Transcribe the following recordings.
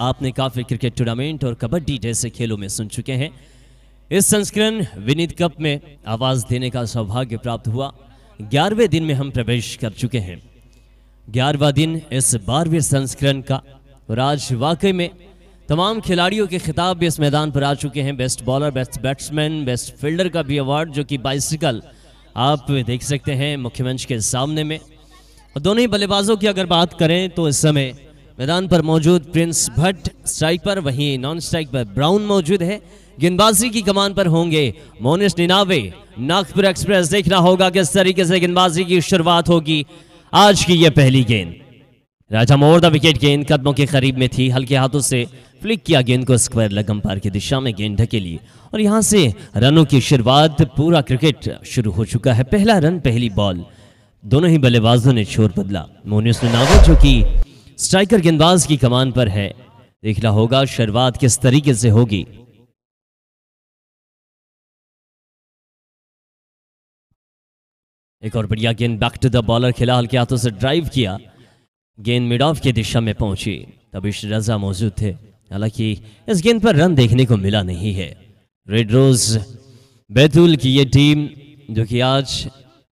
आपने काफ़ी cricket tournament और कबड्डी जैसे खेलों में सुन चुके हैं इस संस्करण विनीत कप में आवाज़ देने का सौभाग्य प्राप्त हुआ ग्यारहवें दिन में हम प्रवेश कर चुके हैं ग्यारहवा दिन इस बारहवें संस्करण का और आज वाकई में तमाम खिलाड़ियों के खिताब भी इस मैदान पर आ चुके हैं best bowler best batsman best fielder का भी अवार्ड जो कि बाइसिकल आप देख सकते हैं मुख्यमंत्री के सामने में और दोनों ही बल्लेबाजों की अगर बात करें तो इस समय मैदान पर मौजूद प्रिंस भट्ट स्ट्राइक पर वहीं नॉन स्ट्राइक पर ब्राउन मौजूद है गेंदबाजी की कमान पर होंगे मोनिस निनावे नागपुर एक्सप्रेस देखना होगा किस तरीके से गेंदबाजी की शुरुआत होगी आज की यह पहली गेंद राजा मोर द विकेट गेंद कदमों के करीब में थी हल्के हाथों से फ्लिक किया गेंद को स्क्वायर लगम पार की दिशा में गेंद ढके लिए और यहां से रनों की शुरुआत पूरा क्रिकेट शुरू हो चुका है पहला रन पहली बॉल दोनों ही बल्लेबाजों ने छोर बदला मोनिस निनावे जो की स्ट्राइकर गेंदबाज की कमान पर है देखना होगा शुरुआत किस तरीके से होगी एक और बढ़िया गेंद बैक टू द बॉलर खिला हल्के हाथों से ड्राइव किया गेंद मिड ऑफ की दिशा में पहुंची तबिश रजा मौजूद थे हालांकि इस गेंद पर रन देखने को मिला नहीं है रेड रोज बैतूल की ये टीम जो कि आज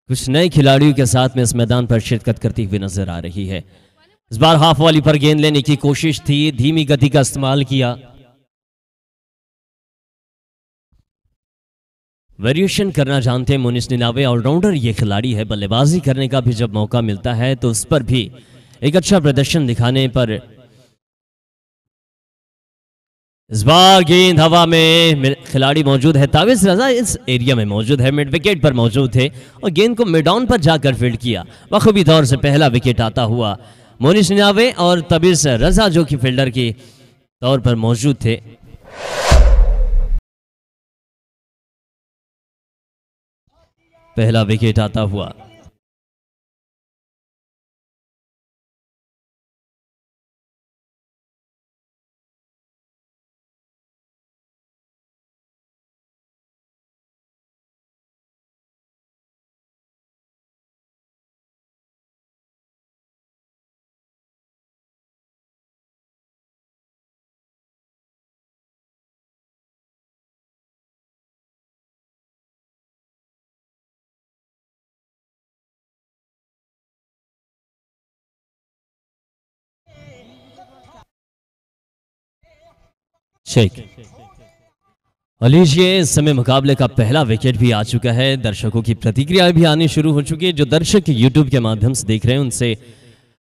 कुछ नए खिलाड़ियों के साथ में इस मैदान पर शिरकत करती हुई नजर आ रही है इस बार हाफ वाली पर गेंद लेने की कोशिश थी धीमी गति का इस्तेमाल किया वेरिएशन करना जानते हैं मोनिस निनावे ऑलराउंडर ये खिलाड़ी है बल्लेबाजी करने का भी जब मौका मिलता है तो उस पर भी एक अच्छा प्रदर्शन दिखाने पर इस बार गेंद हवा में खिलाड़ी मौजूद है ताविस रजा इस एरिया में मौजूद है मिड विकेट पर मौजूद थे और गेंद को मिड ऑन पर जाकर फील्ड किया बखूबी तौर से पहला विकेट आता हुआ मोनिश नावे और तबीज़ रजा जो कि फील्डर के तौर पर मौजूद थे पहला विकेट आता हुआ शेख अलीजिए इस समय मुकाबले का पहला विकेट भी आ चुका है दर्शकों की प्रतिक्रियाएं भी आनी शुरू हो चुकी है जो दर्शक यूट्यूब के माध्यम से देख रहे हैं उनसे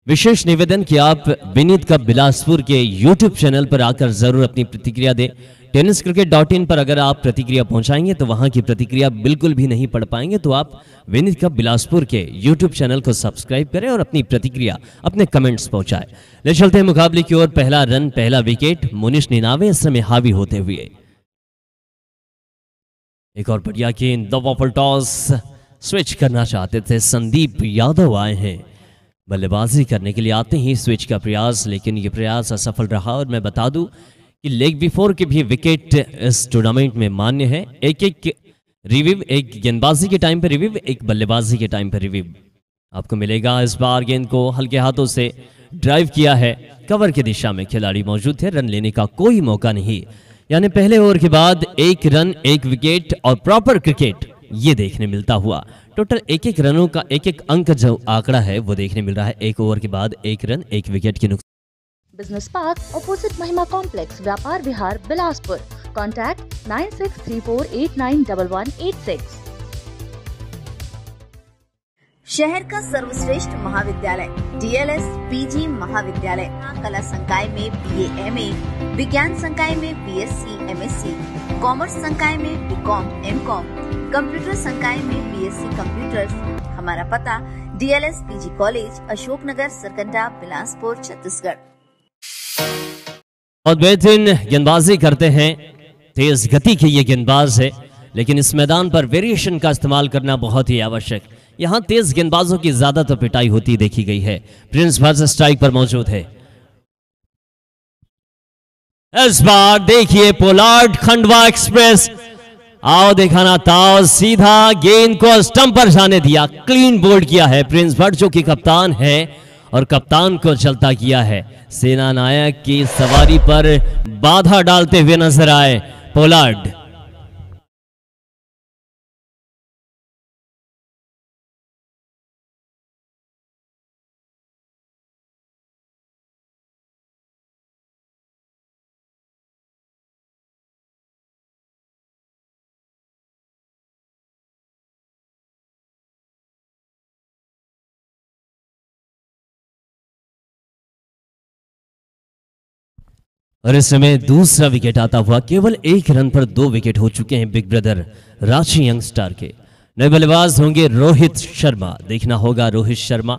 विशेष निवेदन कि आप विनीत का बिलासपुर के यूट्यूब चैनल पर आकर जरूर अपनी प्रतिक्रिया दें टेनिस क्रिकेट डॉट इन पर अगर आप प्रतिक्रिया पहुंचाएंगे तो वहां की प्रतिक्रिया बिल्कुल भी नहीं पढ़ पाएंगे तो आप विनित कप बिलासपुर के यूट्यूब चैनल को सब्सक्राइब करें और अपनी प्रतिक्रिया अपने कमेंट्स पहुंचाएं ले चलते हैं मुकाबले की ओर पहला रन पहला विकेट मुनिश निनावे इस समय हावी होते हुए एक और बढ़िया गेंद द वॉफल टॉस स्विच करना चाहते थे संदीप यादव आए हैं बल्लेबाजी करने के लिए आते ही स्विच का प्रयास लेकिन ये प्रयास असफल रहा और मैं बता दूं कि लेग बिफोर के भी विकेट इस टूर्नामेंट में मान्य है एक एक रिव्यू एक गेंदबाजी के टाइम पर रिव्यू एक बल्लेबाजी के टाइम पर रिव्यू आपको मिलेगा इस बार गेंद को हल्के हाथों से ड्राइव किया है कवर की दिशा में खिलाड़ी मौजूद थे रन लेने का कोई मौका नहीं यानी पहले ओवर के बाद एक रन एक विकेट और प्रॉपर क्रिकेट ये देखने मिलता हुआ टोटल एक एक रनों का एक एक अंक जो आंकड़ा है वो देखने मिल रहा है एक ओवर के बाद एक रन एक विकेट के नुकसान business park opposite Mahima complex Vyapar Vihar Bilaspur contact nine six three four eight nine double one eight six शहर का सर्वश्रेष्ठ महाविद्यालय डीएलएस पीजी महाविद्यालय कला संकाय में बीए एमए, विज्ञान संकाय में बीएससी एमएससी, कॉमर्स संकाय में बीकॉम एमकॉम, कंप्यूटर संकाय में बीएससी कंप्यूटर हमारा पता DLS PG college Ashok Nagar Sarkanda Bilaspur Chhattisgarh बहुत बेहतरीन गेंदबाजी करते हैं तेज गति के ये गेंदबाज है लेकिन इस मैदान पर वेरिएशन का इस्तेमाल करना बहुत ही आवश्यक यहाँ तेज गेंदबाजों की ज्यादा तो पिटाई होती देखी गई है प्रिंस वर्सेस स्ट्राइक पर मौजूद है इस बार देखिए पोलार्ड खंडवा एक्सप्रेस आओ दिखाना ताओ सीधा गेंद को स्टंप पर जाने दिया क्लीन बोल्ड किया है प्रिंस भट्ट जो कि कप्तान है और कप्तान को चलता किया है सेना नायक की सवारी पर बाधा डालते हुए नजर आए पोलार्ड और इस समय दूसरा विकेट आता हुआ केवल एक रन पर दो विकेट हो चुके हैं बिग ब्रदर रांची यंगस्टार के नए बल्लेबाज होंगे रोहित शर्मा देखना होगा रोहित शर्मा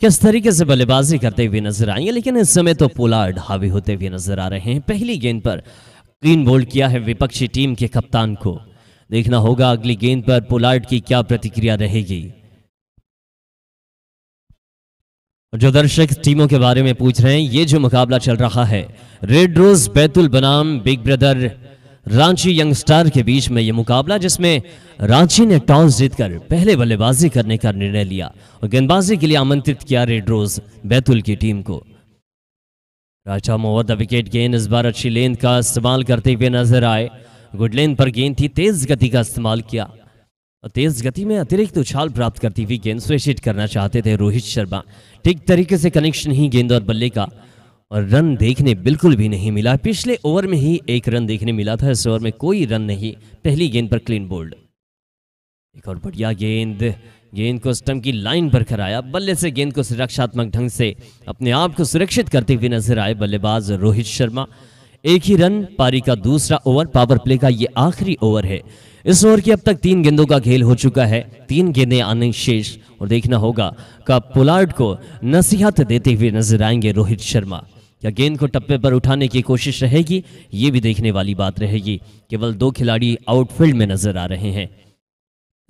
किस तरीके से बल्लेबाजी करते हुए नजर आएंगे लेकिन इस समय तो पोलार्ड हावी होते हुए नजर आ रहे हैं पहली गेंद पर क्लीन बोल्ड किया है विपक्षी टीम के कप्तान को देखना होगा अगली गेंद पर पोलार्ड की क्या प्रतिक्रिया रहेगी जो दर्शक टीमों के बारे में पूछ रहे हैं ये जो मुकाबला चल रहा है रेड रोज बैतुल बनाम big brother Ranchi young star के बीच में ये मुकाबला जिसमें रांची ने टॉस जीतकर पहले बल्लेबाजी करने का निर्णय लिया और गेंदबाजी के लिए आमंत्रित किया रेड रोज बैतुल की टीम को राजा मोवर द विकेट गेंद इस बार अच्छी लेंथ का इस्तेमाल करते हुए नजर आए गुड लेंथ पर गेंद थी तेज गति का इस्तेमाल किया तेज गति में अतिरिक्त उछाल तो प्राप्त करती हुई गेंद सुरक्षित करना चाहते थे रोहित शर्मा ठीक तरीके से कनेक्शन ही गेंद और बल्ले का और रन देखने बिल्कुल भी नहीं मिला पिछले ओवर में ही एक रन देखने मिला था इस ओवर में कोई रन नहीं पहली गेंद पर क्लीन बोल्ड एक और बढ़िया गेंद गेंद को स्टम्प की लाइन पर कराया बल्ले से गेंद को सुरक्षात्मक ढंग से अपने आप को सुरक्षित करते हुए नजर आए बल्लेबाज रोहित शर्मा एक ही रन पारी का दूसरा ओवर पावर प्ले का ये आखिरी ओवर है इस ओवर की अब तक तीन गेंदों का खेल हो चुका है तीन गेंदें आने शेष और देखना होगा कब पोलार्ड को नसीहत देते हुए नजर आएंगे रोहित शर्मा या गेंद को टप्पे पर उठाने की कोशिश रहेगी ये भी देखने वाली बात रहेगी केवल दो खिलाड़ी आउटफील्ड में नजर आ रहे हैं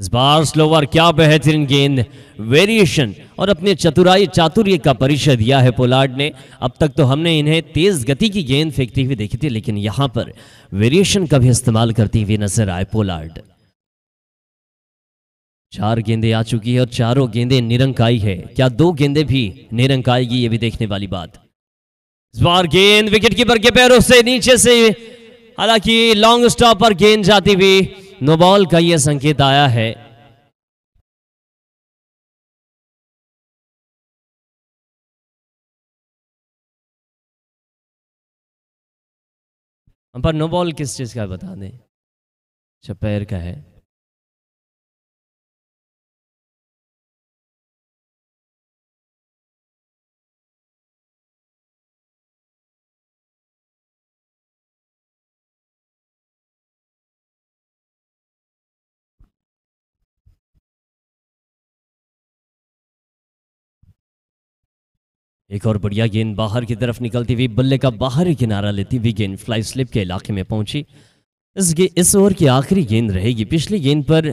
इस बार स्लोवर क्या बेहतरीन गेंद वेरिएशन और अपने चतुराई चातुर्य का परिचय दिया है पोलार्ड ने अब तक तो हमने इन्हें तेज गति की गेंद फेंकती हुई देखी थी लेकिन यहां पर वेरिएशन का भी इस्तेमाल करती हुई नजर आए पोलार्ड चार गेंदे आ चुकी है और चारों गेंदे निरंक आई है क्या दो गेंदे भी निरंक आएगी ये भी देखने वाली बात इस बार गेंद विकेट कीपर के पैरों से नीचे से हालांकि लॉन्ग स्टॉप पर गेंद जाती हुई नोबॉल का यह संकेत आया है हम पर नोबॉल किस चीज का बता दें चपैर का है एक और बढ़िया गेंद बाहर की तरफ निकलती हुई बल्ले का बाहरी किनारा लेती हुई गेंद फ्लाई स्लिप के इलाके में पहुंची इस इस ओवर की आखिरी गेंद रहेगी पिछली गेंद पर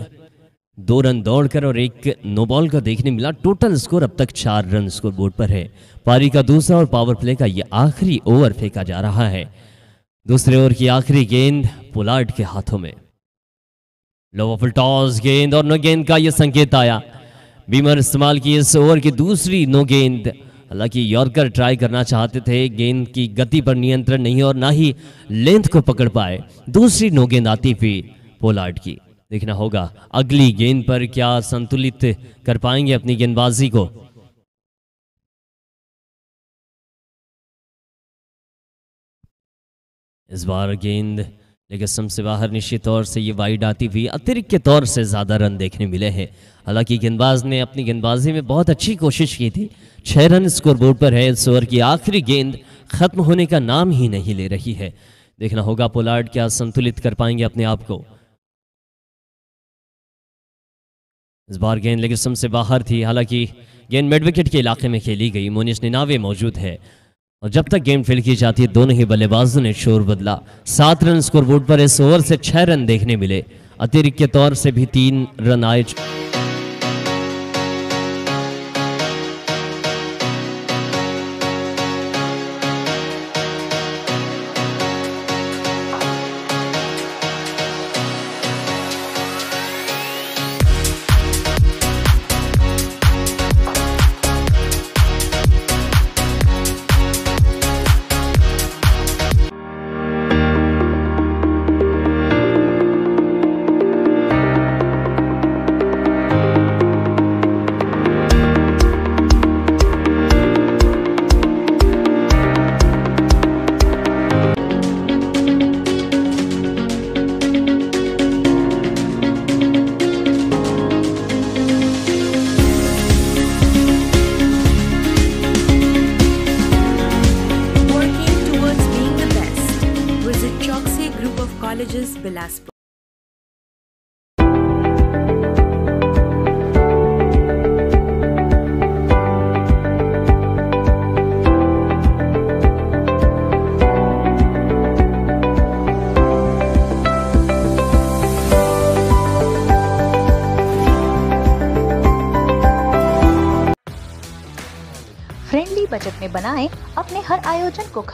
दो रन दौड़कर और एक नो बॉल का देखने मिला टोटल स्कोर अब तक चार रन स्कोर बोर्ड पर है पारी का दूसरा और पावर प्ले का ये आखिरी ओवर फेंका जा रहा है दूसरे ओवर की आखिरी गेंद पोलार्ड के हाथों में लोवल टॉस गेंद और नो गेंद का यह संकेत आया बीमर इस्तेमाल की इस ओवर की दूसरी नो गेंद हालांकि यॉर्कर ट्राई करना चाहते थे गेंद की गति पर नियंत्रण नहीं और ना ही लेंथ को पकड़ पाए दूसरी नो गेंद आती हुई पोलार्ड की देखना होगा अगली गेंद पर क्या संतुलित कर पाएंगे अपनी गेंदबाजी को इस बार गेंद लेकिन से बाहर निश्चित तौर से ये वाइड आती हुई अतिरिक्त के तौर से ज़्यादा रन देखने मिले हैं हालांकि गेंदबाज ने अपनी गेंदबाजी में बहुत अच्छी कोशिश की थी छः रन स्कोरबोर्ड पर है इस ओवर की आखिरी गेंद खत्म होने का नाम ही नहीं ले रही है देखना होगा पोलार्ड क्या संतुलित कर पाएंगे अपने आप को इस बार गेंद लेकिन से बाहर थी हालांकि गेंद मेडविकेट विकेट के इलाके में खेली गई मोनिश निनावे मौजूद है और जब तक गेम फेल की जाती है दोनों ही बल्लेबाजों ने शोर बदला सात रन स्कोर बोर्ड पर इस ओवर से छह रन देखने मिले अतिरिक्त के तौर से भी तीन रन आए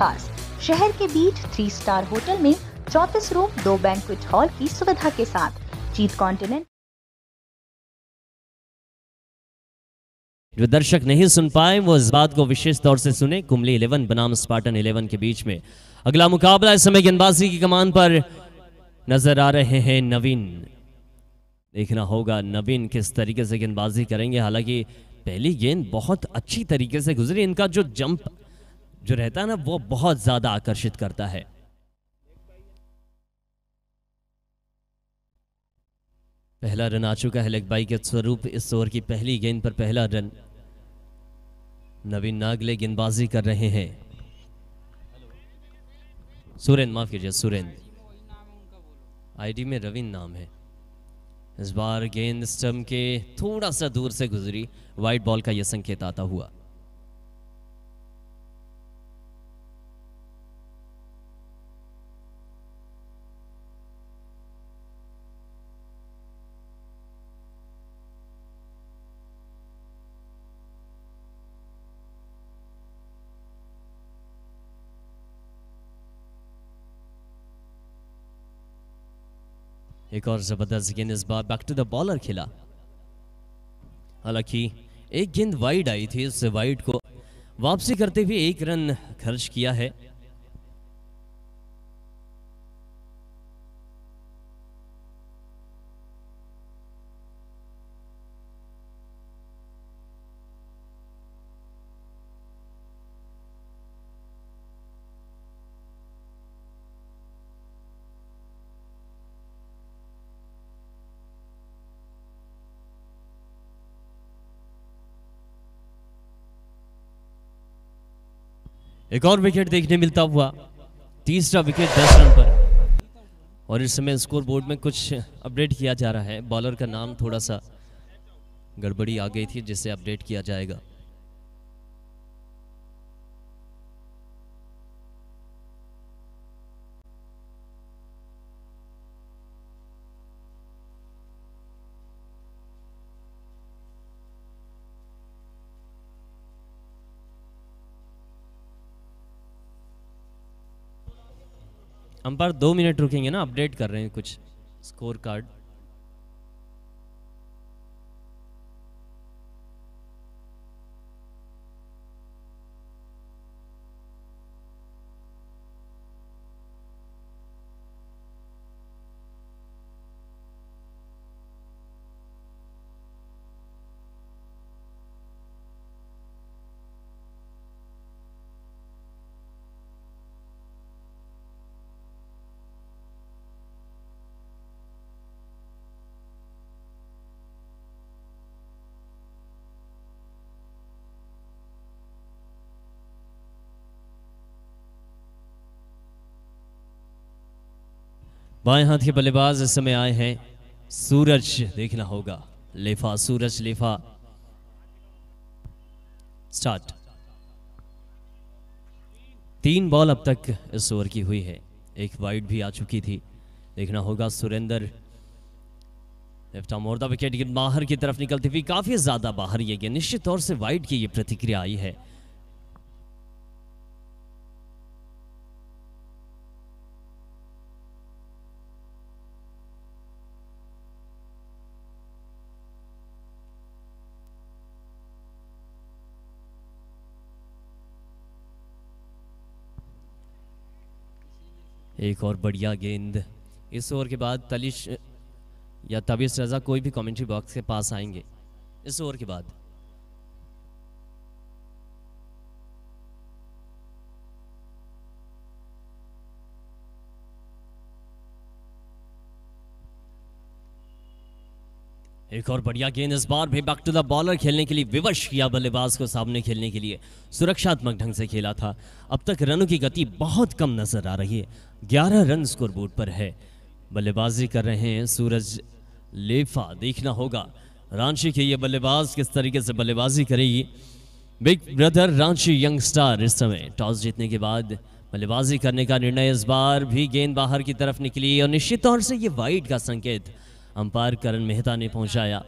खास शहर के बीच थ्री स्टार होटल में चौतीस रूम दो बैंकवेट हॉल की सुविधा के साथ चीत कॉन्टिनेंट जो दर्शक नहीं सुन पाए वो इस बात को विशेष तौर से सुने कुमली इलेवन बनाम स्पार्टन इलेवन के बीच में अगला मुकाबला इस समय गेंदबाजी की कमान पर नजर आ रहे हैं नवीन देखना होगा नवीन किस तरीके से गेंदबाजी करेंगे हालांकि पहली गेंद बहुत अच्छी तरीके से गुजरी इनका जो जंप जो रहता है ना वो बहुत ज्यादा आकर्षित करता है पहला रन आ चुका है लेकबाई के स्वरूप इस ओवर की पहली गेंद पर पहला रन नवीन नागले गेंदबाजी कर रहे हैं सुरेंद्र माफ कीजिए सुरेंद्र आईडी में रविन नाम है इस बार गेंद स्टम के थोड़ा सा दूर से गुजरी वाइट बॉल का यह संकेत आता हुआ एक और जबरदस्त गेंद इस बार बैक टू द बॉलर खेला हालांकि एक गेंद वाइड आई थी इस वाइड को वापसी करते हुए एक रन खर्च किया है एक और विकेट देखने मिलता हुआ तीसरा विकेट दस रन पर और इस समय स्कोर बोर्ड में कुछ अपडेट किया जा रहा है बॉलर का नाम थोड़ा सा गड़बड़ी आ गई थी जिसे अपडेट किया जाएगा हम पर दो मिनट रुकेंगे ना अपडेट कर रहे हैं कुछ स्कोर कार्ड बाएं हाथ के बल्लेबाज इस समय आए हैं सूरज देखना होगा लेफा सूरज लेफा स्टार्ट तीन बॉल अब तक इस ओवर की हुई है एक वाइड भी आ चुकी थी देखना होगा सुरेंद्र मोरदा विकेट बाहर की तरफ निकलती हुई काफी ज्यादा बाहर ये गेंद निश्चित तौर से वाइड की ये प्रतिक्रिया आई है एक और बढ़िया गेंद इस ओवर के बाद तलिश या तबीस रज़ा कोई भी कमेंट्री बॉक्स के पास आएंगे इस ओवर के बाद एक और बढ़िया गेंद इस बार भी बैक टू द बॉलर खेलने के लिए विवश किया बल्लेबाज को सामने खेलने के लिए सुरक्षात्मक ढंग से खेला था अब तक रनों की गति बहुत कम नजर आ रही है ग्यारह रन स्कोर बोर्ड पर है बल्लेबाजी कर रहे हैं सूरज लेफा देखना होगा रांची के ये बल्लेबाज किस तरीके से बल्लेबाजी करेगी big brother Ranchi young star इस समय टॉस जीतने के बाद बल्लेबाजी करने का निर्णय इस बार भी गेंद बाहर की तरफ निकली और निश्चित तौर से ये वाइट का संकेत अंपायर करण मेहता ने पहुंचाया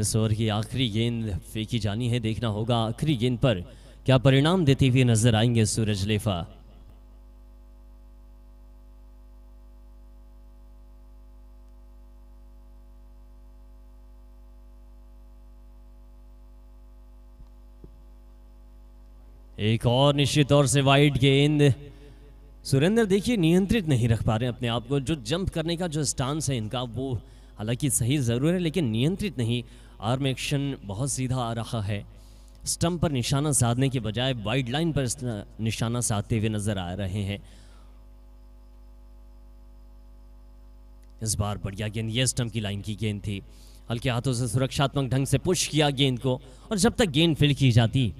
इस ओवर की आखिरी गेंद फेंकी जानी है देखना होगा आखिरी गेंद पर क्या परिणाम देते हुए नजर आएंगे सूरज लेफा एक और निश्चित तौर से वाइड गेंद सुरेंद्र देखिए नियंत्रित नहीं रख पा रहे अपने आप को जो जंप करने का जो स्टांस है इनका वो हालांकि सही ज़रूर है लेकिन नियंत्रित नहीं आर्म एक्शन बहुत सीधा आ रहा है स्टम्प पर निशाना साधने के बजाय वाइड लाइन पर निशाना साधते हुए नजर आ रहे हैं इस बार बढ़िया गेंद ये स्टम्प की लाइन की गेंद थी हल्के हाथों से सुरक्षात्मक ढंग से पुश किया गेंद को और जब तक गेंद फिल की जाती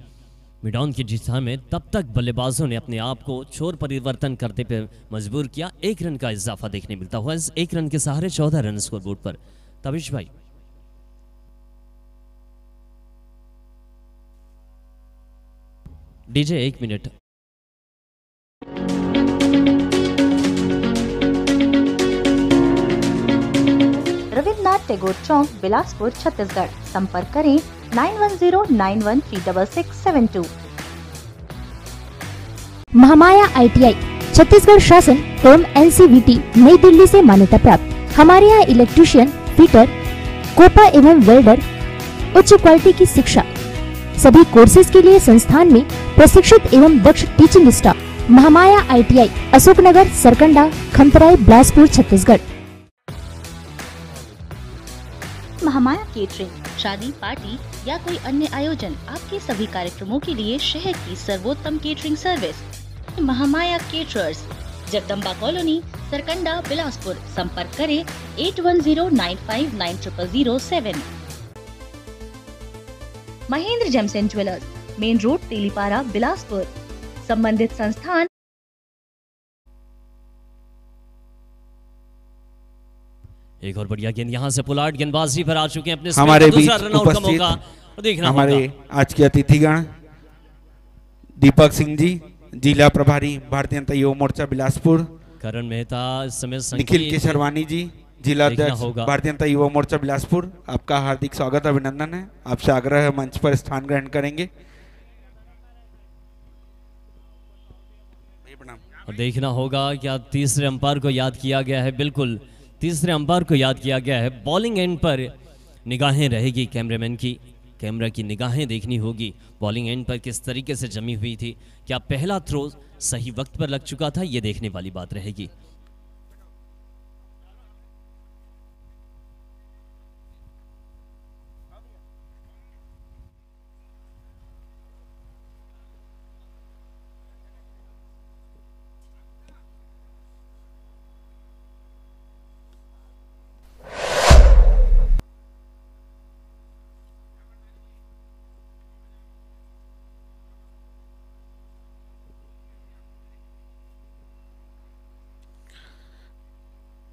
मिडॉन की जीत में तब तक बल्लेबाजों ने अपने आप को छोर परिवर्तन करते पर मजबूर किया एक रन का इजाफा देखने मिलता हुआ एक रन के सहारे चौदह रन स्कोर बोर्ड पर तबिश भाई डीजे एक मिनट रविन्द्रनाथ टेगोर चौक बिलासपुर छत्तीसगढ़ संपर्क करें 9109136672 महामाया आईटीआई छत्तीसगढ़ शासन एवं एनसीवीटी नई दिल्ली से मान्यता प्राप्त हमारे यहाँ इलेक्ट्रिशियन फिटर कोपा एवं वेल्डर उच्च क्वालिटी की शिक्षा सभी कोर्सेज के लिए संस्थान में प्रशिक्षित एवं दक्ष teaching staff Mahamaya ITI Ashoknagar Sarkanda Khamtarai Bilaspur Chhattisgarh Mahamaya catering शादी पार्टी या कोई अन्य आयोजन आपके सभी कार्यक्रमों के लिए शहर की सर्वोत्तम catering service Mahamaya caterers Jagdamba colony Sarkanda Bilaspur संपर्क करें eight one zero nine five nine triple zero seven Mahendra gems and jewellers main road Telipara Bilaspur संबंधित संस्थान एक और बढ़िया गेंद यहाँ से पुलाट गेंदबाजी पर आ चुके हैं अपने हमारे उपस्थित देखना हमारे आज के अतिथिगण दीपक सिंह जी जिला प्रभारी भारतीय जनता युवा मोर्चा बिलासपुर करण मेहता इस समय निखिल केशरवानी जी जिला अध्यक्ष भारतीय जनता युवा मोर्चा बिलासपुर आपका हार्दिक स्वागत अभिनंदन है आपसे आग्रह है मंच पर स्थान ग्रहण करेंगे देखना होगा क्या तीसरे अंपायर को याद किया गया है बिल्कुल तीसरे अंपायर को याद किया गया है बॉलिंग एंड पर निगाहें रहेगी कैमरामैन की कैमरा की निगाहें देखनी होगी बॉलिंग एंड पर किस तरीके से जमी हुई थी क्या पहला थ्रो सही वक्त पर लग चुका था ये देखने वाली बात रहेगी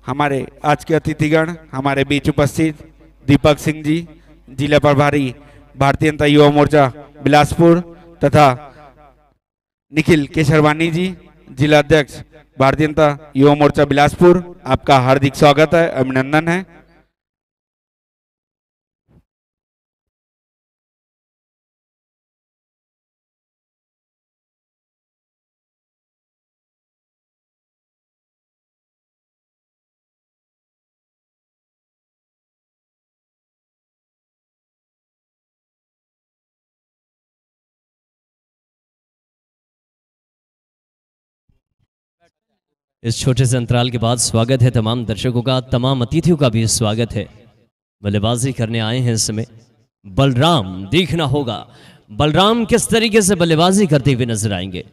हमारे आज के अतिथिगण हमारे बीच उपस्थित दीपक सिंह जी जिला प्रभारी भारतीय जनता युवा मोर्चा बिलासपुर तथा निखिल केशरवानी जी जिला अध्यक्ष भारतीय जनता युवा मोर्चा बिलासपुर आपका हार्दिक स्वागत है अभिनंदन है इस छोटे से अंतराल के बाद स्वागत है तमाम दर्शकों का तमाम अतिथियों का भी स्वागत है बल्लेबाजी करने आए हैं इस समय बलराम देखना होगा बलराम किस तरीके से बल्लेबाजी करते हुए नजर आएंगे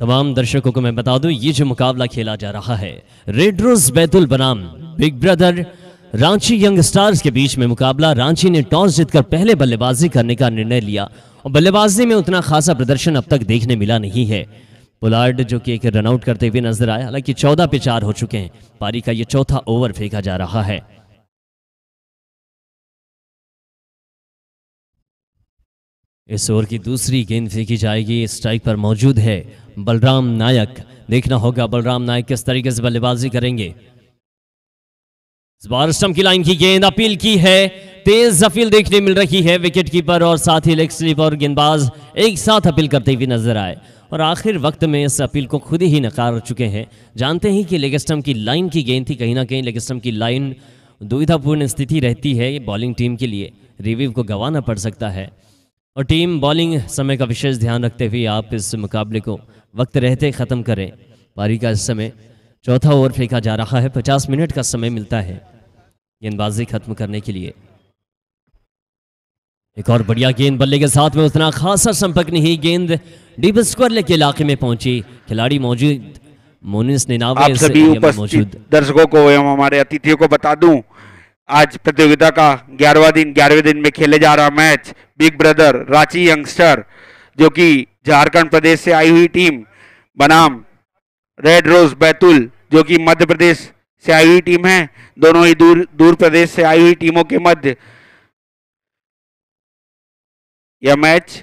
तमाम दर्शकों को मैं बता दूं ये जो मुकाबला खेला जा रहा है रेड रोज बैतुल बनाम big brother Ranchi young stars के बीच में मुकाबला रांची ने टॉस जीतकर पहले बल्लेबाजी करने का निर्णय लिया और बल्लेबाजी में उतना खासा प्रदर्शन अब तक देखने मिला नहीं है पोलार्ड जो कि एक रनआउट करते हुए नजर आया हालांकि चौदह पे चार हो चुके हैं पारी का ये चौथा ओवर फेंका जा रहा है इस ओवर की दूसरी गेंद फेंकी जाएगी स्ट्राइक पर मौजूद है बलराम नायक देखना होगा बलराम नायक किस तरीके से बल्लेबाजी करेंगे इस बार बारस्टम की लाइन की गेंद अपील की है तेज अपील देखने मिल रही है विकेट कीपर और साथ ही लेग स्लिप और गेंदबाज एक साथ अपील करते हुए नजर आए और आखिर वक्त में इस अपील को खुद ही नकार चुके हैं जानते हैं कि लेग लेगस्टम की लाइन की गेंद थी कहीं ना कहीं लेग लेगस्टम की लाइन दुविधापूर्ण स्थिति रहती है बॉलिंग टीम के लिए रिव्यू को गंवाना पड़ सकता है और टीम बॉलिंग समय का विशेष ध्यान रखते हुए आप इस मुकाबले को वक्त रहते ख़त्म करें पारी का इस समय चौथा ओवर फेंका जा रहा है पचास मिनट का समय मिलता है गेंदबाजी खत्म करने के लिए एक और बढ़िया गेंद बल्ले के साथ में उतना खासा संपर्क नहीं गेंद डीप स्क्वायर के इलाके में पहुंची खिलाड़ी मौजूद मोनिस ने सभी उपस्थित दर्शकों को एवं हमारे अतिथियों को बता दूं आज प्रतियोगिता का ग्यारहवा दिन ग्यारहवें दिन में खेले जा रहा match big brother Ranchi youngster जो कि झारखंड प्रदेश से आई हुई टीम बनाम रेड रोज बैतूल जो कि मध्य प्रदेश से आई हुई टीम है दोनों ही दूर दूर प्रदेश से आई हुई टीमों के मध्य यह मैच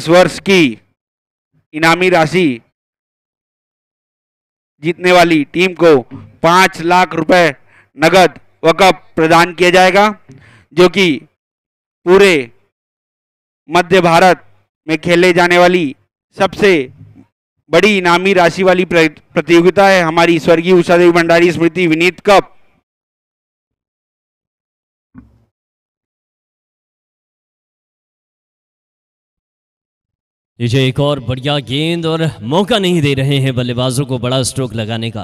इस वर्ष की इनामी राशि जीतने वाली टीम को पांच लाख रुपए नगद कप प्रदान किया जाएगा जो कि पूरे मध्य भारत में खेले जाने वाली सबसे बड़ी इनामी राशि वाली प्रतियोगिता है हमारी स्वर्गीय उषा देवी भंडारी स्मृति विनीत कप जो एक और बढ़िया गेंद और मौका नहीं दे रहे हैं बल्लेबाजों को बड़ा स्ट्रोक लगाने का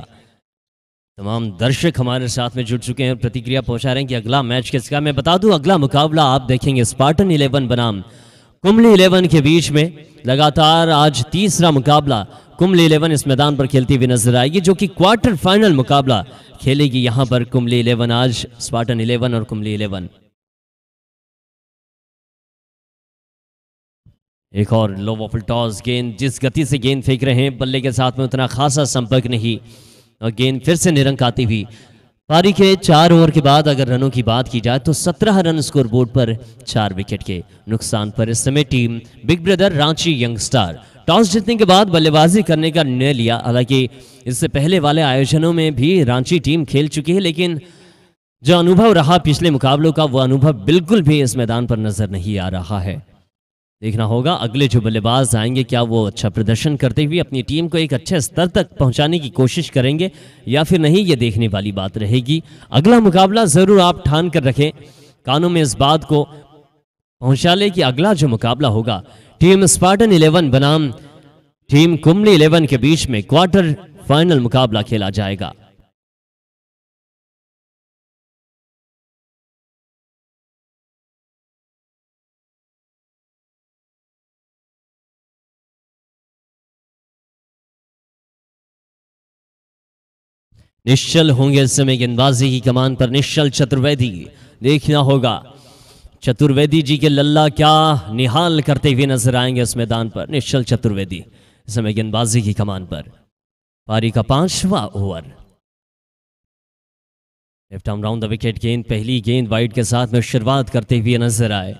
तमाम दर्शक हमारे साथ में जुड़ चुके हैं और प्रतिक्रिया पहुंचा रहे हैं कि अगला मैच किसका मैं बता दूं अगला मुकाबला आप देखेंगे स्पार्टन इलेवन बनाम कुमली इलेवन के बीच में लगातार आज तीसरा मुकाबला कुमली इलेवन इस मैदान पर खेलती हुई नजर आएगी जो कि क्वार्टर फाइनल मुकाबला खेलेगी यहां पर कुंबली इलेवन आज स्पार्टन इलेवन और कुंबली इलेवन एक और लो वॉफल टॉस गेंद जिस गति से गेंद फेंक रहे हैं बल्ले के साथ में उतना खासा संपर्क नहीं और गेंद फिर से निरंक आती हुई पारी के चार ओवर के बाद अगर रनों की बात की जाए तो 17 रन स्कोर बोर्ड पर चार विकेट के नुकसान पर इस समय team big brother Ranchi young star toss जीतने के बाद बल्लेबाजी करने का निर्णय लिया हालांकि इससे पहले वाले आयोजनों में भी रांची टीम खेल चुकी है लेकिन जो अनुभव रहा पिछले मुकाबलों का वह अनुभव बिल्कुल भी इस मैदान पर नजर नहीं आ रहा है देखना होगा अगले जो बल्लेबाज आएंगे क्या वो अच्छा प्रदर्शन करते हुए अपनी टीम को एक अच्छे स्तर तक पहुंचाने की कोशिश करेंगे या फिर नहीं ये देखने वाली बात रहेगी अगला मुकाबला ज़रूर आप ठान कर रखें कानों में इस बात को पहुंचा ले कि अगला जो मुकाबला होगा टीम स्पार्टन इलेवन बनाम टीम कुमली इलेवन के बीच में क्वार्टर फाइनल मुकाबला खेला जाएगा निश्चल होंगे इस समय गेंदबाजी की कमान पर निश्चल चतुर्वेदी देखना होगा चतुर्वेदी जी के लल्ला क्या निहाल करते हुए नजर आएंगे इस मैदान पर निश्चल चतुर्वेदी इस समय गेंदबाजी की कमान पर पारी का पांचवा over left arm round the wicket गेंद पहली गेंद वाइड के साथ में शुरुआत करते हुए नजर आए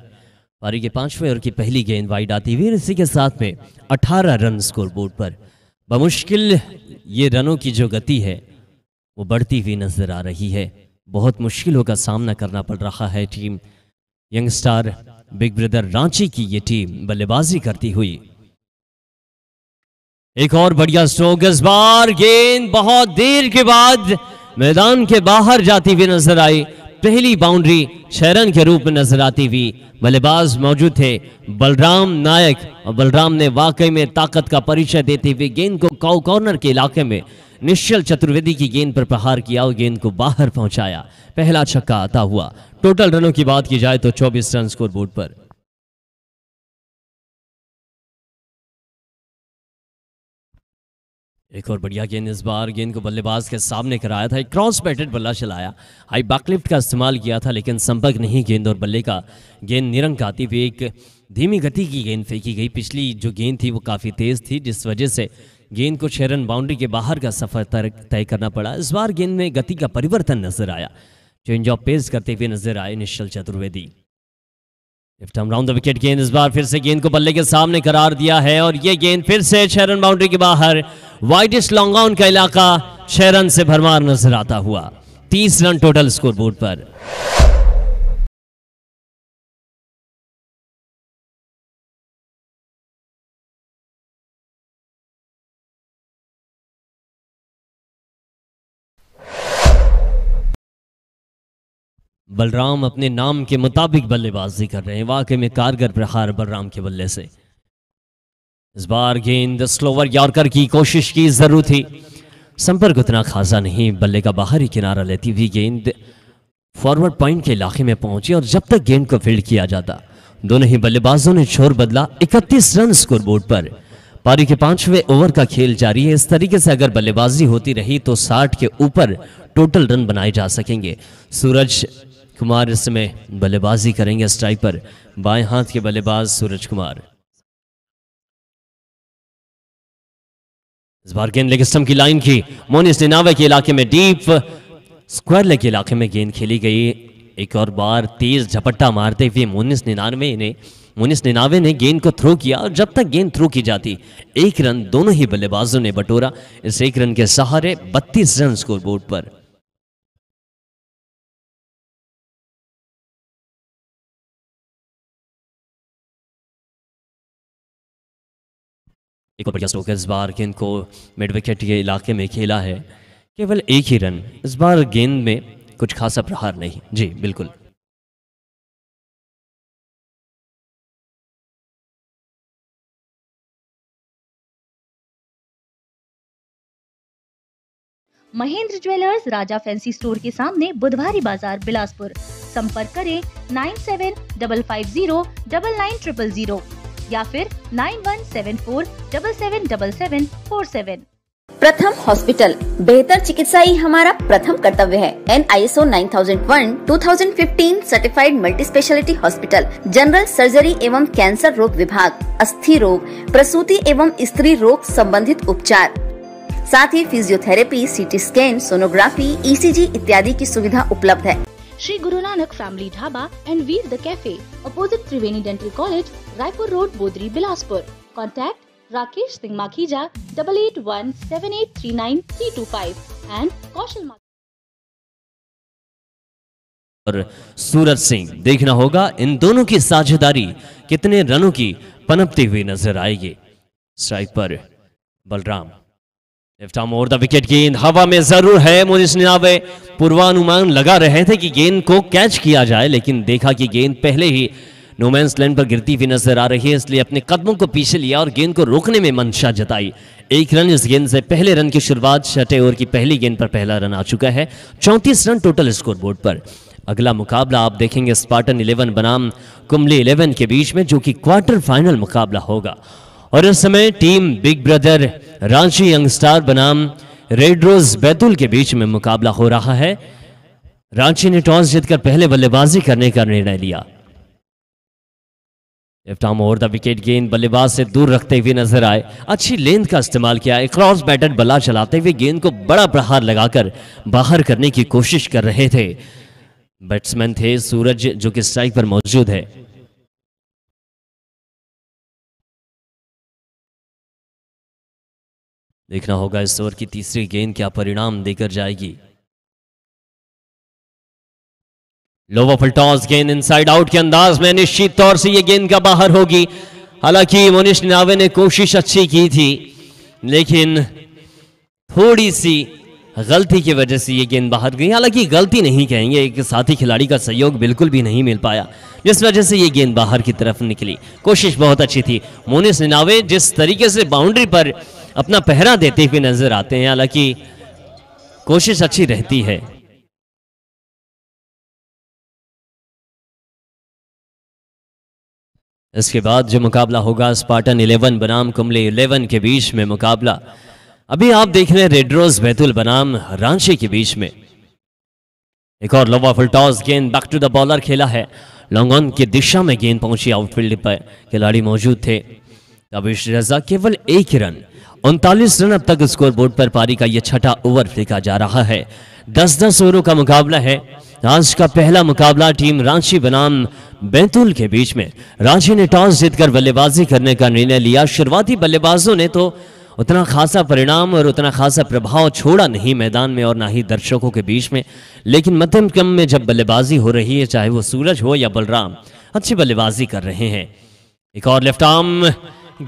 पारी के पांचवें ओवर की पहली गेंद वाइड आती हुई इसी के साथ में 18 रन स्कोर बोर्ड पर बमुश्किल ये रनों की जो गति है वो बढ़ती हुई नज़र आ रही है बहुत मुश्किलों का सामना करना पड़ रहा है team young star big brother Ranchi की ये टीम बल्लेबाजी करती हुई एक और बढ़िया स्ट्रोक इस बार गेंद बहुत देर के बाद मैदान के बाहर जाती हुई नजर आई पहली बाउंड्री शहरन के रूप में नजर आती हुई बल्लेबाज मौजूद थे बलराम नायक और बलराम ने वाकई में ताकत का परिचय देते हुए गेंद को काउ कॉर्नर के इलाके में निश्चल चतुर्वेदी की गेंद पर प्रहार किया और गेंद को बाहर पहुंचाया पहला छक्का आता हुआ टोटल रनों की बात की जाए तो 24 रन स्कोर बोर्ड पर एक और बढ़िया गेंद इस बार गेंद को बल्लेबाज के सामने कराया था एक क्रॉस बैटेड बल्ला चलाया हाई बाकलिफ्ट का इस्तेमाल किया था लेकिन संपर्क नहीं गेंद और बल्ले का गेंद निरंक आती हुई एक धीमी गति की गेंद फेंकी गई पिछली जो गेंद थी वो काफ़ी तेज़ थी जिस वजह से गेंद को छह रन बाउंड्री के बाहर का सफर तय करना पड़ा इस बार गेंद में गति का परिवर्तन नजर आया चेंज ऑफ पेस करते हुए नजर आए Nishchal Chaturvedi round the wicket गेंद इस बार फिर से गेंद को बल्ले के सामने करार दिया है और ये गेंद फिर से छह रन बाउंड्री के बाहर वाइडेस्ट लॉन्गाउन का इलाका छह रन से भरमार नजर आता हुआ तीस रन टोटल स्कोरबोर्ड पर बलराम अपने नाम के मुताबिक बल्लेबाजी कर रहे हैं वाकई में कारगर प्रहार बलराम के बल्ले से इस बार गेंद स्लोवर यॉर्कर की कोशिश की जरूर थी संपर्क उतना खासा नहीं बल्ले का बाहरी किनारा लेती हुई गेंद फॉरवर्ड पॉइंट के इलाके में पहुंची और जब तक गेंद को फील्ड किया जाता दोनों ही बल्लेबाजों ने छोर बदला 31 रन स्कोरबोर्ड पर पारी के पांचवें ओवर का खेल जारी है इस तरीके से अगर बल्लेबाजी होती रही तो 60 के ऊपर टोटल रन बनाए जा सकेंगे सूरज कुमार इस समय बल्लेबाजी करेंगे स्ट्राइपर बाएं हाथ के बल्लेबाज सूरज कुमार इस बार गेंद लेग स्टम की लाइन की मोनिस निनावे के इलाके में डीप स्क्वायर लेग के इलाके में गेंद खेली गई एक और बार तेज झपट्टा मारते हुए मोनिस निनानवे ने मोनिस निनावे ने गेंद को थ्रो किया और जब तक गेंद थ्रो की जाती एक रन दोनों ही बल्लेबाजों ने बटोरा इस एक रन के सहारे बत्तीस रन स्कोरबोर्ड पर एक और बढ़िया स्टोकर इस बार गेंद को मिड विकेट के इलाके में खेला है केवल एक ही रन इस बार गेंद में कुछ खासा प्रहार नहीं जी बिल्कुल Mahendra jewellers Raja fancy store के सामने बुधवारी बाजार बिलासपुर संपर्क करें nine seven double five zero double nine triple zero या फिर nine one seven four double seven double seven four seven Pratham hospital बेहतर चिकित्सा ही हमारा प्रथम कर्तव्य है N I S O nine thousand one two thousand fifteen certified multi speciality hospital general surgery एवं कैंसर रोग विभाग अस्थि रोग प्रसूति एवं स्त्री रोग संबंधित उपचार साथ ही physiotherapy CT scan sonography ECG इत्यादि की सुविधा उपलब्ध है Shri Guru Nanak family dhaba and Veer the cafe opposite Triveni dental college Raipur road Bodri Bilaspur contact Rakesh Singh Makhija double eight one seven eight three nine three two five and Kaushal और सूरज सिंह देखना होगा इन दोनों की साझेदारी कितने रनों की पनपती हुई नजर आएगी स्ट्राइक पर बलराम और द विकेट गेंद हवा में जरूर है मोनिश निनावे पूर्वानुमान लगा रहे थे कि गेंद को कैच किया जाए लेकिन देखा कि गेंद पहले ही नोमैंस लैंड पर गिरती हुई नजर आ रही है इसलिए अपने कदमों को पीछे लिया और गेंद को रोकने में मंशा जताई एक रन इस गेंद से पहले रन की शुरुआत छठे ओवर की पहली गेंद पर पहला रन आ चुका है चौंतीस रन टोटल स्कोरबोर्ड पर अगला मुकाबला आप देखेंगे स्पार्टन इलेवन बनाम कुमली इलेवन के बीच में जो कि क्वार्टर फाइनल मुकाबला होगा और इस समय team big brother Ranchi young star बनाम रेड रोज बैतूल के बीच में मुकाबला हो रहा है रांची ने टॉस जीतकर पहले बल्लेबाजी करने का निर्णय लिया इफ्टाम और द विकेट गेंद बल्लेबाज से दूर रखते हुए नजर आए अच्छी लेंथ का इस्तेमाल किया क्रॉस बैटर बल्ला चलाते हुए गेंद को बड़ा प्रहार लगाकर बाहर करने की कोशिश कर रहे थे बैट्समैन थे सूरज जो कि स्ट्राइक पर मौजूद है देखना होगा इस ओवर की तीसरी गेंद क्या परिणाम देकर जाएगी लोवरफुल टॉस गेंद इनसाइड आउट के अंदाज में निश्चित तौर से यह गेंद का बाहर होगी हालांकि मोनिश नावे ने कोशिश अच्छी की थी लेकिन थोड़ी सी गलती की वजह से ये गेंद बाहर गई हालांकि गलती नहीं कहेंगे एक साथी खिलाड़ी का सहयोग बिल्कुल भी नहीं मिल पाया जिस वजह से ये गेंद बाहर की तरफ निकली कोशिश बहुत अच्छी थी मोनिस निनावे जिस तरीके से बाउंड्री पर अपना पहरा देते हुए नजर आते हैं हालांकि कोशिश अच्छी रहती है इसके बाद जो मुकाबला होगा स्पार्टन इलेवन बनाम कुमले इलेवन के बीच में मुकाबला अभी आप देख रहे हैं रेडरोज बैतुल बनाम रांची के बीच में एक और लोवा फुलटॉस गेंद बैक टू द बॉलर खेला है लॉन्ग ऑन की दिशा में गेंद पहुंची आउटफील्ड पर खिलाड़ी मौजूद थे तबिश रजा केवल एक रन उनतालीस रन अब तक स्कोर बोर्ड पर पारी का यह छठा ओवर फेंका जा रहा है दस दस ओवरों का मुकाबला है आज का पहला मुकाबला टीम रांची बनाम बैतूल के बीच में रांची ने टॉस जीतकर बल्लेबाजी करने का निर्णय लिया शुरुआती बल्लेबाजों ने तो उतना खासा परिणाम और उतना खासा प्रभाव छोड़ा नहीं मैदान में और ना ही दर्शकों के बीच में लेकिन मध्यम क्रम में जब बल्लेबाजी हो रही है चाहे वो सूरज हो या बलराम अच्छी बल्लेबाजी कर रहे हैं एक और लेफ्ट आर्म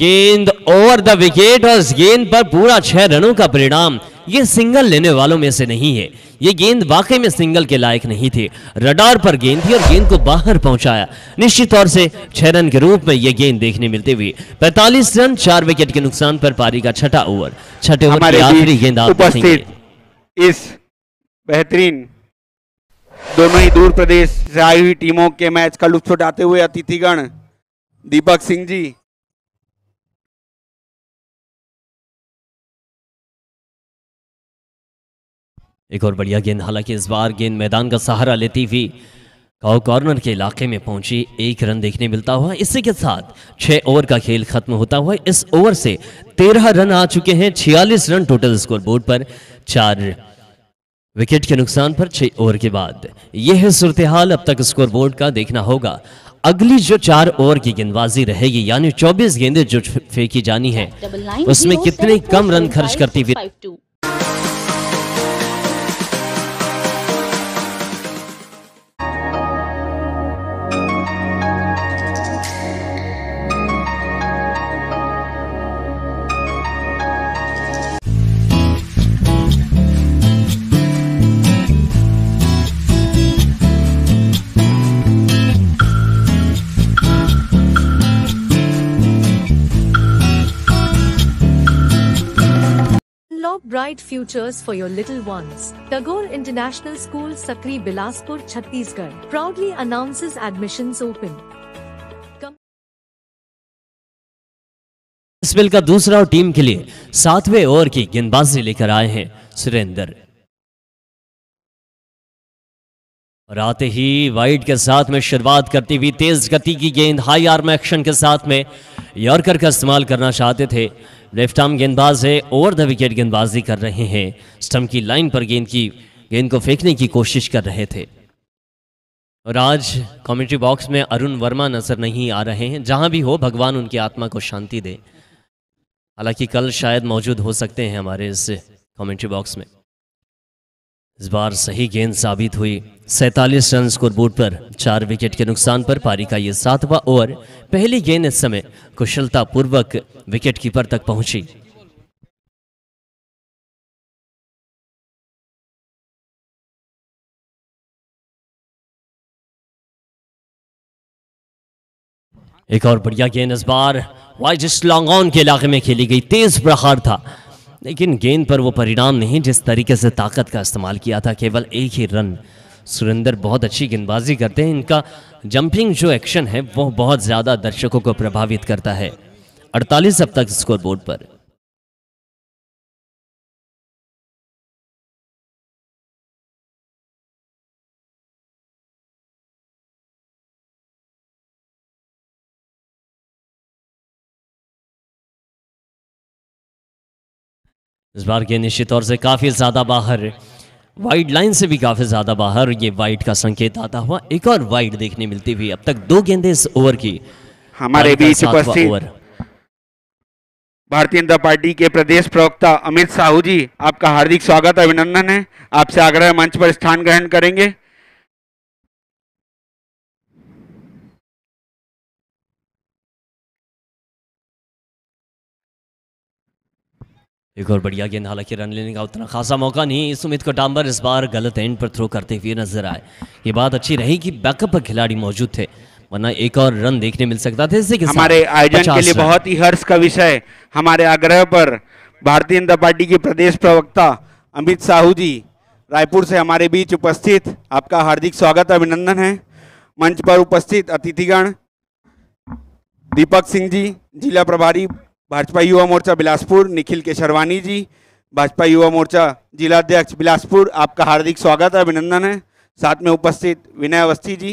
गेंद ओवर द विकेट और इस गेंद पर पूरा छह रनों का परिणाम ये सिंगल लेने वालों में से नहीं है ये गेंद वाकई में सिंगल के लायक नहीं थी रडार पर गेंद थी और गेंद को बाहर पहुंचाया निश्चित तौर से छह रन के रूप में यह गेंद देखने मिलते हुए पैंतालीस रन चार विकेट के नुकसान पर पारी का छठा ओवर छठे ओवर की आखिरी गेंद इस बेहतरीन दोनों ही दूर प्रदेश से आई हुई टीमों के मैच का लुत्फ उठाते हुए अतिथिगण दीपक सिंह जी एक और बढ़िया गेंद हालांकि इस बार गेंद मैदान का सहारा लेती हुई काउ कॉर्नर के इलाके में पहुंची एक रन देखने मिलता हुआ इसी के साथ छह ओवर का खेल खत्म होता हुआ इस ओवर से तेरह रन आ चुके हैं छियालीस रन टोटल स्कोर बोर्ड पर चार विकेट के नुकसान पर छह ओवर के बाद यह है सूरत हाल अब तक स्कोर बोर्ड का देखना होगा अगली जो चार ओवर की गेंदबाजी रहेगी यानी चौबीस गेंदें जो फेंकी जानी है उसमें कितने कम रन खर्च करती हुई Draw bright futures for your little ones. Tagore International School, Sakri, Bilaspur, Chhattisgarh proudly announces admissions open. Spell का दूसरा और टीम के लिए सातवें ओवर की गेंदबाजी लेकर आए हैं सुरेंद्र और आते ही वाइड के साथ में शुरुआत करती हुई तेज गति की गेंद हाई आर्म एक्शन के साथ में यॉर्कर का इस्तेमाल करना चाहते थे लेफ्ट आर्म गेंदबाज है ओवर द विकेट गेंदबाजी कर रहे हैं स्टम्प की लाइन पर गेंद की गेंद को फेंकने की कोशिश कर रहे थे और आज कमेंट्री बॉक्स में अरुण वर्मा नजर नहीं आ रहे हैं जहां भी हो भगवान उनकी आत्मा को शांति दे हालांकि कल शायद मौजूद हो सकते हैं हमारे इस कमेंट्री बॉक्स में इस बार सही गेंद साबित हुई सैतालीस रन स्कोर बोर्ड पर चार विकेट के नुकसान पर पारी का यह सातवां ओवर पहली गेंद इस समय कुशलतापूर्वक विकेट कीपर तक पहुंची एक और बढ़िया गेंद इस बार वाइजिस लॉन्ग ऑन के इलाके में खेली गई तेज प्रहार था लेकिन गेंद पर वो परिणाम नहीं जिस तरीके से ताकत का इस्तेमाल किया था केवल एक ही रन सुरेंद्र बहुत अच्छी गेंदबाजी करते हैं इनका जंपिंग जो एक्शन है वो बहुत ज़्यादा दर्शकों को प्रभावित करता है 48 अब तक स्कोरबोर्ड पर इस बार के निश्चित तौर से काफ़ी ज़्यादा बाहर वाइड लाइन से भी काफ़ी ज़्यादा बाहर ये वाइड का संकेत आता हुआ एक और वाइड देखने मिलती हुई अब तक दो गेंदे इस ओवर की हमारे बीच उपस्थित भारतीय जनता पार्टी के प्रदेश प्रवक्ता अमित साहू जी आपका हार्दिक स्वागत अभिनंदन है आपसे आग्रह मंच पर स्थान ग्रहण करेंगे एक और बढ़िया गेंद हालांकि रन लेने का उतना खासा मौका नहीं इस उम्मीद को डांबर इस बार गलत एंड पर थ्रो करते हुए नजर आए ये बात अच्छी रही कि बैकअप पर खिलाड़ी मौजूद थे वरना एक और रन देखने मिल सकता था इससे हमारे आयोजन के लिए बहुत ही हर्ष का विषय हमारे आग्रह पर भारतीय जनता पार्टी के प्रदेश प्रवक्ता अमित साहू जी रायपुर से हमारे बीच उपस्थित आपका हार्दिक स्वागत अभिनंदन है मंच पर उपस्थित अतिथिगण दीपक सिंह जी जिला प्रभारी भाजपा युवा मोर्चा बिलासपुर निखिल केशरवानी जी भाजपा युवा मोर्चा जिलाध्यक्ष बिलासपुर आपका हार्दिक स्वागत है अभिनंदन है साथ में उपस्थित विनय अवस्थी जी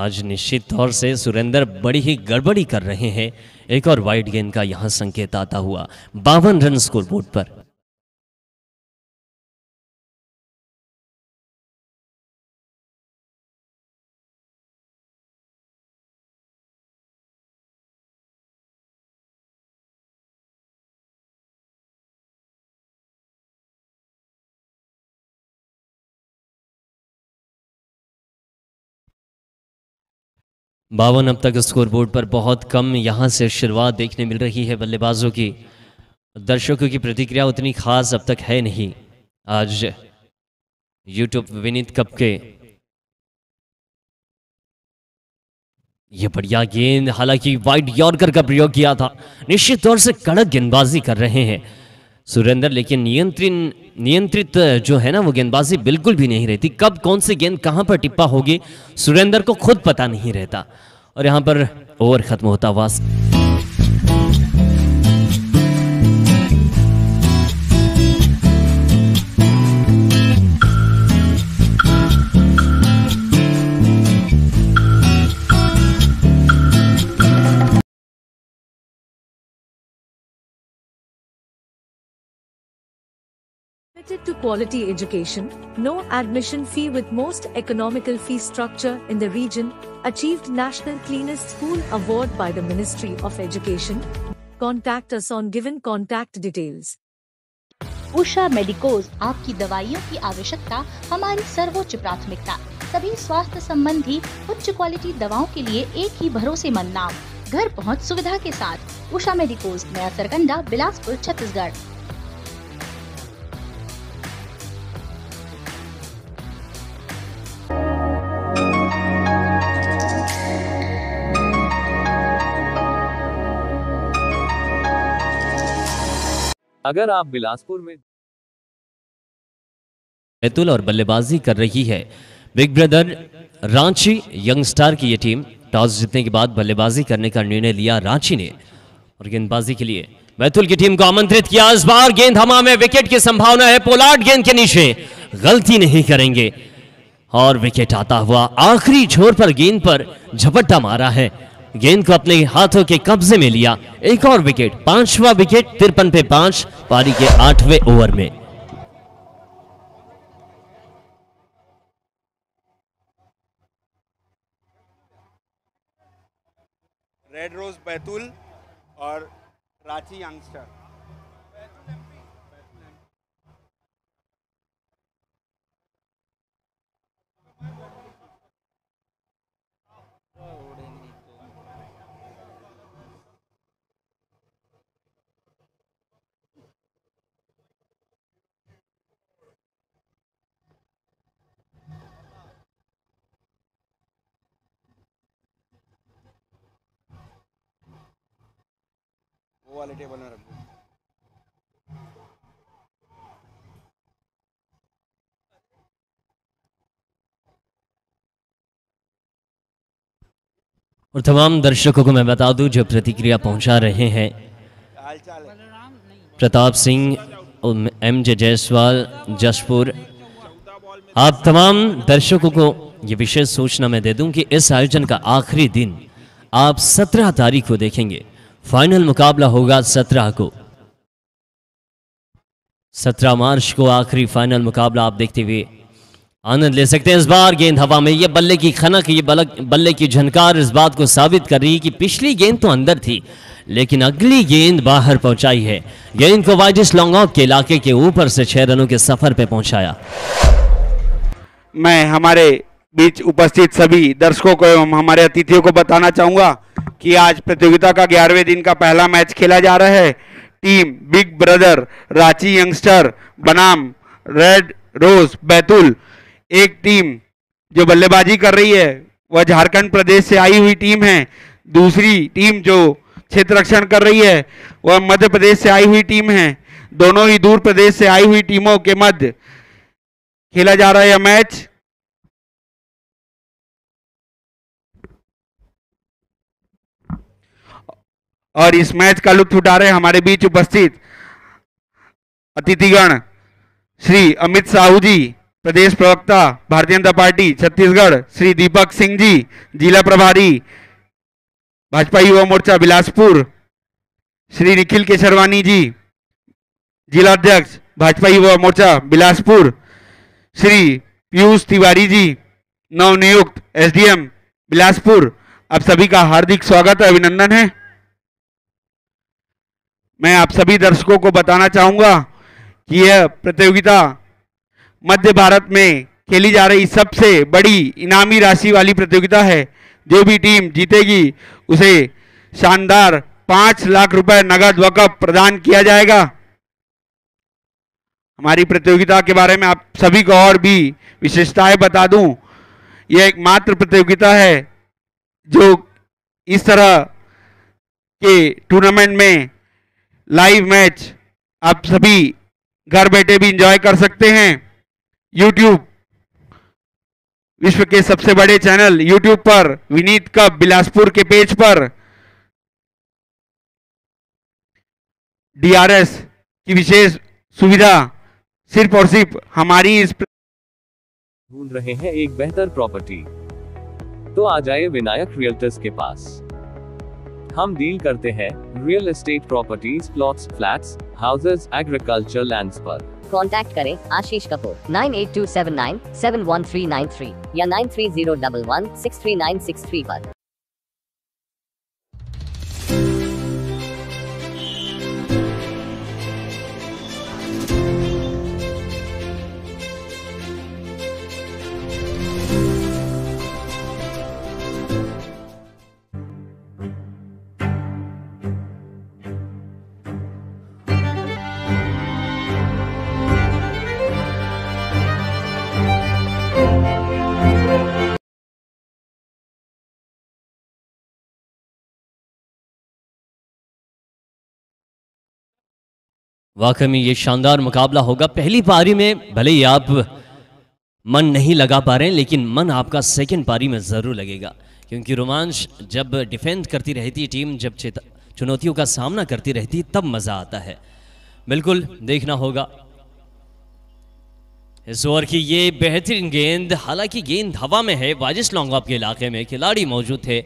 आज निश्चित तौर से सुरेंद्र बड़ी ही गड़बड़ी कर रहे हैं एक और वाइड गेंद का यहां संकेत आता हुआ बावन रन स्कोर बोर्ड पर बावन अब तक स्कोर बोर्ड पर बहुत कम यहां से शुरुआत देखने मिल रही है बल्लेबाजों की दर्शकों की प्रतिक्रिया उतनी खास अब तक है नहीं आज यूट्यूब विनीत कप के ये बढ़िया गेंद हालांकि वाइट यॉर्कर का प्रयोग किया था निश्चित तौर से कड़क गेंदबाजी कर रहे हैं सुरेंद्र लेकिन नियंत्रित नियंत्रित जो है ना वो गेंदबाजी बिल्कुल भी नहीं रहती कब कौन सी गेंद कहां पर टिप्पा होगी सुरेंद्र को खुद पता नहीं रहता और यहां पर ओवर खत्म होता वास committed to quality education, no admission fee with most economical fee structure in the region, achieved National Cleanest School Award by the Ministry of Education. Contact us on given contact details. Usha medicos आपकी दवाइयों की आवश्यकता हमारी सर्वोच्च प्राथमिकता सभी स्वास्थ्य संबंधी उच्च क्वालिटी दवाओं के लिए एक ही भरोसेमंद नाम घर पहुंच सुविधा के साथ उषा मेडिकोज नया सरकंडा बिलासपुर छत्तीसगढ़ अगर आप बिलासपुर में बैतुल और बल्लेबाजी कर रही है big brother Ranchi young star की यह टीम टॉस जीतने के बाद बल्लेबाजी करने का निर्णय लिया रांची ने और गेंदबाजी के लिए बैतुल की टीम को आमंत्रित किया इस बार गेंद हमा में विकेट की संभावना है पोलार्ड गेंद के नीचे गलती नहीं करेंगे और विकेट आता हुआ आखिरी छोर पर गेंद पर झपट्टा मारा है गेंद को अपने हाथों के कब्जे में लिया एक और विकेट पांचवा विकेट तिरपन पे पांच पारी के आठवें ओवर में रेड रोज बैतूल और रांची यंगस्टर वो वाले टेबल में रख दो और तमाम दर्शकों को मैं बता दूं जो प्रतिक्रिया पहुंचा रहे हैं प्रताप सिंह एम जे जयसवाल जसपुर आप तमाम दर्शकों को यह विशेष सूचना मैं दे दूं कि इस आयोजन का आखिरी दिन आप 17 तारीख को देखेंगे फाइनल मुकाबला होगा सत्रह को सत्रह मार्च को आखिरी फाइनल मुकाबला आप देखते हुए आनंद ले सकते हैं इस बार गेंद हवा में ये बल्ले की खनक ये बल्ले की झनकार इस बात को साबित कर रही है कि पिछली गेंद तो अंदर थी लेकिन अगली गेंद बाहर पहुंचाई है गेंद को वाइडिस लॉन्गॉक के इलाके के ऊपर से छह रनों के सफर पे पहुंचाया मैं हमारे बीच उपस्थित सभी दर्शकों को एवं हमारे अतिथियों को बताना चाहूंगा कि आज प्रतियोगिता का ग्यारहवें दिन का पहला मैच खेला जा रहा है team big brother Ranchi youngster बनाम रेड रोज बैतूल एक टीम जो बल्लेबाजी कर रही है वह झारखंड प्रदेश से आई हुई टीम है दूसरी टीम जो क्षेत्र रक्षण कर रही है वह मध्य प्रदेश से आई हुई टीम है दोनों ही दूर प्रदेश से आई हुई टीमों के मध्य खेला जा रहा है यह मैच और इस मैच का लुत्फ उठा रहे हमारे बीच उपस्थित अतिथिगण श्री अमित साहू जी प्रदेश प्रवक्ता भारतीय जनता पार्टी छत्तीसगढ़ श्री दीपक सिंह जी जिला प्रभारी भाजपा युवा मोर्चा बिलासपुर श्री निखिल केसरवानी जी जिला अध्यक्ष भाजपा युवा मोर्चा बिलासपुर श्री पीयूष तिवारी जी नवनियुक्त एसडीएम बिलासपुर आप सभी का हार्दिक स्वागत और अभिनंदन है मैं आप सभी दर्शकों को बताना चाहूँगा कि यह प्रतियोगिता मध्य भारत में खेली जा रही सबसे बड़ी इनामी राशि वाली प्रतियोगिता है जो भी टीम जीतेगी उसे शानदार पाँच लाख रुपए नगद वकफ प्रदान किया जाएगा हमारी प्रतियोगिता के बारे में आप सभी को और भी विशेषताएं बता दूं यह एकमात्र प्रतियोगिता है जो इस तरह के टूर्नामेंट में लाइव मैच आप सभी घर बैठे भी इंजॉय कर सकते हैं यूट्यूब विश्व के सबसे बड़े चैनल यूट्यूब पर विनीत कप बिलासपुर के पेज पर डीआरएस की विशेष सुविधा सिर्फ और सिर्फ हमारी इस ढूंढ रहे हैं एक बेहतर प्रॉपर्टी तो आ जाए विनायक रियल्टर्स के पास हम डील करते हैं real estate properties plot flat houses agriculture land आरोप कॉन्टेक्ट करें Ashish Kapoor nine eight two seven nine seven one three nine three या nine three zero double one six three nine six three आरोप वाकई में ये शानदार मुकाबला होगा पहली पारी में भले ही आप मन नहीं लगा पा रहे हैं लेकिन मन आपका सेकेंड पारी में ज़रूर लगेगा क्योंकि रोमांच जब डिफेंड करती रहती टीम जब चुनौतियों का सामना करती रहती तब मज़ा आता है बिल्कुल देखना होगा इस ओवर की ये बेहतरीन गेंद हालांकि गेंद हवा में है वाजिश लॉन्ग के इलाके में खिलाड़ी मौजूद थे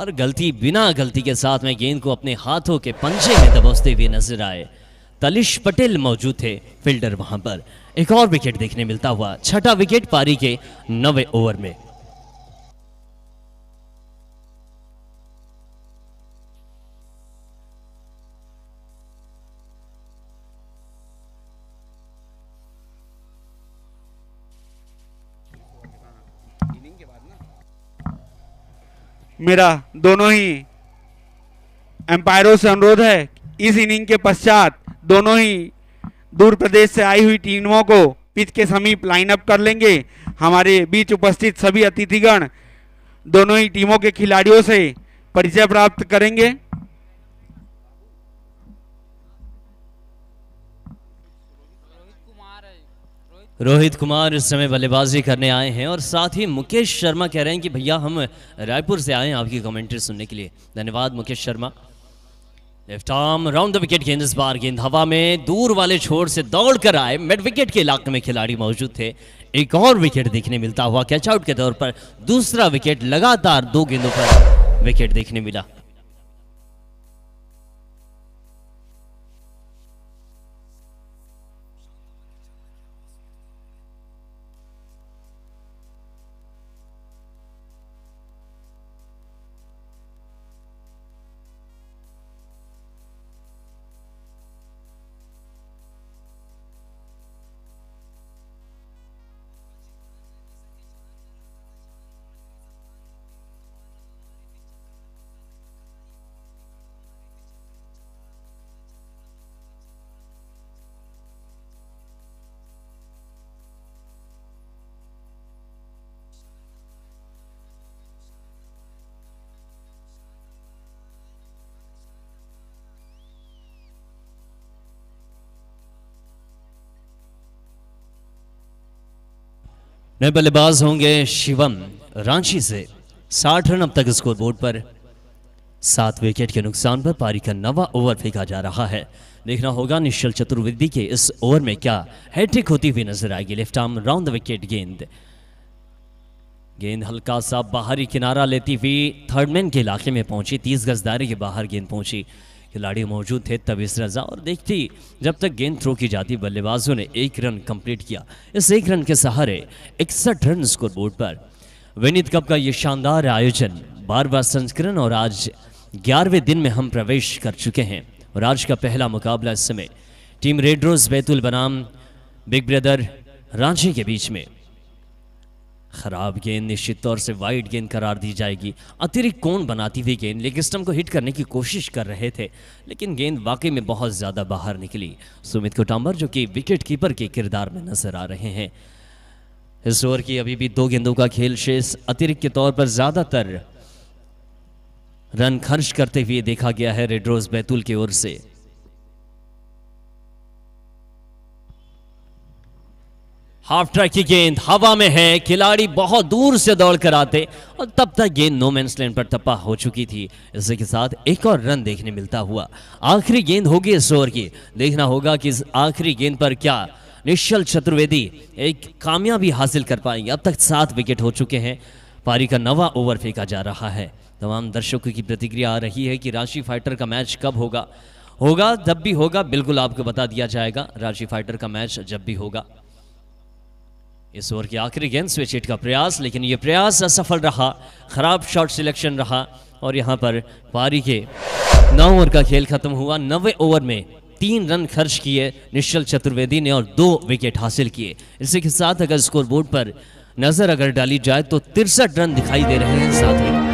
और गलती बिना गलती के साथ में गेंद को अपने हाथों के पंजे में दबोचते हुए नजर आए तलिश पटेल मौजूद थे फील्डर वहां पर एक और विकेट देखने मिलता हुआ छठा विकेट पारी के नवे ओवर में मेरा दोनों ही एम्पायरों से अनुरोध है इस इनिंग के पश्चात दोनों ही दूर प्रदेश से आई हुई टीमों को पिच के समीप लाइनअप कर लेंगे हमारे बीच उपस्थित सभी अतिथिगण दोनों ही टीमों के खिलाड़ियों से परिचय प्राप्त करेंगे रोहित कुमार इस समय बल्लेबाजी करने आए हैं और साथ ही मुकेश शर्मा कह रहे हैं कि भैया हम रायपुर से आए हैं आपकी कमेंट्री सुनने के लिए धन्यवाद Mukesh Sharma left round the wicket गेंद इस बार गेंद हवा में दूर वाले छोर से दौड़ कर आए मिड विकेट के इलाके में खिलाड़ी मौजूद थे एक और विकेट देखने मिलता हुआ कैच आउट के तौर पर दूसरा विकेट लगातार दो गेंदों पर विकेट देखने मिला नए बल्लेबाज होंगे शिवम रांची से साठ रन अब तक स्कोर बोर्ड पर सात विकेट के नुकसान पर पारी का नवा ओवर फेंका जा रहा है देखना होगा निश्चल चतुर्वेदी के इस ओवर में क्या हैट्रिक होती हुई नजर आएगी left arm round the wicket गेंद गेंद हल्का सा बाहरी किनारा लेती हुई थर्डमैन के इलाके में पहुंची तीस गज दायरे के बाहर गेंद पहुंची खिलाड़ी मौजूद थे तब इस रजा और देखती जब तक गेंद थ्रो की जाती बल्लेबाजों ने एक रन कंप्लीट किया इस एक रन के सहारे इकसठ रन स्कोर बोर्ड पर विनीत कप का ये शानदार आयोजन बार बार संस्करण और आज ग्यारहवें दिन में हम प्रवेश कर चुके हैं और आज का पहला मुकाबला इस समय टीम रेडरोज बैतुल बनाम बिग ब्रदर रांची के बीच में खराब गेंद निश्चित तौर से वाइड गेंद करार दी जाएगी अतिरिक्त कौन बनाती हुई गेंद लेग स्टम को हिट करने की कोशिश कर रहे थे लेकिन गेंद वाकई में बहुत ज़्यादा बाहर निकली सुमित कोटाम्बर जो कि विकेट कीपर के किरदार में नजर आ रहे हैं इस ओवर की अभी भी दो गेंदों का खेल शेष अतिरिक्त के तौर पर ज़्यादातर रन खर्च करते हुए देखा गया है रेडरोज बैतूल की ओर से हाफ ट्रैक की गेंद हवा में है खिलाड़ी बहुत दूर से दौड़ कर आते और तब तक गेंद नो मैन स्लैंड पर टप्पा हो चुकी थी इसी के साथ एक और रन देखने मिलता हुआ आखिरी गेंद होगी इस ओवर की देखना होगा कि इस आखिरी गेंद पर क्या निश्चल चतुर्वेदी एक कामयाबी हासिल कर पाएंगे अब तक सात विकेट हो चुके हैं पारी का नवा ओवर फेंका जा रहा है तमाम दर्शकों की प्रतिक्रिया आ रही है कि राशि फाइटर का मैच कब होगा होगा जब भी होगा बिल्कुल आपको बता दिया जाएगा राशि फाइटर का मैच जब भी होगा इस ओवर की आखिरी गेंद स्विच हिट का प्रयास लेकिन ये प्रयास असफल रहा खराब शॉट सिलेक्शन रहा और यहाँ पर पारी के नौ ओवर का खेल खत्म हुआ नवे ओवर में तीन रन खर्च किए निश्चल चतुर्वेदी ने और दो विकेट हासिल किए इसी के साथ अगर स्कोर बोर्ड पर नजर अगर डाली जाए तो तिरसठ रन दिखाई दे रहे हैं साथ ही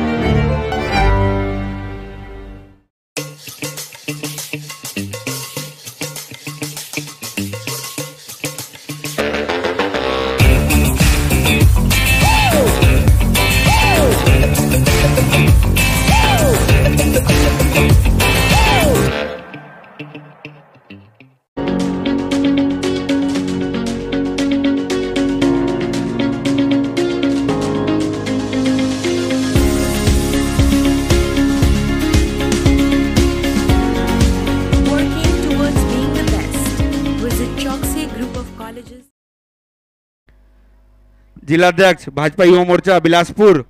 जिलाध्यक्ष भाजपा युवा मोर्चा बिलासपुर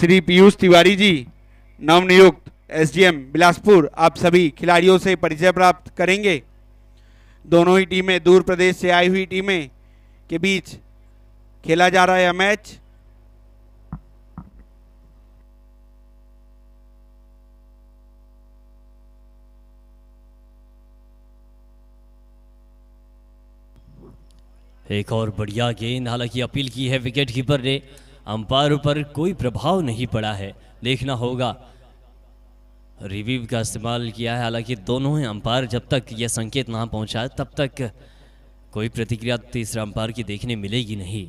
श्री पीयूष तिवारी जी नवनियुक्त एसडीएम बिलासपुर आप सभी खिलाड़ियों से परिचय प्राप्त करेंगे दोनों ही टीमें दूर प्रदेश से आई हुई टीमें के बीच खेला जा रहा है मैच एक और बढ़िया गेंद हालांकि अपील की है विकेट कीपर ने अंपायर पर कोई प्रभाव नहीं पड़ा है देखना होगा रिव्यू का इस्तेमाल किया है हालांकि दोनों ही अंपायर जब तक यह संकेत ना पहुंचा तब तक कोई प्रतिक्रिया तीसरा अंपायर की देखने मिलेगी नहीं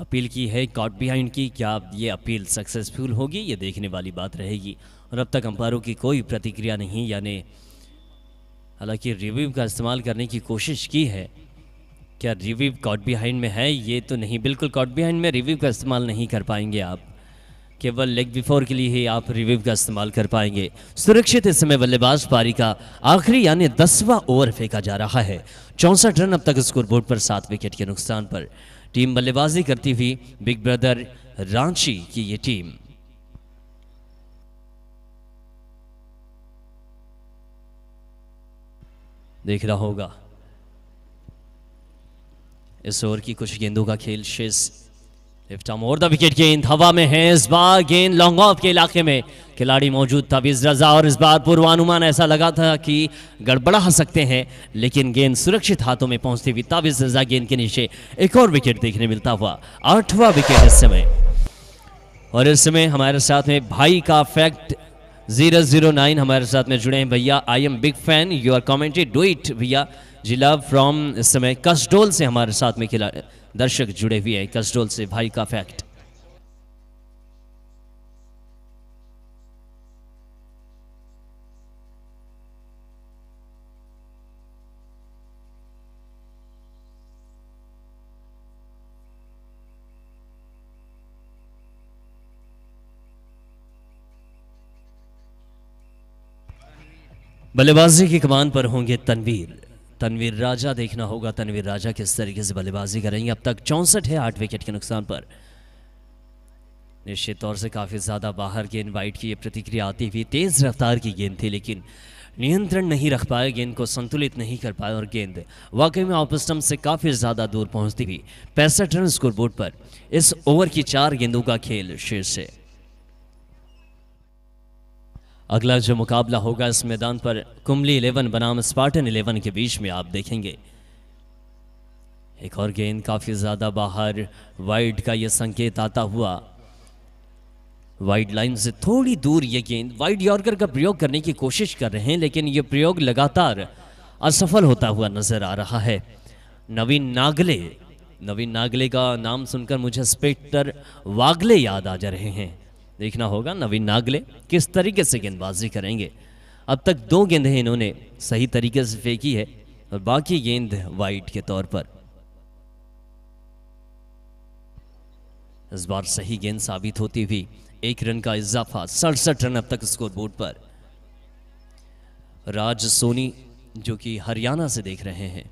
अपील की है कॉट बिहाइंड की क्या ये अपील सक्सेसफुल होगी ये देखने वाली बात रहेगी और अब तक अंपायरों की कोई प्रतिक्रिया नहीं यानी हालांकि रिव्यू का इस्तेमाल करने की कोशिश की है क्या रिव्यू कॉट बिहाइंड में है ये तो नहीं बिल्कुल कॉट बिहाइंड में रिव्यू का इस्तेमाल नहीं कर पाएंगे आप केवल लेग बिफोर के लिए ही आप रिव्यू का इस्तेमाल कर पाएंगे सुरक्षित इस समय बल्लेबाज पारी का आखिरी यानी दसवां ओवर फेंका जा रहा है चौंसठ रन अब तक स्कोर बोर्ड पर सात विकेट के नुकसान पर टीम बल्लेबाजी करती हुई बिग ब्रदर रांची की ये टीम देख रहा होगा इस ओवर की कुछ गेंदों का खेल शेष और द विकेट गेंद हवा में है इस बार गेंद लॉन्ग ऑफ के इलाके में खिलाड़ी मौजूद था बीस रजा और इस बार पूर्वानुमान ऐसा लगा था कि गड़बड़ा हाँ सकते हैं लेकिन गेंद सुरक्षित हाथों में पहुंचती हुई ताविज रजा गेंद के नीचे एक और विकेट देखने मिलता हुआ आठवां विकेट इस समय और इस समय हमारे साथ में भाई का फैक्ट जीरो जीरो नाइन हमारे साथ में जुड़े हैं भैया I am big fan you are commented do it भैया जी लव फ्रॉम इस समय कसडोल से हमारे साथ में खिला दर्शक जुड़े हुए हैं कसडोल से भाई का फैक्ट बल्लेबाजी की कमान पर होंगे तनवीर तनवीर राजा देखना होगा तनवीर राजा किस तरीके से बल्लेबाजी करेंगे अब तक चौंसठ है आठ विकेट के नुकसान पर निश्चित तौर से काफ़ी ज़्यादा बाहर गेंद वाइट की प्रतिक्रिया आती हुई तेज़ रफ्तार की गेंद थी लेकिन नियंत्रण नहीं रख पाए गेंद को संतुलित नहीं कर पाए और गेंद वाकई में ऑपस्टम से काफ़ी ज़्यादा दूर पहुंचती हुई पैंसठ रन स्कोरबोर्ड पर इस ओवर की चार गेंदों का खेल शीर्ष है अगला जो मुकाबला होगा इस मैदान पर कुमली इलेवन बनाम स्पार्टन इलेवन के बीच में आप देखेंगे एक और गेंद काफ़ी ज़्यादा बाहर वाइड का यह संकेत आता हुआ वाइड लाइन से थोड़ी दूर यह गेंद वाइड यॉर्कर का प्रयोग करने की कोशिश कर रहे हैं लेकिन यह प्रयोग लगातार असफल होता हुआ नजर आ रहा है नवीन नागले नवीन नागले का नाम सुनकर मुझे स्पेक्टर वागले याद आ जा रहे हैं देखना होगा नवीन नागले किस तरीके से गेंदबाजी करेंगे अब तक दो गेंदे इन्होंने सही तरीके से फेंकी है और बाकी गेंद वाइट के तौर पर इस बार सही गेंद साबित होती हुई एक रन का इजाफा सड़सठ रन अब तक स्कोर बोर्ड पर राज सोनी जो कि हरियाणा से देख रहे हैं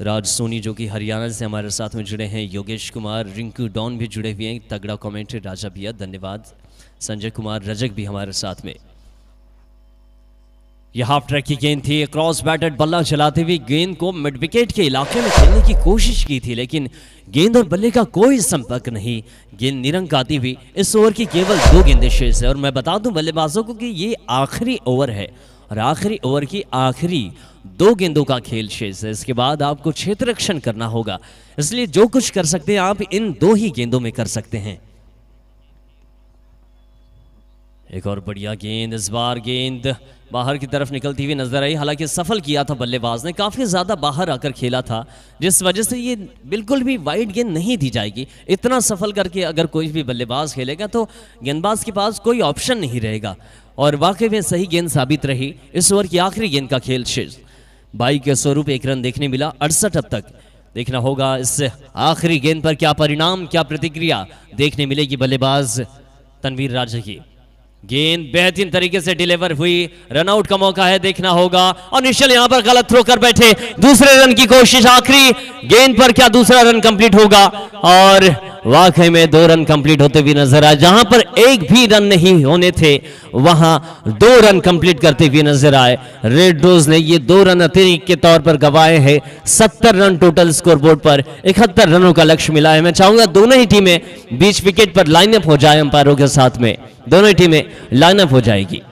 राज सोनी जो कि हरियाणा से हमारे साथ में जुड़े हैं योगेश कुमार रिंकू डॉन भी जुड़े हुए हैं तगड़ा कमेंट्री राजा भैया धन्यवाद संजय कुमार रजक भी हमारे साथ में यह हाफ ट्रैक की गेंद थी क्रॉस बैटेड बल्ला चलाते हुए गेंद को मिड विकेट के इलाके में खेलने की कोशिश की थी लेकिन गेंद और बल्ले का कोई संपर्क नहीं गेंद निरंक आती हुई इस ओवर की केवल दो गेंदें शेष है और मैं बता दूं बल्लेबाजों को कि ये आखिरी ओवर है और आखिरी ओवर की आखिरी दो गेंदों का खेल शेष है इसके बाद आपको क्षेत्र रक्षण करना होगा इसलिए जो कुछ कर सकते हैं आप इन दो ही गेंदों में कर सकते हैं एक और बढ़िया गेंद इस बार गेंद बाहर की तरफ निकलती हुई नजर आई हालांकि सफल किया था बल्लेबाज ने काफ़ी ज़्यादा बाहर आकर खेला था जिस वजह से ये बिल्कुल भी वाइड गेंद नहीं दी जाएगी इतना सफल करके अगर कोई भी बल्लेबाज खेलेगा तो गेंदबाज के पास कोई ऑप्शन नहीं रहेगा और वाकई में सही गेंद साबित रही इस ओवर की आखिरी गेंद का खेल शेष बाई के स्वरूप एक रन देखने मिला अड़सठ अब तक देखना होगा इस आखिरी गेंद पर क्या परिणाम क्या प्रतिक्रिया देखने मिलेगी बल्लेबाज तनवीर राजा की गेंद बेहतरीन तरीके से डिलीवर हुई रनआउट का मौका है देखना होगा और निश्चल यहां पर गलत थ्रो कर बैठे दूसरे रन की कोशिश आखिरी गेंद पर क्या दूसरा रन कंप्लीट होगा और वाकई में दो रन कंप्लीट होते हुए नजर आए जहां पर एक भी रन नहीं होने थे वहां दो रन कंप्लीट करते हुए नजर आए रेड रोज ने ये दो रन अतिरिक्त के तौर पर गवाए हैं सत्तर रन टोटल स्कोरबोर्ड पर इकहत्तर रनों का लक्ष्य मिला है मैं चाहूंगा दोनों ही टीमें बीच विकेट पर लाइनअप हो जाए अंपायरों के साथ में दोनों ही टीमें लाइनअप हो जाएगी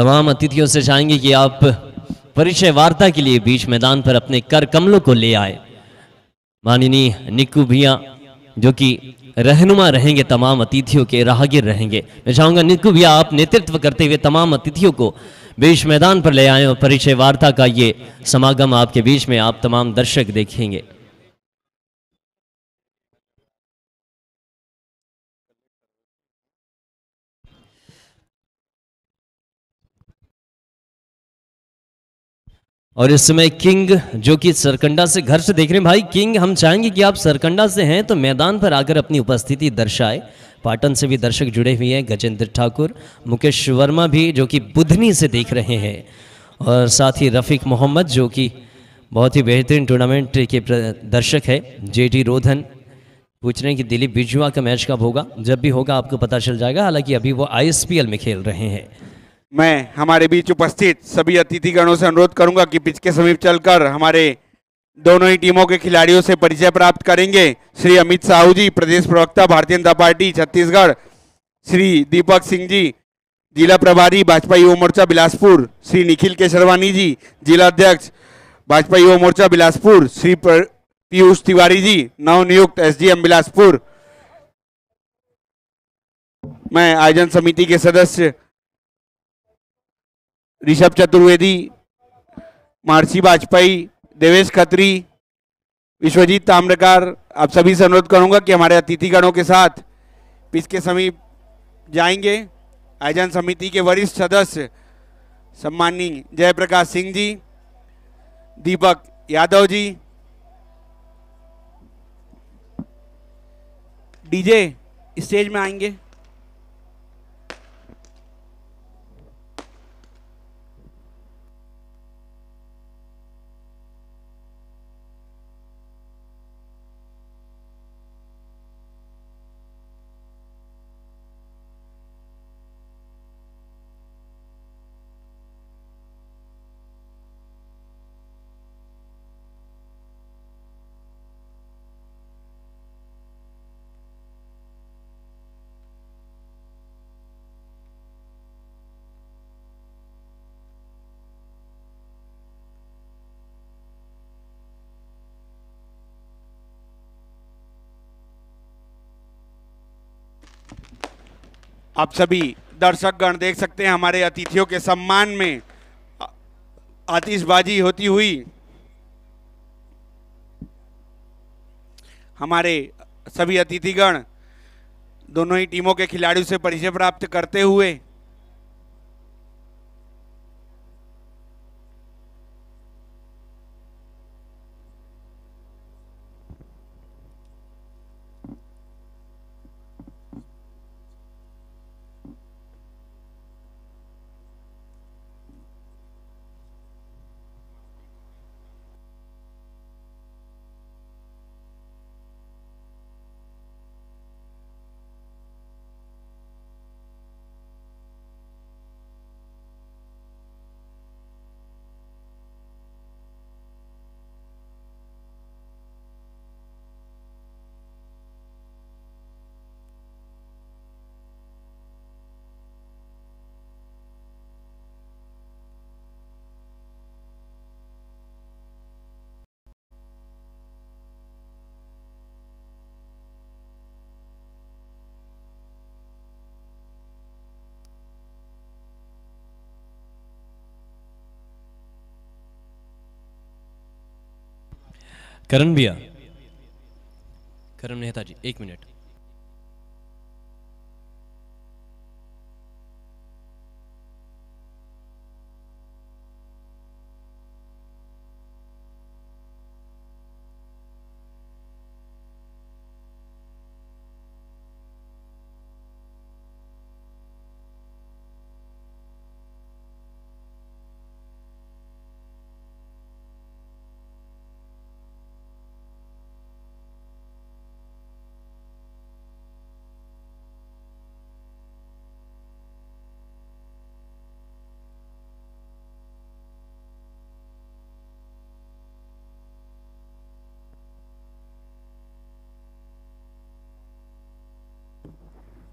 तमाम अतिथियों से चाहेंगे कि आप परिचय वार्ता के लिए बीच मैदान पर अपने कर कमलों को ले आए माननीय निक्कू भैया जो कि रहनुमा रहेंगे तमाम अतिथियों के राहगीर रहेंगे मैं चाहूंगा निकू भैया आप नेतृत्व करते हुए तमाम अतिथियों को बीच मैदान पर ले आए और परिचय वार्ता का ये समागम आपके बीच में आप तमाम दर्शक देखेंगे और इस समय किंग जो कि सरकंडा से घर से देख रहे हैं भाई किंग हम चाहेंगे कि आप सरकंडा से हैं तो मैदान पर आकर अपनी उपस्थिति दर्शाए पाटन से भी दर्शक जुड़े हुए हैं गजेंद्र ठाकुर मुकेश वर्मा भी जो कि बुधनी से देख रहे हैं और साथ ही रफ़ीक मोहम्मद जो कि बहुत ही बेहतरीन टूर्नामेंट के दर्शक है जे रोधन पूछ रहे हैं कि दिलीप बिजुआ का मैच कब होगा जब भी होगा आपको पता चल जाएगा हालांकि अभी वो आई में खेल रहे हैं मैं हमारे बीच उपस्थित सभी अतिथिगणों से अनुरोध करूंगा कि पिच के समीप चलकर हमारे दोनों ही टीमों के खिलाड़ियों से परिचय प्राप्त करेंगे श्री अमित साहू जी प्रदेश प्रवक्ता भारतीय जनता पार्टी छत्तीसगढ़ श्री दीपक सिंह जी जिला प्रभारी भाजपा युवा मोर्चा बिलासपुर श्री निखिल केशरवानी जी जिला अध्यक्ष भाजपा युवा मोर्चा बिलासपुर श्री पीयूष तिवारी जी नवनियुक्त एस डी बिलासपुर मैं आयोजन समिति के सदस्य ऋषभ चतुर्वेदी महर्षि वाजपेयी देवेश खत्री विश्वजीत ताम्रकार आप सभी से अनुरोध करूंगा कि हमारे अतिथिगणों के साथ पिच के समीप जाएंगे आयोजन समिति के वरिष्ठ सदस्य सम्मानी जयप्रकाश सिंह जी दीपक यादव जी डीजे स्टेज में आएंगे आप सभी दर्शकगण देख सकते हैं हमारे अतिथियों के सम्मान में आतिशबाजी होती हुई हमारे सभी अतिथिगण दोनों ही टीमों के खिलाड़ियों से परिचय प्राप्त करते हुए करण भैया करण मेहता जी एक मिनट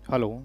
Hello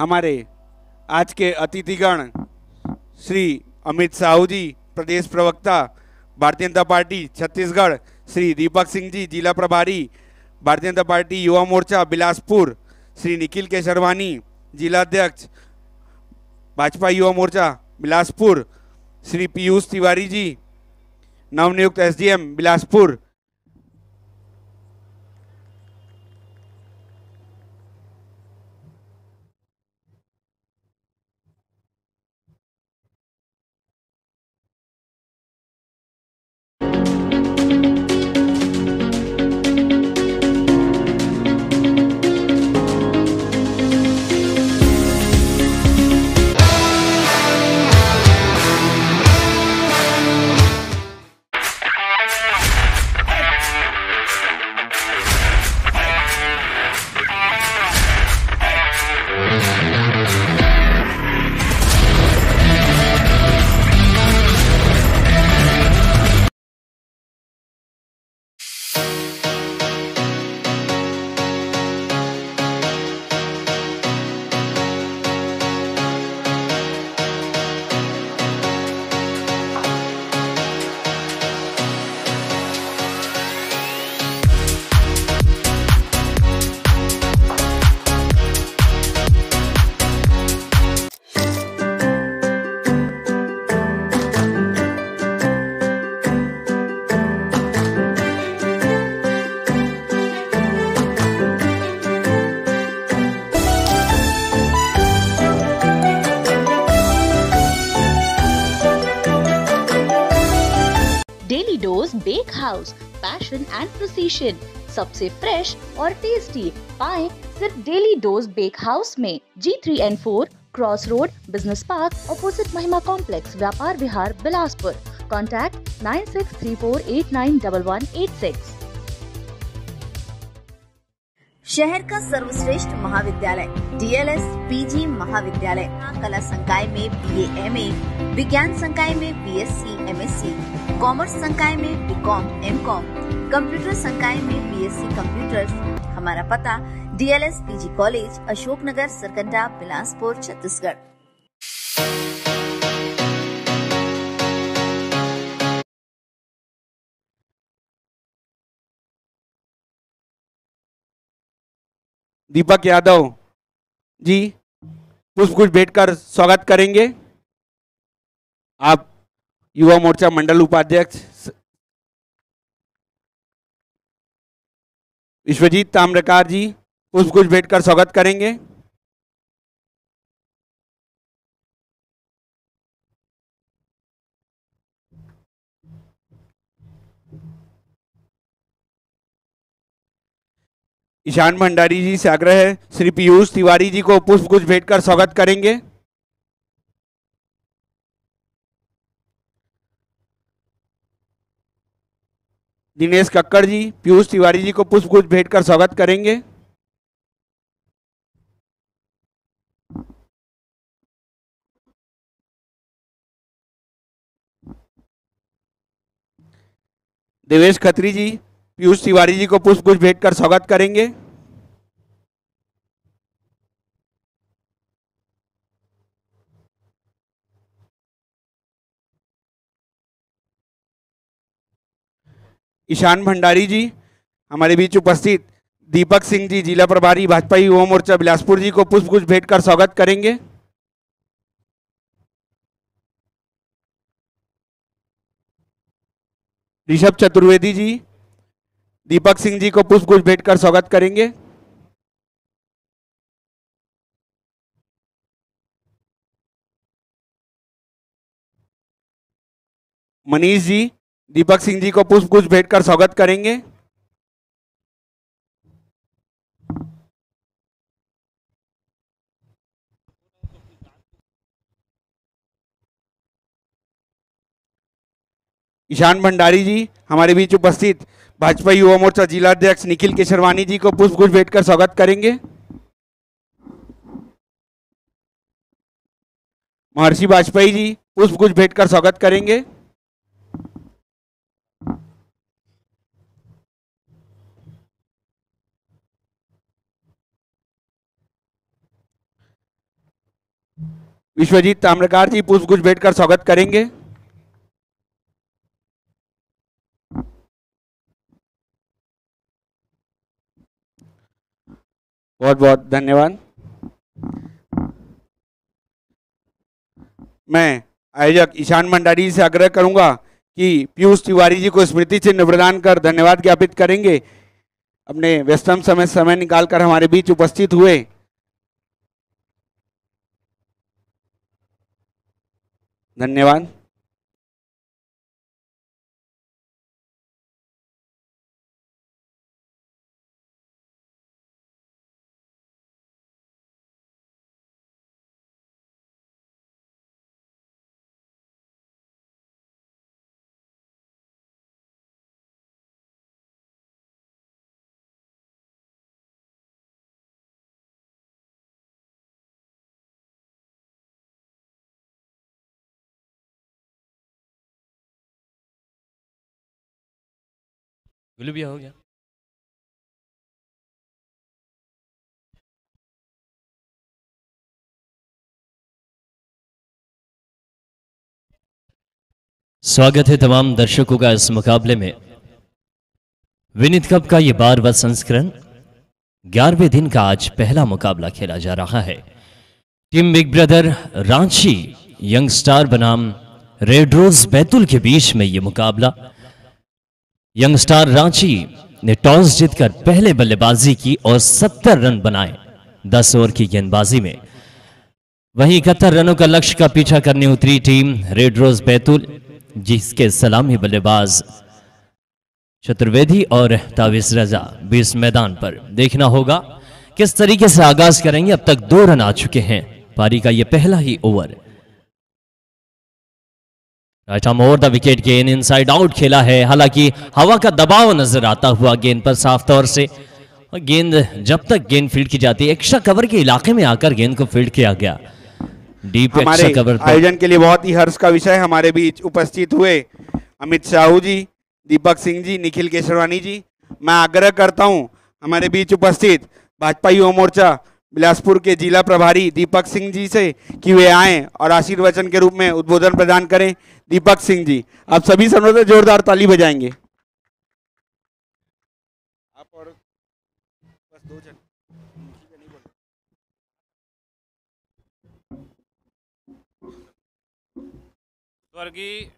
हमारे आज के अतिथिगण श्री अमित साहू जी प्रदेश प्रवक्ता भारतीय जनता पार्टी छत्तीसगढ़ श्री दीपक सिंह जी जिला प्रभारी भारतीय जनता पार्टी युवा मोर्चा बिलासपुर श्री निखिल जिला जिलाध्यक्ष भाजपा युवा मोर्चा बिलासपुर श्री पीयूष तिवारी जी नवनियुक्त SDM Bilaspur house passion and procession सबसे फ्रेश और टेस्टी पाए सिर्फ डेली डोज बेक हाउस में G three and four cross road business park opposite Mahima complex Vyapar Vihar Bilaspur contact nine six three four eight nine double one eight six शहर का सर्वश्रेष्ठ महाविद्यालय DLS PG महाविद्यालय कला संकाय में बी एम ए विज्ञान संकाय में B S C M S C commerce संकाय में B com M com computer संकाय में बी एस सी कम्प्यूटर हमारा पता D L P PG college Ashoknagar Sarkanda Bilaspur Chhattisgarh Deepak Yadav ji कुछ कुछ बैठकर स्वागत करेंगे आप युवा मोर्चा मंडल उपाध्यक्ष विश्वजीत ताम्रकार जी कुछ कुछ भेंट कर स्वागत करेंगे ईशान भंडारी जी से आग्रह है श्री पीयूष तिवारी जी को पुष्प कुछ भेंट कर स्वागत करेंगे दिनेश कक्कड़ जी पीयूष तिवारी जी को पुष्प गुच्छ भेंट कर स्वागत करेंगे देवेश खत्री जी पीयूष तिवारी जी को पुष्प गुच्छ भेंट कर स्वागत करेंगे ईशान भंडारी जी हमारे बीच उपस्थित दीपक सिंह जी जिला प्रभारी भाजपा युवा मोर्चा बिलासपुर जी को पुष्प गुच्छ भेंट कर स्वागत करेंगे ऋषभ चतुर्वेदी जी दीपक सिंह जी को पुष्प गुच्छ भेंट कर स्वागत करेंगे मनीष जी दीपक सिंह जी को पुष्प गुच्छ भेंट कर स्वागत करेंगे ईशान भंडारी जी हमारे बीच उपस्थित भाजपा युवा मोर्चा जिला अध्यक्ष निखिल केशरवानी जी को पुष्प कुछ भेंट कर स्वागत करेंगे महर्षि वाजपेयी जी पुष्प कुछ भेंट कर स्वागत करेंगे विश्वजीत ताम्रकार जी पुष्प कुछ बैठकर स्वागत करेंगे बहुत बहुत धन्यवाद मैं आयोजक ईशान मंडारी से आग्रह करूंगा कि पीयूष तिवारी जी को स्मृति चिन्ह प्रदान कर धन्यवाद ज्ञापित करेंगे अपने व्यस्तम समय समय निकालकर हमारे बीच उपस्थित हुए धन्यवाद गुल्लू हो गया स्वागत है तमाम दर्शकों का इस मुकाबले में विनित कप का यह बारवा संस्करण ग्यारहवें दिन का आज पहला मुकाबला खेला जा रहा है team big brother Ranchi young star बनाम रेड रोज बैतुल के बीच में यह मुकाबला स्टार रांची ने टॉस जीतकर पहले बल्लेबाजी की और 70 रन बनाए 10 ओवर की गेंदबाजी में वहीं इकहत्तर रनों का लक्ष्य का पीछा करने उतरी टीम रेड रोज बैतूल जिसके सलामी बल्लेबाज चतुर्वेदी और ताविस रजा बीस मैदान पर देखना होगा किस तरीके से आगाज करेंगे अब तक दो रन आ चुके हैं पारी का यह पहला ही ओवर टॉम मोर द विकेट गेंद इनसाइड आउट खेला है हालांकि हवा का दबाव नजर आता हुआ गेंद पर साफ तौर से गेंद जब तक गेंद फील्ड की जाती है एक्स्ट्रा कवर के इलाके में आकर गेंद को फील्ड किया गया डीप हमारे कवर आयोजन के लिए बहुत ही हर्ष का विषय हमारे बीच उपस्थित हुए अमित साहू जी दीपक सिंह जी निखिल केसरवानी जी मैं आग्रह करता हूँ हमारे बीच उपस्थित भाजपा युवा मोर्चा बिलासपुर के जिला प्रभारी दीपक सिंह जी से कि वे आए और आशीर्वचन के रूप में उद्बोधन प्रदान करें दीपक सिंह जी आप सभी समझौते तो जोरदार ताली बजाएंगे आप और बस दो जन स्वर्गीय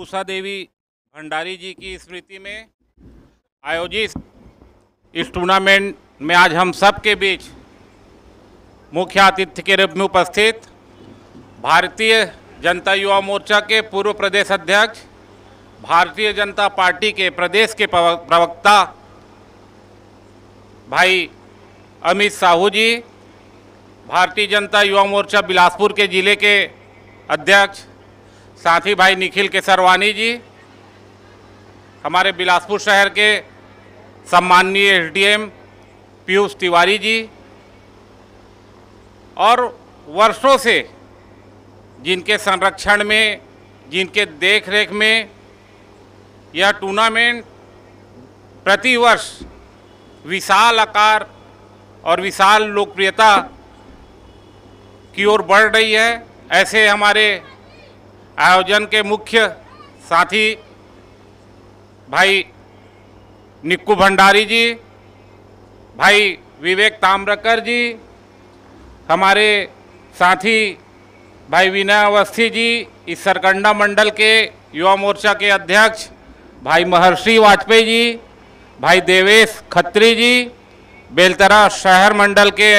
उषा देवी भंडारी जी की स्मृति में आयोजित इस टूर्नामेंट में आज हम सब के बीच मुख्य अतिथि के रूप में उपस्थित भारतीय जनता युवा मोर्चा के पूर्व प्रदेश अध्यक्ष भारतीय जनता पार्टी के प्रदेश के प्रवक्ता भाई अमित साहू जी भारतीय जनता युवा मोर्चा बिलासपुर के ज़िले के अध्यक्ष साथी भाई निखिल केसरवानी जी हमारे बिलासपुर शहर के सम्माननीय एसडीएम पीयूष तिवारी जी और वर्षों से जिनके संरक्षण में जिनके देख रेख में यह टूर्नामेंट प्रतिवर्ष विशाल आकार और विशाल लोकप्रियता की ओर बढ़ रही है ऐसे हमारे आयोजन के मुख्य साथी भाई निक्कू भंडारी जी भाई विवेक ताम्रकर जी हमारे साथी भाई विनय अवस्थी जी इस सरकंडा मंडल के युवा मोर्चा के अध्यक्ष भाई महर्षि वाजपेयी जी भाई देवेश खत्री जी बेलतरा शहर मंडल के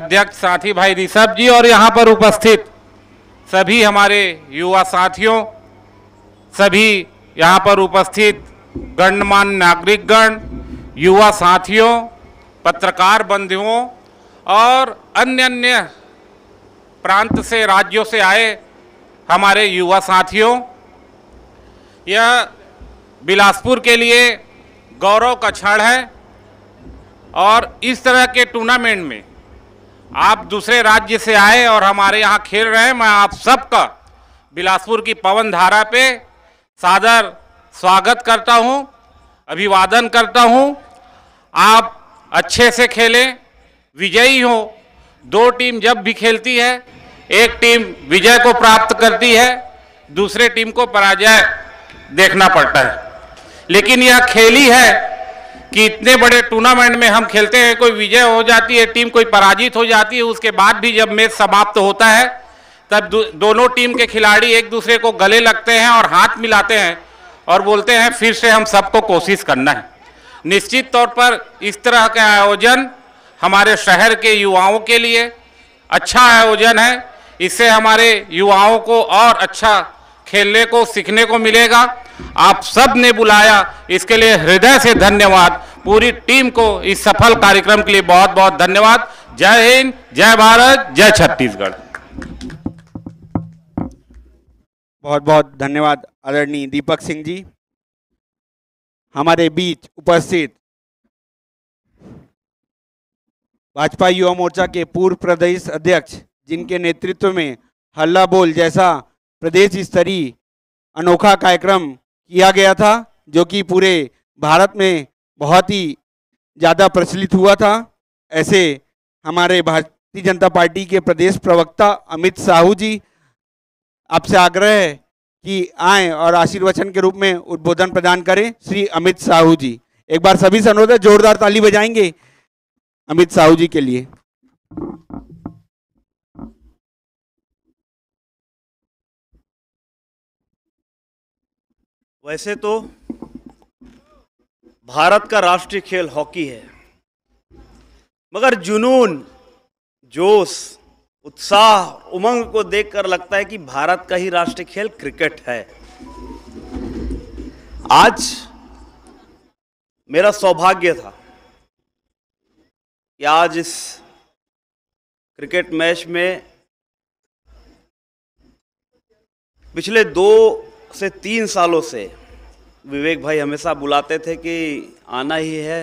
अध्यक्ष साथी भाई ऋषभ जी और यहाँ पर उपस्थित सभी हमारे युवा साथियों सभी यहाँ पर उपस्थित गणमान्य नागरिकगण युवा साथियों पत्रकार बंधुओं और अन्य अन्य प्रांत से राज्यों से आए हमारे युवा साथियों यह बिलासपुर के लिए गौरव का क्षण है और इस तरह के टूर्नामेंट में आप दूसरे राज्य से आए और हमारे यहाँ खेल रहे हैं मैं आप सबका बिलासपुर की पवन धारा पे सादर स्वागत करता हूँ अभिवादन करता हूँ आप अच्छे से खेलें विजयी हों दो टीम जब भी खेलती है एक टीम विजय को प्राप्त करती है दूसरे टीम को पराजय देखना पड़ता है लेकिन यह खेली है कि इतने बड़े टूर्नामेंट में हम खेलते हैं कोई विजय हो जाती है टीम कोई पराजित हो जाती है उसके बाद भी जब मैच समाप्त तो होता है तब दोनों टीम के खिलाड़ी एक दूसरे को गले लगते हैं और हाथ मिलाते हैं और बोलते हैं फिर से हम सबको कोशिश करना है निश्चित तौर पर इस तरह के आयोजन हमारे शहर के युवाओं के लिए अच्छा आयोजन है इससे हमारे युवाओं को और अच्छा खेलने को सीखने को मिलेगा आप सब ने बुलाया इसके लिए हृदय से धन्यवाद पूरी टीम को इस सफल कार्यक्रम के लिए बहुत बहुत धन्यवाद जय हिंद जय भारत जय छत्तीसगढ़ बहुत बहुत धन्यवाद आदरणीय दीपक सिंह जी हमारे बीच उपस्थित भाजपा युवा मोर्चा के पूर्व प्रदेश अध्यक्ष जिनके नेतृत्व में हल्ला बोल जैसा प्रदेश स्तरीय अनोखा कार्यक्रम किया गया था जो कि पूरे भारत में बहुत ही ज़्यादा प्रचलित हुआ था ऐसे हमारे भारतीय जनता पार्टी के प्रदेश प्रवक्ता अमित साहू जी आपसे आग्रह है कि आए और आशीर्वचन के रूप में उद्बोधन प्रदान करें श्री अमित साहू जी एक बार सभी से अनुरोध है जोरदार ताली बजाएंगे अमित साहू जी के लिए वैसे तो भारत का राष्ट्रीय खेल हॉकी है मगर जुनून जोश उत्साह उमंग को देखकर लगता है कि भारत का ही राष्ट्रीय खेल क्रिकेट है आज मेरा सौभाग्य था कि आज इस क्रिकेट मैच में पिछले दो से तीन सालों से विवेक भाई हमेशा बुलाते थे कि आना ही है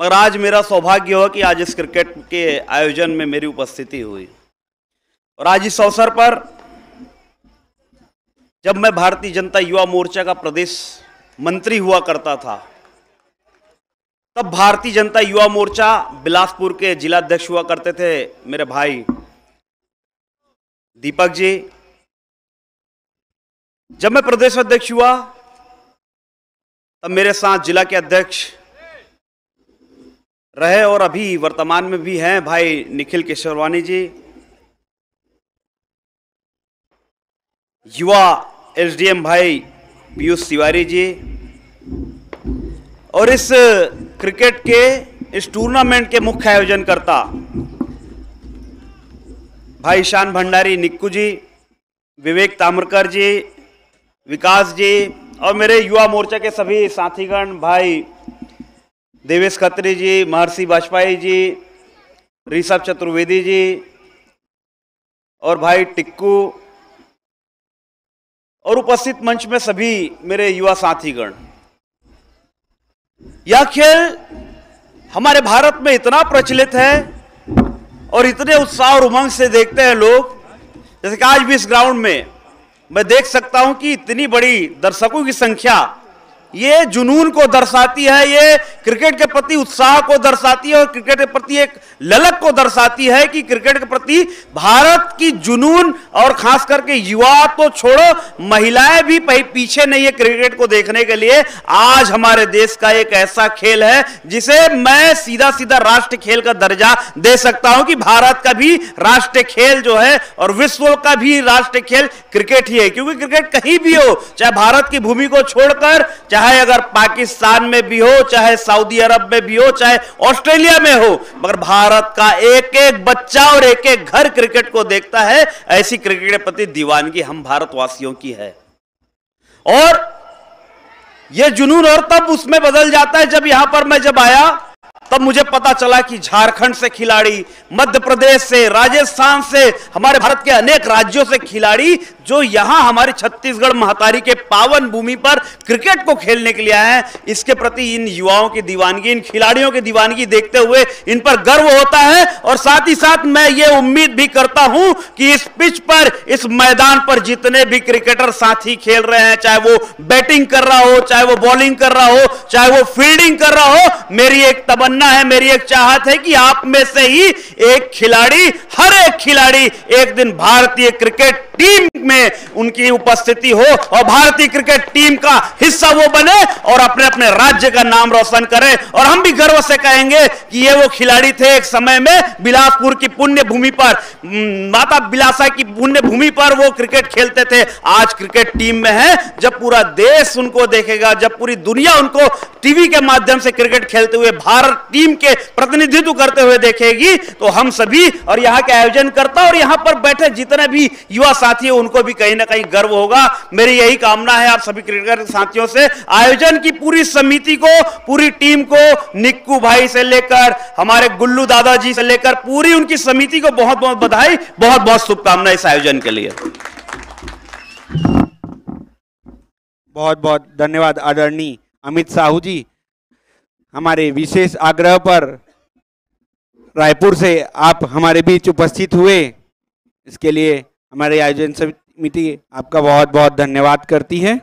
मगर आज मेरा सौभाग्य हुआ कि आज इस क्रिकेट के आयोजन में मेरी उपस्थिति हुई और आज इस अवसर पर जब मैं भारतीय जनता युवा मोर्चा का प्रदेश मंत्री हुआ करता था तब भारतीय जनता युवा मोर्चा बिलासपुर के जिला अध्यक्ष हुआ करते थे मेरे भाई दीपक जी जब मैं प्रदेश अध्यक्ष हुआ तब मेरे साथ जिला के अध्यक्ष रहे और अभी वर्तमान में भी हैं भाई निखिल केशरवानी जी युवा एसडीएम भाई पीयूष तिवारी जी और इस क्रिकेट के इस टूर्नामेंट के मुख्य आयोजन करता भाई ईशान भंडारी निक्कू जी विवेक तामरकर जी विकास जी और मेरे युवा मोर्चा के सभी साथीगण भाई देवेश खत्री जी महर्षि वाजपेयी जी ऋषभ चतुर्वेदी जी और भाई टिक्कू और उपस्थित मंच में सभी मेरे युवा साथीगण यह खेल हमारे भारत में इतना प्रचलित है और इतने उत्साह और उमंग से देखते हैं लोग जैसे कि आज भी इस ग्राउंड में मैं देख सकता हूं कि इतनी बड़ी दर्शकों की संख्या ये जुनून को दर्शाती है ये क्रिकेट के प्रति उत्साह को दर्शाती है और क्रिकेट के प्रति एक ललक को दर्शाती है कि क्रिकेट के प्रति भारत की जुनून और खास करके युवा तो छोड़ो महिलाएं भी पीछे नहीं है क्रिकेट को देखने के लिए आज हमारे देश का एक ऐसा खेल है जिसे मैं सीधा सीधा राष्ट्र खेल का दर्जा दे सकता हूं कि भारत का भी राष्ट्रीय खेल जो है और विश्व का भी राष्ट्रीय खेल क्रिकेट ही है क्योंकि क्रिकेट कहीं भी हो चाहे भारत की भूमि को छोड़कर चाहे चाहे अगर पाकिस्तान में भी हो चाहे सऊदी अरब में भी हो चाहे ऑस्ट्रेलिया में हो मगर भारत का एक एक बच्चा और एक एक घर क्रिकेट को देखता है ऐसी क्रिकेट के प्रति दीवानगी हम भारतवासियों की है और यह जुनून और तब उसमें बदल जाता है जब यहां पर मैं जब आया तब मुझे पता चला कि झारखंड से खिलाड़ी मध्य प्रदेश से राजस्थान से हमारे भारत के अनेक राज्यों से खिलाड़ी जो यहां हमारे छत्तीसगढ़ महतारी के पावन भूमि पर क्रिकेट को खेलने के लिए आए हैं इसके प्रति इन युवाओं की दीवानगी इन खिलाड़ियों की दीवानगी देखते हुए इन पर गर्व होता है और साथ ही साथ मैं ये उम्मीद भी करता हूं कि इस पिच पर इस मैदान पर जितने भी क्रिकेटर साथी खेल रहे हैं चाहे वो बैटिंग कर रहा हो चाहे वो बॉलिंग कर रहा हो चाहे वो फील्डिंग कर रहा हो मेरी एक तबन तमन्ना है मेरी एक चाहत है कि आप में से ही एक खिलाड़ी हर एक खिलाड़ी एक दिन भारतीय क्रिकेट टीम में उनकी उपस्थिति हो और भारतीय क्रिकेट टीम का हिस्सा वो बने और अपने अपने राज्य का नाम रोशन करें और हम भी गर्व से कहेंगे कि ये वो खिलाड़ी थे एक समय में बिलासपुर की पुण्य भूमि पर माता बिलासा की पुण्य भूमि पर वो क्रिकेट खेलते थे आज क्रिकेट टीम में है जब पूरा देश उनको देखेगा जब पूरी दुनिया उनको टीवी के माध्यम से क्रिकेट खेलते हुए भारत टीम के प्रतिनिधित्व करते हुए देखेगी तो हम सभी और यहाँ के आयोजन करता और यहाँ पर बैठे जितने भी युवा साथी है उनको भी कहीं ना कहीं गर्व होगा मेरी यही कामना है आप सभी क्रिकेट साथियों से आयोजन की पूरी समिति को पूरी टीम को निक्कू भाई से लेकर हमारे गुल्लू दादाजी से लेकर पूरी उनकी समिति को बहुत बहुत बधाई बहुत बहुत शुभकामना इस आयोजन के लिए बहुत बहुत धन्यवाद आदरणीय अमित साहू जी हमारे विशेष आग्रह पर रायपुर से आप हमारे बीच उपस्थित हुए इसके लिए हमारे आयोजन समिति आपका बहुत बहुत धन्यवाद करती है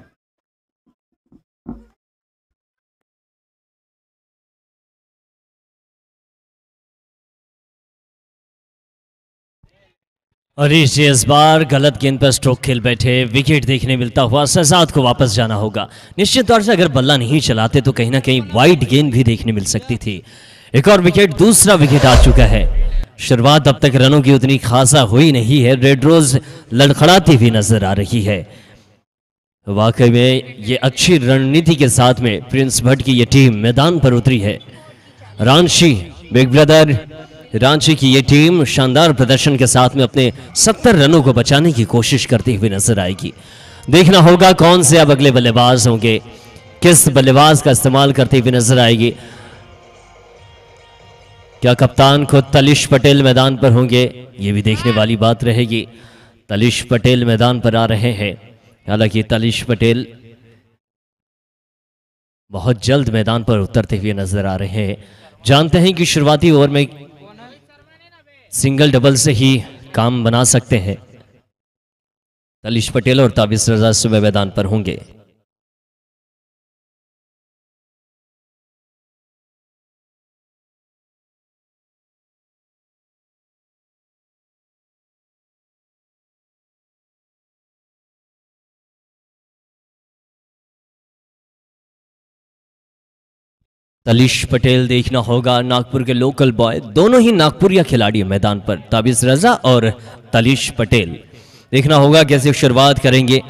और जी इस बार गलत गेंद पर स्ट्रोक खेल बैठे विकेट देखने मिलता हुआ शहजाद को वापस जाना होगा निश्चित तौर से अगर बल्ला नहीं चलाते तो कहीं ना कहीं वाइड गेंद भी देखने मिल सकती थी एक और विकेट दूसरा विकेट आ चुका है शुरुआत अब तक रनों की उतनी खासा हुई नहीं है रेड रोज लड़खड़ाती हुई नजर आ रही है वाकई में ये अच्छी रणनीति के साथ में प्रिंस भट्ट की यह टीम मैदान पर उतरी है रानशी बिग ब्रदर रांची की ये टीम शानदार प्रदर्शन के साथ में अपने 70 रनों को बचाने की कोशिश करती हुई नजर आएगी देखना होगा कौन से अब अगले बल्लेबाज होंगे किस बल्लेबाज का इस्तेमाल करती हुई नजर आएगी क्या कप्तान खुद तलिश पटेल मैदान पर होंगे ये भी देखने वाली बात रहेगी तलिश पटेल मैदान पर आ रहे हैं हालांकि तलिश पटेल बहुत जल्द मैदान पर उतरते हुए नजर आ रहे हैं जानते हैं कि शुरुआती ओवर में सिंगल डबल से ही काम बना सकते हैं तलिश पटेल और ताबिस रजा सुबह मैदान पर होंगे तलिश पटेल देखना होगा नागपुर के लोकल बॉय दोनों ही नागपुरिया खिलाड़ी मैदान पर ताबिज रजा और तलिश पटेल देखना होगा कैसे शुरुआत करेंगे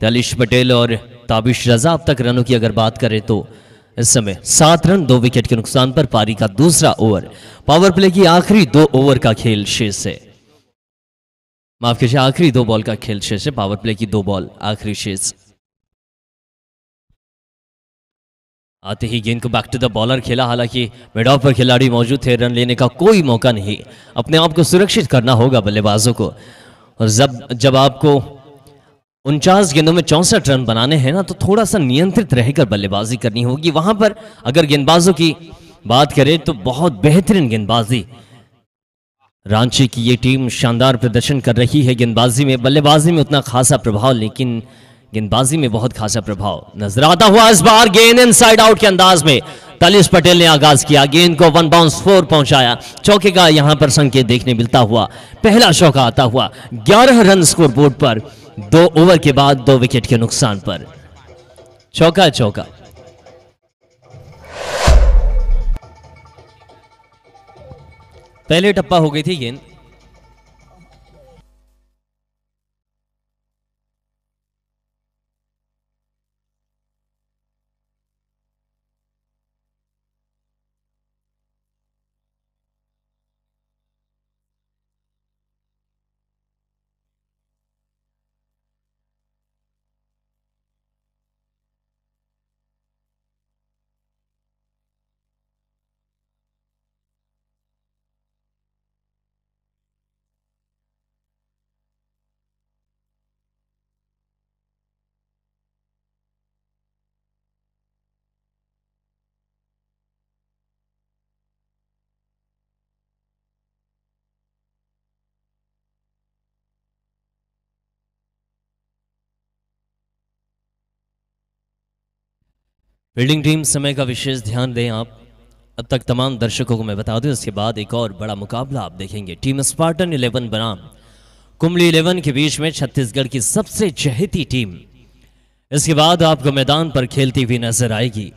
तलिश पटेल और ताबिश रजा अब तक रनों की अगर बात करें तो इस समय सात रन दो विकेट के नुकसान पर पारी का दूसरा ओवर पावर प्ले की आखिरी दो ओवर का खेल शेष है माफ कीजिए आखिरी दो बॉल का खेल शेष है पावर प्ले की दो बॉल आखिरी शेष आते ही गेंद को बैक टू द बॉलर खेला हालांकि मिड ऑफ पर खिलाड़ी मौजूद थे रन लेने का कोई मौका नहीं अपने आप को सुरक्षित करना होगा बल्लेबाजों को और जब जब आपको उनचास गेंदों में चौंसठ रन बनाने हैं ना तो थोड़ा सा नियंत्रित रहकर बल्लेबाजी करनी होगी वहां पर अगर गेंदबाजों की बात करें तो बहुत बेहतरीन गेंदबाजी रांची की ये टीम शानदार प्रदर्शन कर रही है गेंदबाजी में बल्लेबाजी में उतना खासा प्रभाव लेकिन गेंदबाजी में बहुत खासा प्रभाव नजर आता हुआ इस बार गेंद इन साइड आउट के अंदाज में तलिश पटेल ने आगाज किया गेंद को वन बाउंस फोर पहुंचाया चौके का यहां पर संकेत देखने मिलता हुआ पहला चौका आता हुआ ग्यारह रन स्कोर बोर्ड पर दो ओवर के बाद दो विकेट के नुकसान पर चौका चौका पहले टप्पा हो गई थी गेंद बिल्डिंग टीम समय का विशेष ध्यान दें आप अब तक तमाम दर्शकों को मैं बता दूं इसके बाद एक और बड़ा मुकाबला आप देखेंगे टीम स्पार्टन इलेवन बनाम कुमली इलेवन के बीच में छत्तीसगढ़ की सबसे चहेती टीम इसके बाद आपको मैदान पर खेलती हुई नजर आएगी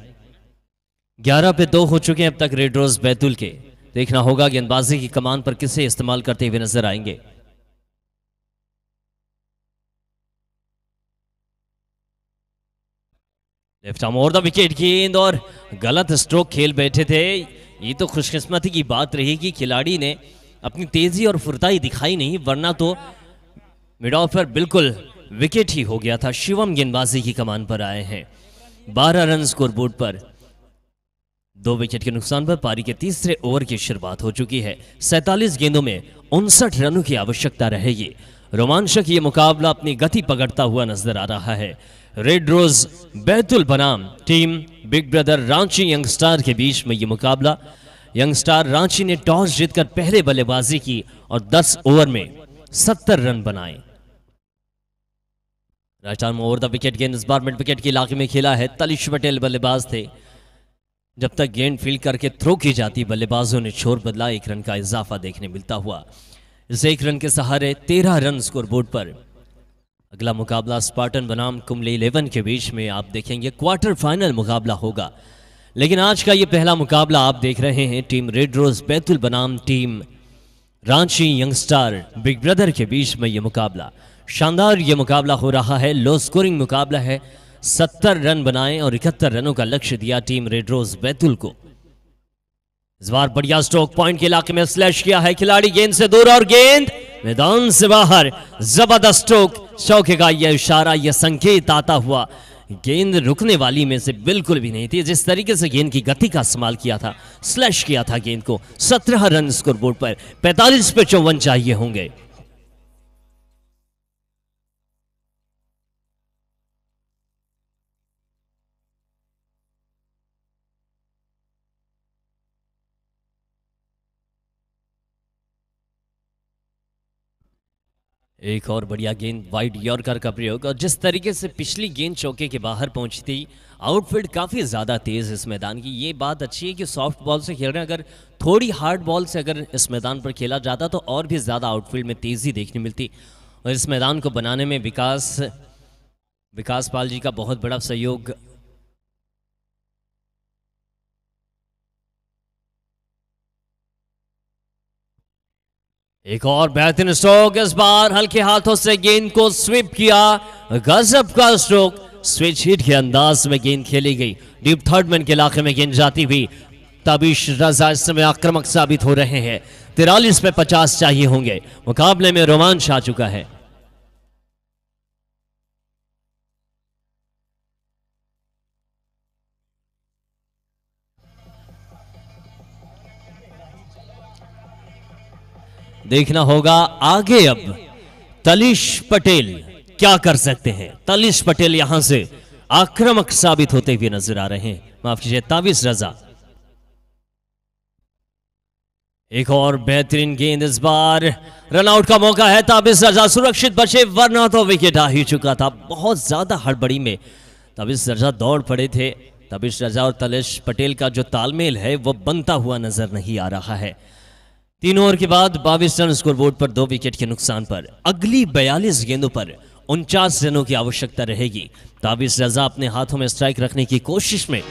11 पे दो हो चुके हैं अब तक रेड रोज बैतूल के देखना होगा गेंदबाजी की कमान पर किसे इस्तेमाल करते हुए नजर आएंगे लेफ्ट आर्म और द विकेट गेंद और गलत स्ट्रोक खेल बैठे थे ये तो खुशकिस्मती की बात रही कि खिलाड़ी ने अपनी तेजी और फुर्ताई दिखाई नहीं वरना तो मिड ऑफर बिल्कुल विकेट ही हो गया था शिवम गेंदबाजी की कमान पर आए हैं बारह रन स्कोर बोर्ड पर दो विकेट के नुकसान पर पारी के तीसरे ओवर की शुरुआत हो चुकी है सैतालीस गेंदों में उनसठ रनों की आवश्यकता रहेगी रोमांचक ये मुकाबला अपनी गति पकड़ता हुआ नजर आ रहा है रेड रोज बैतुल बनाम team big brother Ranchi young star के बीच में ये मुकाबला यंगस्टार रांची ने टॉस जीतकर पहले बल्लेबाजी की और 10 ओवर में 70 रन बनाए राजस्थान ओवर द विकेट गेंद इस बार मिड विकेट के इलाके में खेला है तलिश पटेल बल्लेबाज थे जब तक गेंद फील्ड करके थ्रो की जाती बल्लेबाजों ने छोर बदला एक रन का इजाफा देखने मिलता हुआ इस एक रन के सहारे तेरह रन स्कोरबोर्ड पर अगला मुकाबला स्पार्टन बनाम कुमले इलेवन के बीच में आप देखेंगे क्वार्टर फाइनल मुकाबला होगा लेकिन आज का ये पहला मुकाबला आप देख रहे हैं टीम रेड रोज बैतुल बनाम team Ranchi young star big brother के बीच में ये मुकाबला शानदार ये मुकाबला हो रहा है लो स्कोरिंग मुकाबला है सत्तर रन बनाए और इकहत्तर रनों का लक्ष्य दिया टीम रेड रोज बैतुल को इस बार बढ़िया स्ट्रोक पॉइंट के इलाके में स्लैश किया है खिलाड़ी गेंद से दूर और गेंद मैदान से बाहर जबरदस्त स्ट्रोक शौके का यह इशारा यह संकेत आता हुआ गेंद रुकने वाली में से बिल्कुल भी नहीं थी जिस तरीके से गेंद की गति का इस्तेमाल किया था स्लैश किया था गेंद को सत्रह रन स्कोर बोर्ड पर पैंतालीस पे चौवन चाहिए होंगे एक और बढ़िया गेंद वाइड यॉर्कर का प्रयोग और जिस तरीके से पिछली गेंद चौके के बाहर पहुंची थी आउटफील्ड काफ़ी ज़्यादा तेज़ इस मैदान की ये बात अच्छी है कि सॉफ्ट बॉल से खेल रहे हैं अगर थोड़ी हार्ड बॉल से अगर इस मैदान पर खेला जाता तो और भी ज़्यादा आउटफील्ड में तेज़ी देखने मिलती और इस मैदान को बनाने में विकास विकास पाल जी का बहुत बड़ा सहयोग एक और बेहतरीन स्ट्रोक इस बार हल्के हाथों से गेंद को स्वीप किया गजब का स्ट्रोक स्विच हिट के अंदाज में गेंद खेली गई डीप थर्ड मैन के इलाके में गेंद जाती हुई तबीश रजा इस समय आक्रमक साबित हो रहे हैं तिरालीस पे पचास चाहिए होंगे मुकाबले में रोमांच आ चुका है देखना होगा आगे अब तलिश पटेल क्या कर सकते हैं तलिश पटेल यहां से आक्रामक साबित होते हुए नजर आ रहे हैं माफ कीजिए ताविस रजा एक और बेहतरीन गेंद इस बार रनआउट का मौका है ताबिस रजा सुरक्षित बचे वरना तो विकेट आ ही चुका था बहुत ज्यादा हड़बड़ी में ताबिस रजा दौड़ पड़े थे तबिश रजा और तलेश पटेल का जो तालमेल है वो बनता हुआ नजर नहीं आ रहा है तीन ओवर के बाद बाविस रन स्कोर बोर्ड पर दो विकेट के नुकसान पर अगली बयालीस गेंदों पर उनचास रनों की आवश्यकता रहेगी ताबिस रजा अपने हाथों में स्ट्राइक रखने की कोशिश में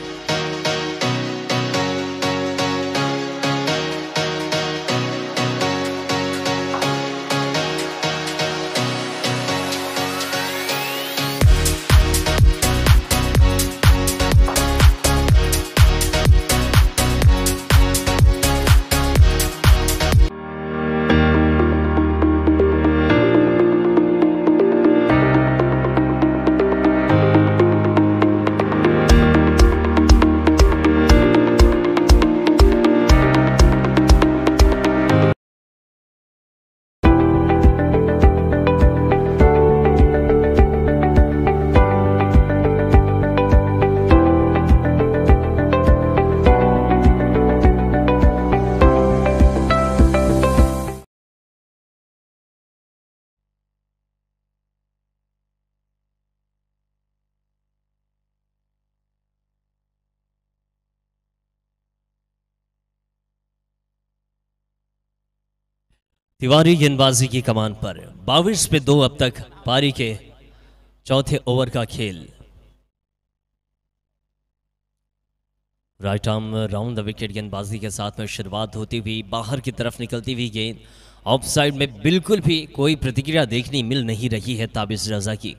तिवारी गेंदबाजी की कमान पर बाविस पे दो अब तक पारी के चौथे ओवर का खेल right arm round the wicket गेंदबाजी के साथ में शुरुआत होती हुई बाहर की तरफ निकलती हुई गेंद ऑफ साइड में बिल्कुल भी कोई प्रतिक्रिया देखनी मिल नहीं रही है ताबिश रजा की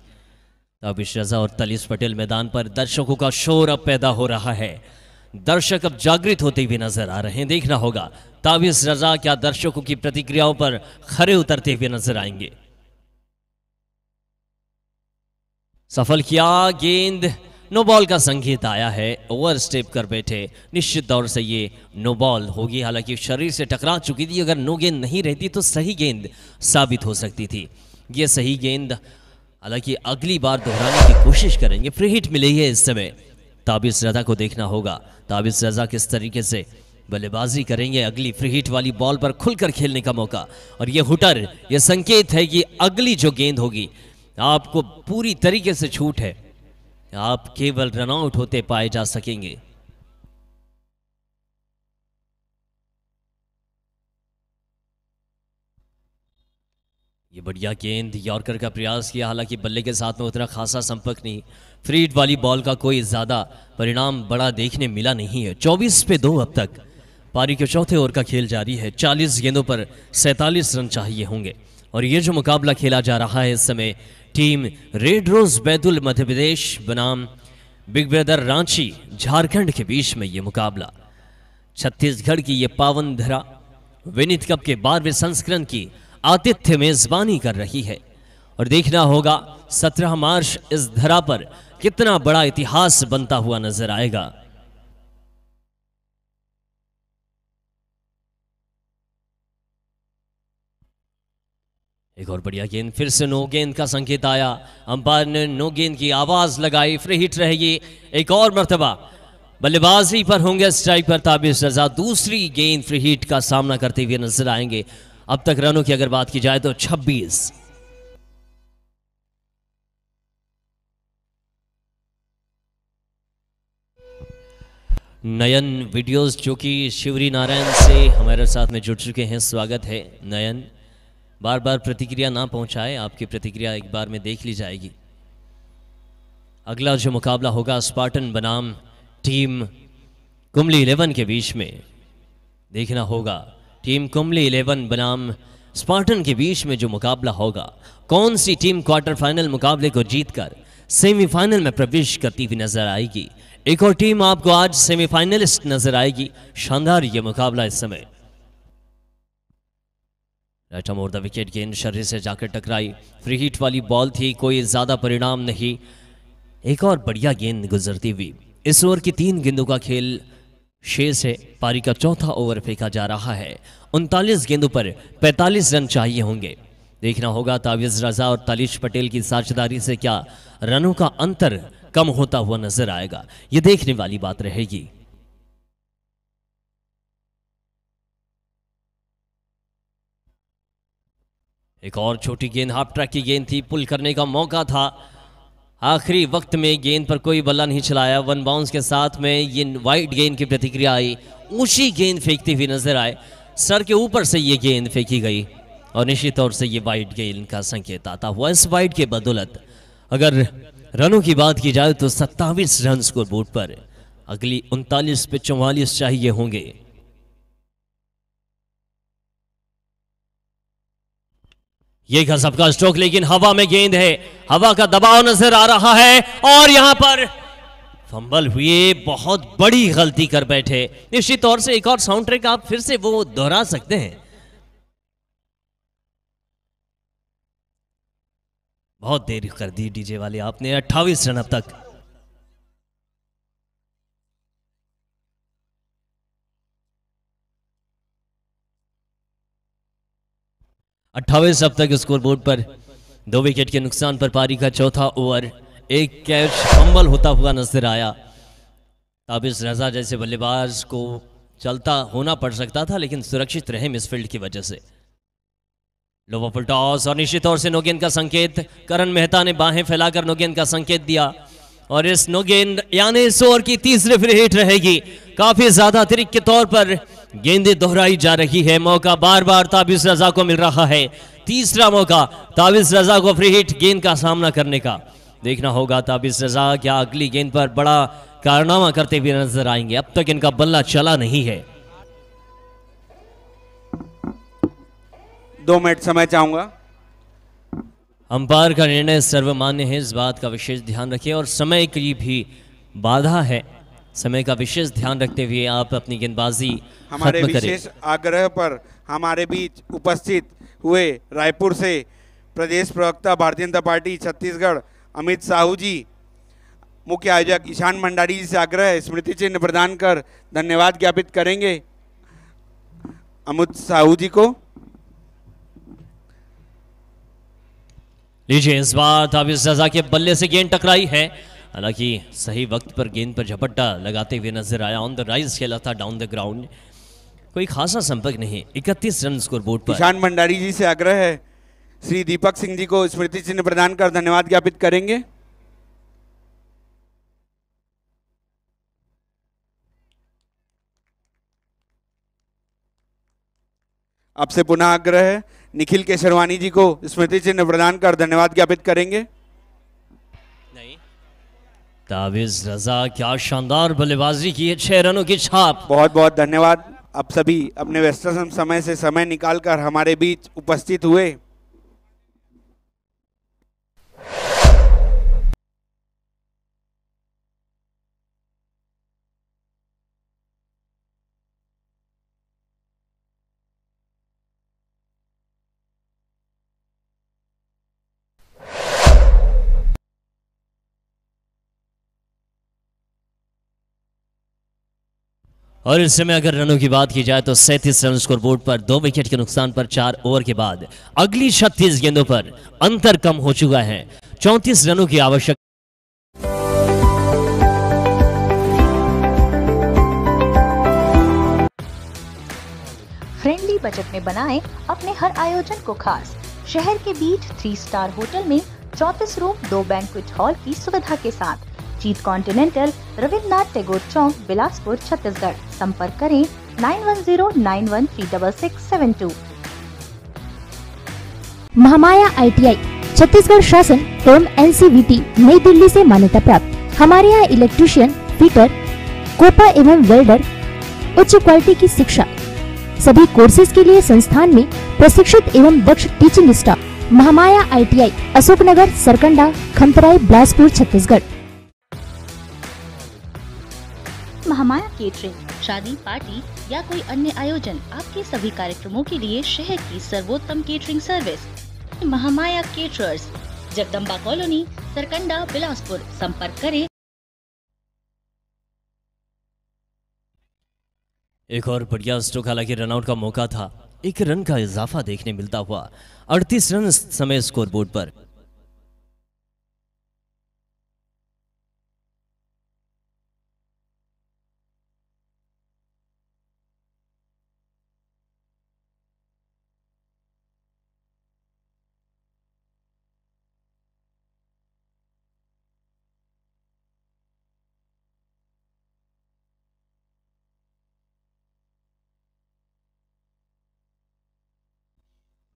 ताबिश रजा और तलिस पटेल मैदान पर दर्शकों का शोर अब पैदा हो रहा है दर्शक अब जागृत होते हुए नजर आ रहे हैं देखना होगा ताबिस रजा क्या दर्शकों की प्रतिक्रियाओं पर खरे उतरते हुए नजर आएंगे सफल किया गेंद नो बॉल का संकेत आया है ओवर स्टेप कर बैठे निश्चित तौर से ये नो बॉल होगी हालांकि शरीर से टकरा चुकी थी अगर नो गेंद नहीं रहती तो सही गेंद साबित हो सकती थी ये सही गेंद हालांकि अगली बार दोहराने की कोशिश करेंगे फ्री हिट मिली है इस समय ताबिस रजा को देखना होगा ताबिस रजा किस तरीके से बल्लेबाजी करेंगे अगली फ्री हिट वाली बॉल पर खुलकर खेलने का मौका और ये हुटर ये संकेत है कि अगली जो गेंद होगी आपको पूरी तरीके से छूट है आप केवल रनआउट होते पाए जा सकेंगे ये बढ़िया गेंद यॉर्कर का प्रयास किया हालांकि बल्ले के साथ में उतना खासा संपर्क नहीं फ्रीड वाली बॉल का कोई ज़्यादा परिणाम बड़ा देखने मिला नहीं है चौबीस पे दो अब तक पारी के चौथे ओवर का खेल जारी है चालीस गेंदों पर सैंतालीस रन चाहिए होंगे और ये जो मुकाबला खेला जा रहा है इस समय team red rose Betul Madhya Pradesh बनाम बिग ब्रदर रांची झारखंड के बीच में ये मुकाबला छत्तीसगढ़ की ये पावन धरा विनित कप के बारहवें संस्करण की आतिथ्य मेजबानी कर रही है और देखना होगा 17 मार्च इस धरा पर कितना बड़ा इतिहास बनता हुआ नजर आएगा एक और बढ़िया गेंद फिर से नो गेंद का संकेत आया अंपायर ने नो गेंद की आवाज लगाई फ्री हिट रहेगी एक और मरतबा बल्लेबाजी पर होंगे स्ट्राइक पर ताबिश रजा दूसरी गेंद फ्री हिट का सामना करते हुए नजर आएंगे अब तक रनों की अगर बात की जाए तो 26 नयन वीडियोस जो कि शिवरी नारायण से हमारे साथ में जुड़ चुके हैं स्वागत है नयन बार बार प्रतिक्रिया ना पहुंचाए आपकी प्रतिक्रिया एक बार में देख ली जाएगी अगला जो मुकाबला होगा स्पार्टन बनाम टीम कुमली इलेवन के बीच में देखना होगा टीम कुमली इलेवन बनाम स्पार्टन के बीच में जो मुकाबला होगा कौन सी टीम क्वार्टर फाइनल मुकाबले को जीतकर सेमीफाइनल में प्रवेश करती हुई नजर आएगी एक और टीम आपको आज सेमीफाइनलिस्ट नजर आएगी शानदार यह मुकाबला इस समय और द विकेट गेंद शरीर से जाकर टकराई फ्री हिट वाली बॉल थी कोई ज्यादा परिणाम नहीं एक और बढ़िया गेंद गुजरती हुई इस ओवर की तीन गेंदों का खेल शेष है पारी का चौथा ओवर फेंका जा रहा है उनतालीस गेंदों पर 45 रन चाहिए होंगे देखना होगा ताविज रजा और तालिश पटेल की साझेदारी से क्या रनों का अंतर कम होता हुआ नजर आएगा यह देखने वाली बात रहेगी एक और छोटी गेंद हाफ ट्रैक की गेंद थी पुल करने का मौका था आखिरी वक्त में गेंद पर कोई बल्ला नहीं चलाया वन बाउंस के साथ में ये वाइट गेंद की प्रतिक्रिया आई ऊंची गेंद फेंकती हुई नजर आए सर के ऊपर से ये गेंद फेंकी गई और निश्चित तौर से ये वाइट गेंद का संकेत आता हुआ इस वाइट के बदौलत अगर रनों की बात की जाए तो सत्तावीस रन स्कोर बोर्ड पर अगली उनतालीस पे चौवालीस चाहिए होंगे ये घर सबका स्ट्रोक लेकिन हवा में गेंद है हवा का दबाव नजर आ रहा है और यहां पर फंबल हुए बहुत बड़ी गलती कर बैठे निश्चित तौर से एक और साउंड ट्रैक आप फिर से वो दोहरा सकते हैं बहुत देरी कर दी डीजे वाले आपने अट्ठाईस रन अब तक अट्ठावीस अब तक स्कोर बोर्ड पर दो विकेट के नुकसान पर पारी का चौथा ओवर एक कैच फंबल होता हुआ नजर आया ताबिज रजा जैसे बल्लेबाज को चलता होना पड़ सकता था लेकिन सुरक्षित रहे मिसफील्ड की वजह से लोवाफुल टॉस और निश्चित तौर से नोगेंद का संकेत करण मेहता ने बाहें फैलाकर नोगेंद का संकेत दिया और इस नो गेंद यानी इस ओवर की तीसरी फिर हिट रहेगी काफी ज्यादा अतिरिक्त के तौर पर गेंदे दोहराई जा रही है मौका बार बार ताबिज रजा को मिल रहा है तीसरा मौका ताबिज रजा को फ्री हिट गेंद का सामना करने का देखना होगा ताबिज रजा क्या अगली गेंद पर बड़ा कारनामा करते हुए नजर आएंगे अब तक इनका बल्ला चला नहीं है दो मिनट समय चाहूंगा अंपायर का निर्णय सर्वमान्य है इस बात का विशेष ध्यान रखिए और समय की भी बाधा है समय का विशेष ध्यान रखते हुए आप अपनी गेंदबाजी हमारे विशेष आग्रह पर हमारे बीच उपस्थित हुए रायपुर से प्रदेश प्रवक्ता भारतीय जनता पार्टी छत्तीसगढ़ अमित साहू जी मुख्य आयोजक ईशान मंडारी जी से आग्रह स्मृति चिन्ह प्रदान कर धन्यवाद ज्ञापित करेंगे अमित साहू जी को लीजिए इस बार ताबिज रजा के बल्ले से गेंद टकराई है हालांकि सही वक्त पर गेंद पर झपट्टा लगाते हुए नजर आया ऑन द राइज खेला था डाउन द ग्राउंड कोई खासा संपर्क नहीं इकतीस रन स्कोर बोर्ड पर किसान भंडारी जी से आग्रह है श्री दीपक सिंह जी को स्मृति चिन्ह प्रदान कर धन्यवाद ज्ञापित करेंगे आपसे पुनः आग्रह है निखिल केसरवानी जी को स्मृति चिन्ह प्रदान कर धन्यवाद ज्ञापित करेंगे नहीं ताविज रजा क्या शानदार बल्लेबाजी की है छह रनों की छाप बहुत बहुत धन्यवाद आप सभी अपने व्यस्त समय से समय निकालकर हमारे बीच उपस्थित हुए और इस समय अगर रनों की बात की जाए तो सैतीस रन स्कोर बोर्ड पर दो विकेट के नुकसान पर चार ओवर के बाद अगली छत्तीस गेंदों पर अंतर कम हो चुका है चौतीस रनों की आवश्यकता फ्रेंडली बजट में बनाएं अपने हर आयोजन को खास शहर के बीच थ्री स्टार होटल में चौतीस रूम दो बैंक हॉल की सुविधा के साथ जीत कॉन्टिनेंटल रविन्द्रनाथ टैगोर चौक बिलासपुर छत्तीसगढ़ संपर्क करें nine one zero nine one three double six seven two Mahamaya ITI Chhattisgarh शासन एवं एनसीवीटी नई दिल्ली से मान्यता प्राप्त हमारे यहाँ इलेक्ट्रिशियन फिटर कोपा एवं वेल्डर उच्च क्वालिटी की शिक्षा सभी कोर्सेज के लिए संस्थान में प्रशिक्षित एवं दक्ष teaching staff Mahamaya ITI Ashoknagar Sarkanda Khamtarai Bilaspur Chhattisgarh Mahamaya catering शादी पार्टी या कोई अन्य आयोजन आपके सभी कार्यक्रमों के लिए शहर की सर्वोत्तम catering service Mahamaya caterers Jagdamba colony Sarkanda Bilaspur संपर्क करें एक और बढ़िया स्ट्रोक हालांकि रनआउट का मौका था एक रन का इजाफा देखने मिलता हुआ 38 रन समय स्कोरबोर्ड पर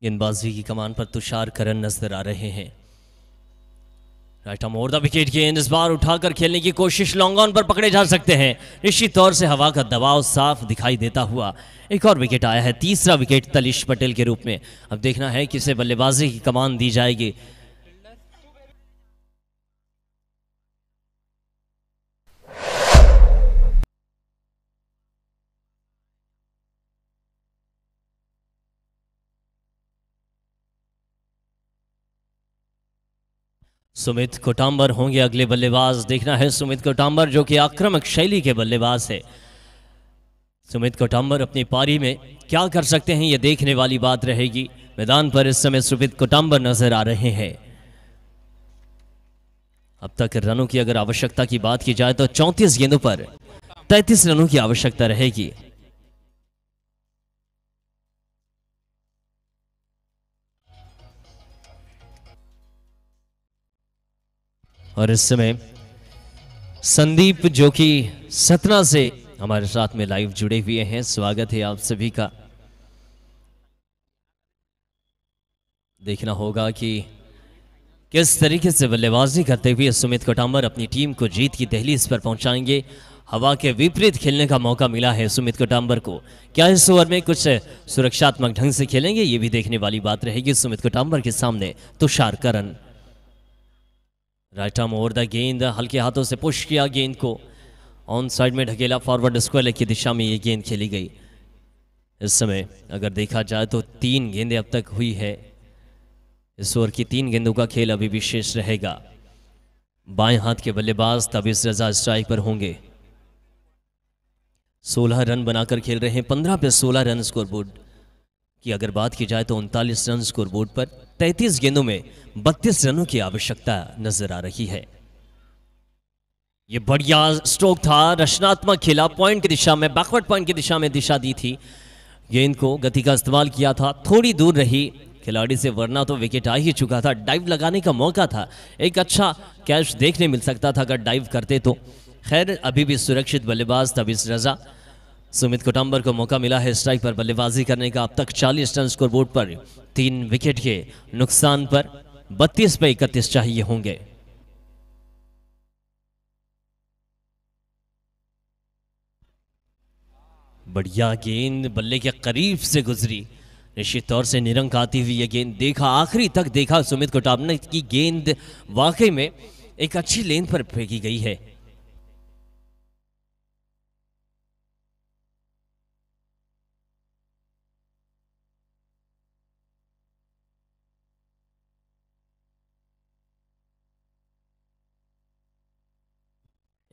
गेंदबाजी की कमान पर तुषार करण नजर आ रहे हैं राइट हम और विकेट गेंद इस बार उठाकर खेलने की कोशिश लॉन्ग ऑन पर पकड़े जा सकते हैं निश्चित तौर से हवा का दबाव साफ दिखाई देता हुआ एक और विकेट आया है तीसरा विकेट तलिश पटेल के रूप में अब देखना है किसे बल्लेबाजी की कमान दी जाएगी सुमित कोटाम्बर होंगे अगले बल्लेबाज देखना है सुमित कोटाम्बर जो कि आक्रामक शैली के बल्लेबाज है सुमित कोटाम्बर अपनी पारी में क्या कर सकते हैं ये देखने वाली बात रहेगी मैदान पर इस समय सुमित कोटाम्बर नजर आ रहे हैं अब तक रनों की अगर आवश्यकता की बात की जाए तो 34 गेंदों पर 33 रनों की आवश्यकता रहेगी और इस समय संदीप जो कि सतना से हमारे साथ में लाइव जुड़े हुए हैं स्वागत है आप सभी का देखना होगा कि किस तरीके से बल्लेबाजी करते हुए सुमित कोटाम्बर अपनी टीम को जीत की दहलीज पर पहुंचाएंगे हवा के विपरीत खेलने का मौका मिला है सुमित कोटाम्बर को क्या इस ओवर में कुछ सुरक्षात्मक ढंग से खेलेंगे ये भी देखने वाली बात रहेगी सुमित कोटाम्बर के सामने Tushar Karan right arm over the गेंद हल्के हाथों से पुश किया गेंद को ऑन साइड में ढकेला फॉरवर्ड स्क्वायर लेग की दिशा में ये गेंद खेली गई इस समय अगर देखा जाए तो तीन गेंदें अब तक हुई है इस ओवर की तीन गेंदों का खेल अभी भी शेष रहेगा बाएं हाथ के बल्लेबाज इस रजा स्ट्राइक पर होंगे सोलह रन बनाकर खेल रहे हैं पंद्रह पे सोलह रन स्कोर बोर्ड कि अगर बात की जाए तो उनतालीस रन स्कोर बोर्ड पर 33 गेंदों में 32 रनों की आवश्यकता नजर आ रही है ये बढ़िया स्ट्रोक था रचनात्मक खेला पॉइंट की दिशा में बैकवर्ड पॉइंट की दिशा में दिशा दी थी गेंद को गति का इस्तेमाल किया था थोड़ी दूर रही खिलाड़ी से वरना तो विकेट आ ही चुका था डाइव लगाने का मौका था एक अच्छा कैच देखने मिल सकता था अगर डाइव करते तो खैर अभी भी सुरक्षित बल्लेबाज तभी रजा सुमित कोटम्बर को मौका मिला है स्ट्राइक पर बल्लेबाजी करने का अब तक 40 रन स्कोर बोर्ड पर तीन विकेट के नुकसान पर 32 पे इकतीस चाहिए होंगे बढ़िया गेंद बल्ले के करीब से गुजरी निश्चित तौर से निरंक आती हुई यह गेंद देखा आखिरी तक देखा सुमित कोटाबना की गेंद वाकई में एक अच्छी लेंथ पर फेंकी गई है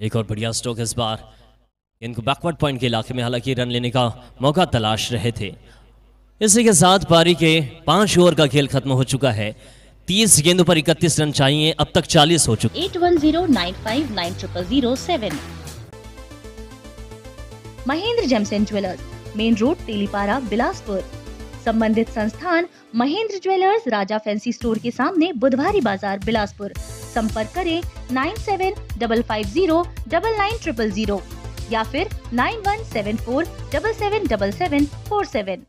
एक और बढ़िया स्ट्रोक इस बार इनको बैकवर्ड पॉइंट के इलाके में हालांकि रन लेने का मौका तलाश रहे थे इसी के साथ पारी के पांच ओवर का खेल खत्म हो चुका है तीस गेंदों पर इकतीस रन चाहिए अब तक चालीस हो चुके eight one zero nine five nine triple zero seven Mahendra Jameson jewellers main road Telipara Bilaspur संबंधित संस्थान Mahendra jewellers Raja fancy store के सामने बुधवारी बाजार बिलासपुर संपर्क करें nine seven double five zero double nine triple zero या फिर nine one seven four double seven double seven four seven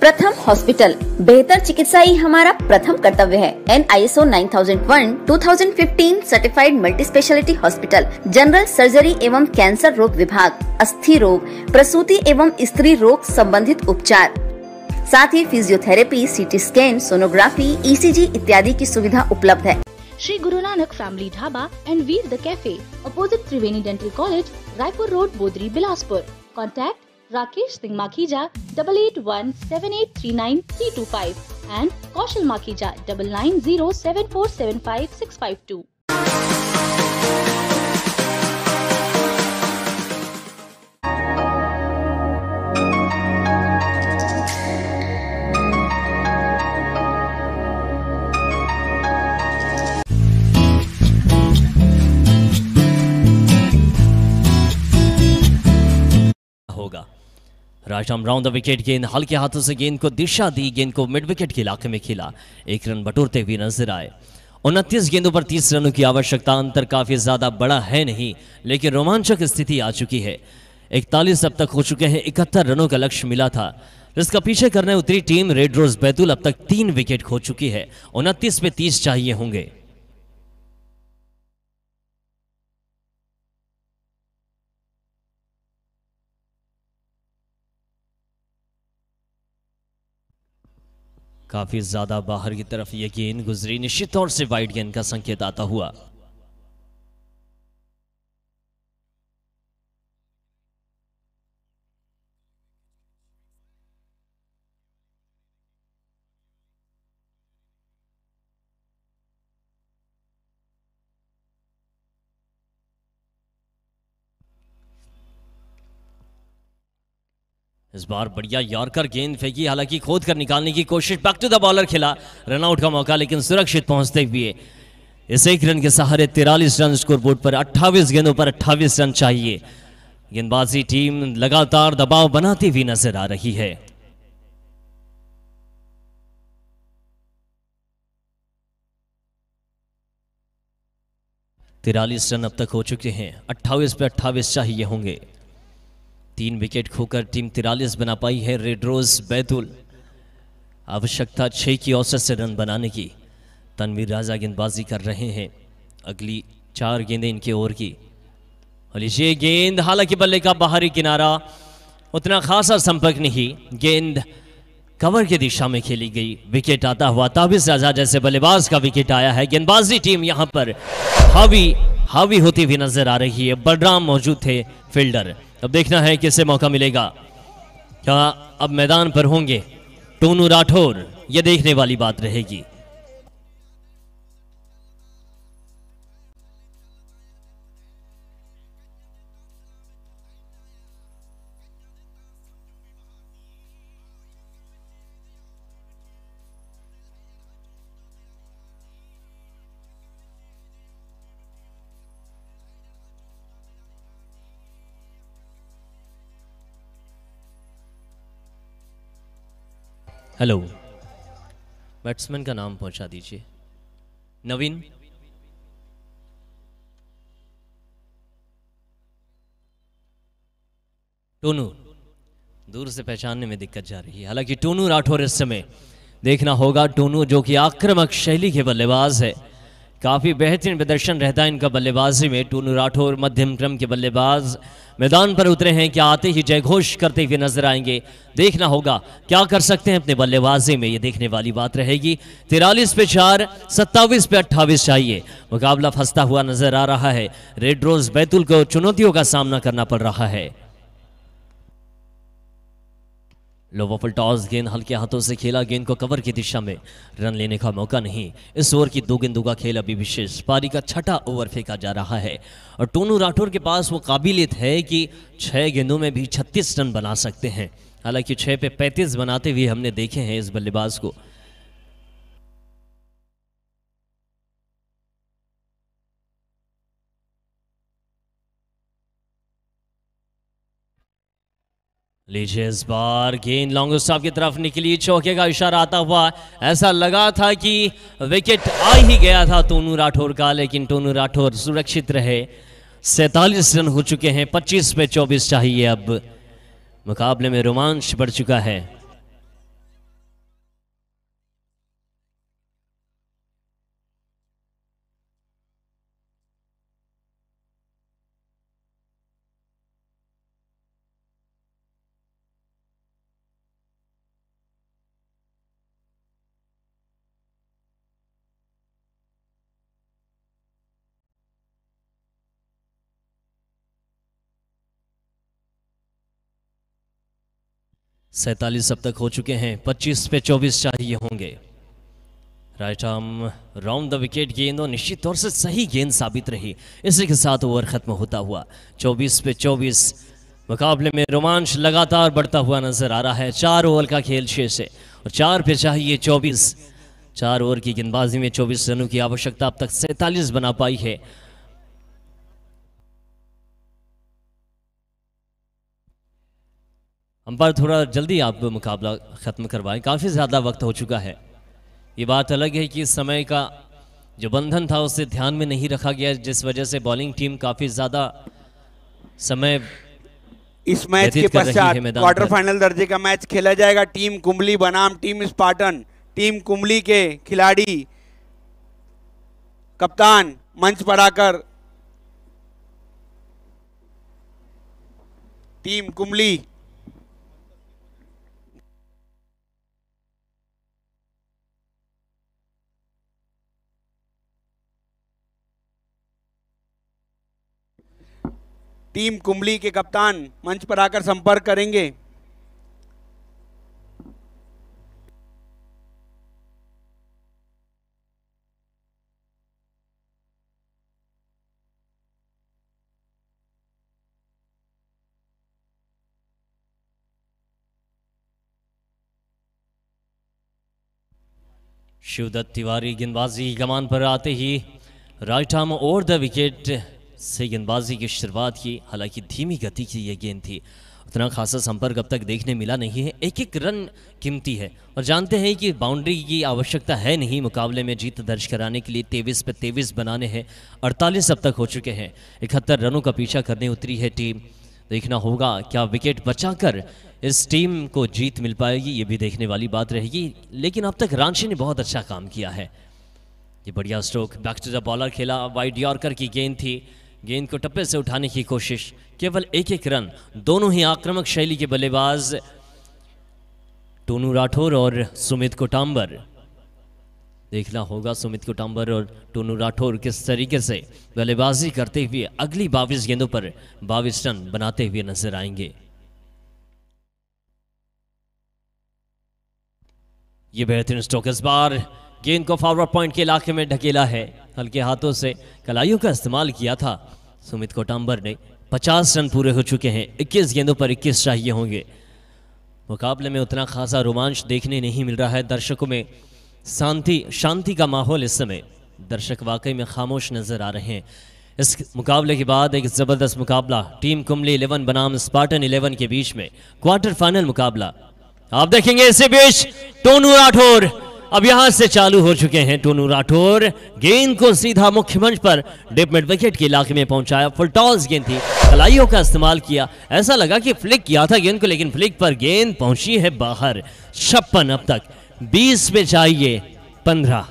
Pratham hospital बेहतर चिकित्सा ही हमारा प्रथम कर्तव्य है N I S O nine thousand one two thousand fifteen certified multi speciality hospital general surgery एवं कैंसर रोग विभाग अस्थि रोग प्रसूति एवं स्त्री रोग संबंधित उपचार साथ ही physiotherapy CT scan sonography ECG इत्यादि की सुविधा उपलब्ध है Shri Guru Nanak family dhaba and Veer the cafe opposite Triveni dental college Raipur road Bodri Bilaspur contact Rakesh Singh Makhija double eight one seven eight three nine three two five and Kaushal Makhija double nine zero seven four seven five six five two Rajam round the wicket गेंद हल्के हाथों से गेंद को दिशा दी गेंद को mid wicket के इलाके में खेला एक रन बटोरते हुए नजर आए उनतीस गेंदों पर तीस रनों की आवश्यकता अंतर काफी ज्यादा बड़ा है नहीं लेकिन रोमांचक स्थिति आ चुकी है इकतालीस अब तक हो चुके हैं इकहत्तर रनों का लक्ष्य मिला था इसका पीछे करने उतरी टीम रेड रोज बैतूल अब तक तीन विकेट खो चुकी है उनतीस में तीस चाहिए होंगे काफ़ी ज़्यादा बाहर की तरफ ये गेंद गुजरी निश्चित तौर से वाइट गेंद का संकेत आता हुआ इस बार बढ़िया यॉर्कर गेंद फेंकी हालांकि खोद कर निकालने की कोशिश बैक टू द बॉलर खिला रनआउट का मौका लेकिन सुरक्षित पहुंचते हुए इस एक रन के सहारे तिरालीस रन स्कोर बोर्ड पर अट्ठाईस गेंदों पर अट्ठाईस रन चाहिए गेंदबाजी टीम लगातार दबाव बनाती हुई नजर आ रही है तिरालीस रन अब तक हो चुके हैं अट्ठावीस पे अट्ठाईस चाहिए होंगे तीन विकेट खोकर टीम तिरालीस बना पाई है रेडरोज बैतुल आवश्यकता छह की औसत से रन बनाने की तनवीर राजा गेंदबाजी कर रहे हैं अगली चार गेंदें इनके ओर की और ये गेंद हालांकि बल्ले का बाहरी किनारा उतना खासा संपर्क नहीं गेंद कवर की दिशा में खेली गई विकेट आता हुआ ताबिस राजा जैसे बल्लेबाज का विकेट आया है गेंदबाजी टीम यहां पर हावी हावी होती हुई नजर आ रही है बलराम मौजूद थे फील्डर अब देखना है किसे मौका मिलेगा क्या अब मैदान पर होंगे टोनू राठौर यह देखने वाली बात रहेगी हेलो बैट्समैन का नाम पहुंचा दीजिए नवीन टोनू दूर से पहचानने में दिक्कत जा रही है हालांकि टोनू राठौर इस समय देखना होगा टोनू जो कि आक्रमक शैली के बल्लेबाज है काफ़ी बेहतरीन प्रदर्शन रहता है इनका बल्लेबाजी में टूनू राठौर मध्यम क्रम के बल्लेबाज मैदान पर उतरे हैं क्या आते ही जयघोष करते हुए नजर आएंगे देखना होगा क्या कर सकते हैं अपने बल्लेबाजी में ये देखने वाली बात रहेगी तिरालीस पे चार सत्तावीस पे अट्ठावीस चाहिए मुकाबला फंसता हुआ नजर आ रहा है रेड रोज बैतुल को चुनौतियों का सामना करना पड़ रहा है लोवोफुल टॉस गेंद हल्के हाथों से खेला गेंद को कवर की दिशा में रन लेने का मौका नहीं इस ओवर की दो गेंदों का खेल अभी विशेष पारी का छठा ओवर फेंका जा रहा है और टोनू राठौर के पास वो काबिलियत है कि छः गेंदों में भी छत्तीस रन बना सकते हैं हालांकि छः पे पैंतीस बनाते हुए हमने देखे हैं इस बल्लेबाज को लीजिए इस बार गेंद लॉन्ग स्टॉप की तरफ निकली चौके का इशारा आता हुआ ऐसा लगा था कि विकेट आ ही गया था टोनू राठौर का लेकिन टोनू राठौर सुरक्षित रहे सैतालीस रन हो चुके हैं 25 पे 24 चाहिए अब मुकाबले में रोमांच बढ़ चुका है सैतालीस अब तक हो चुके हैं पच्चीस पे चौबीस चाहिए होंगे right arm round the wicket गेंद और निश्चित तौर से सही गेंद साबित रही इसी के साथ ओवर खत्म होता हुआ चौबीस पे चौबीस मुकाबले में रोमांच लगातार बढ़ता हुआ नजर आ रहा है चार ओवर का खेल शेष है और चार पे चाहिए चौबीस चार ओवर की गेंदबाजी में चौबीस रनों की आवश्यकता अब तक सैंतालीस बना पाई है अंपायर थोड़ा जल्दी आप मुकाबला ख़त्म करवाएं काफ़ी ज़्यादा वक्त हो चुका है ये बात अलग है कि समय का जो बंधन था उसे ध्यान में नहीं रखा गया जिस वजह से बॉलिंग टीम काफ़ी ज़्यादा समय इस मैच के पश्चात क्वार्टर फाइनल दर्जे का मैच खेला जाएगा टीम कुंबली बनाम टीम स्पाटन टीम कुंबली के खिलाड़ी कप्तान मंच पर आकर टीम कुंबली टीम कुंबली के कप्तान मंच पर आकर संपर्क करेंगे शिवदत्त तिवारी गेंदबाजी कमान पर आते ही राइट आर्म और द विकेट से गेंदबाजी की शुरुआत की हालांकि धीमी गति की यह गेंद थी उतना खासा संपर्क अब तक देखने मिला नहीं है एक एक रन कीमती है और जानते हैं कि बाउंड्री की आवश्यकता है नहीं मुकाबले में जीत दर्ज कराने के लिए तेईस पर तेईस बनाने हैं अड़तालीस अब तक हो चुके हैं इकहत्तर रनों का पीछा करने उतरी है टीम देखना होगा क्या विकेट बचाकर इस टीम को जीत मिल पाएगी ये भी देखने वाली बात रहेगी लेकिन अब तक रांची ने बहुत अच्छा काम किया है ये बढ़िया stroke back to the bowler खेला वाइड यॉर्कर की गेंद थी गेंद को टप्पे से उठाने की कोशिश केवल एक एक रन दोनों ही आक्रामक शैली के बल्लेबाज टोनू राठौर और सुमित कोटाम्बर देखना होगा सुमित कोटाम्बर और टोनू राठौर किस तरीके से बल्लेबाजी करते हुए अगली बाविस गेंदों पर बाविस रन बनाते हुए नजर आएंगे ये बेहतरीन स्टॉक इस बार गेंद को फॉरवर्ड पॉइंट के इलाके में ढकेला है हल्के हाथों से कलाइयों का इस्तेमाल किया था सुमित कोटाम्बर ने 50 रन पूरे हो चुके हैं 21 गेंदों पर 21 चाहिए होंगे मुकाबले में उतना खासा रोमांच देखने नहीं मिल रहा है दर्शकों में शांति शांति का माहौल इस समय दर्शक वाकई में खामोश नजर आ रहे हैं इस मुकाबले के बाद एक ज़बरदस्त मुकाबला टीम कुमली इलेवन बनाम स्पार्टन इलेवन के बीच में क्वार्टर फाइनल मुकाबला आप देखेंगे इसी बीच टोनू राठौर अब यहां से चालू हो चुके हैं टोनू राठौर गेंद को सीधा मुख्य मंच पर डिप मिड विकेट के इलाके में पहुंचाया फुल टॉस गेंद थी कलाइयों का इस्तेमाल किया ऐसा लगा कि फ्लिक किया था गेंद को लेकिन फ्लिक पर गेंद पहुंची है बाहर छप्पन अब तक बीस में चाहिए पंद्रह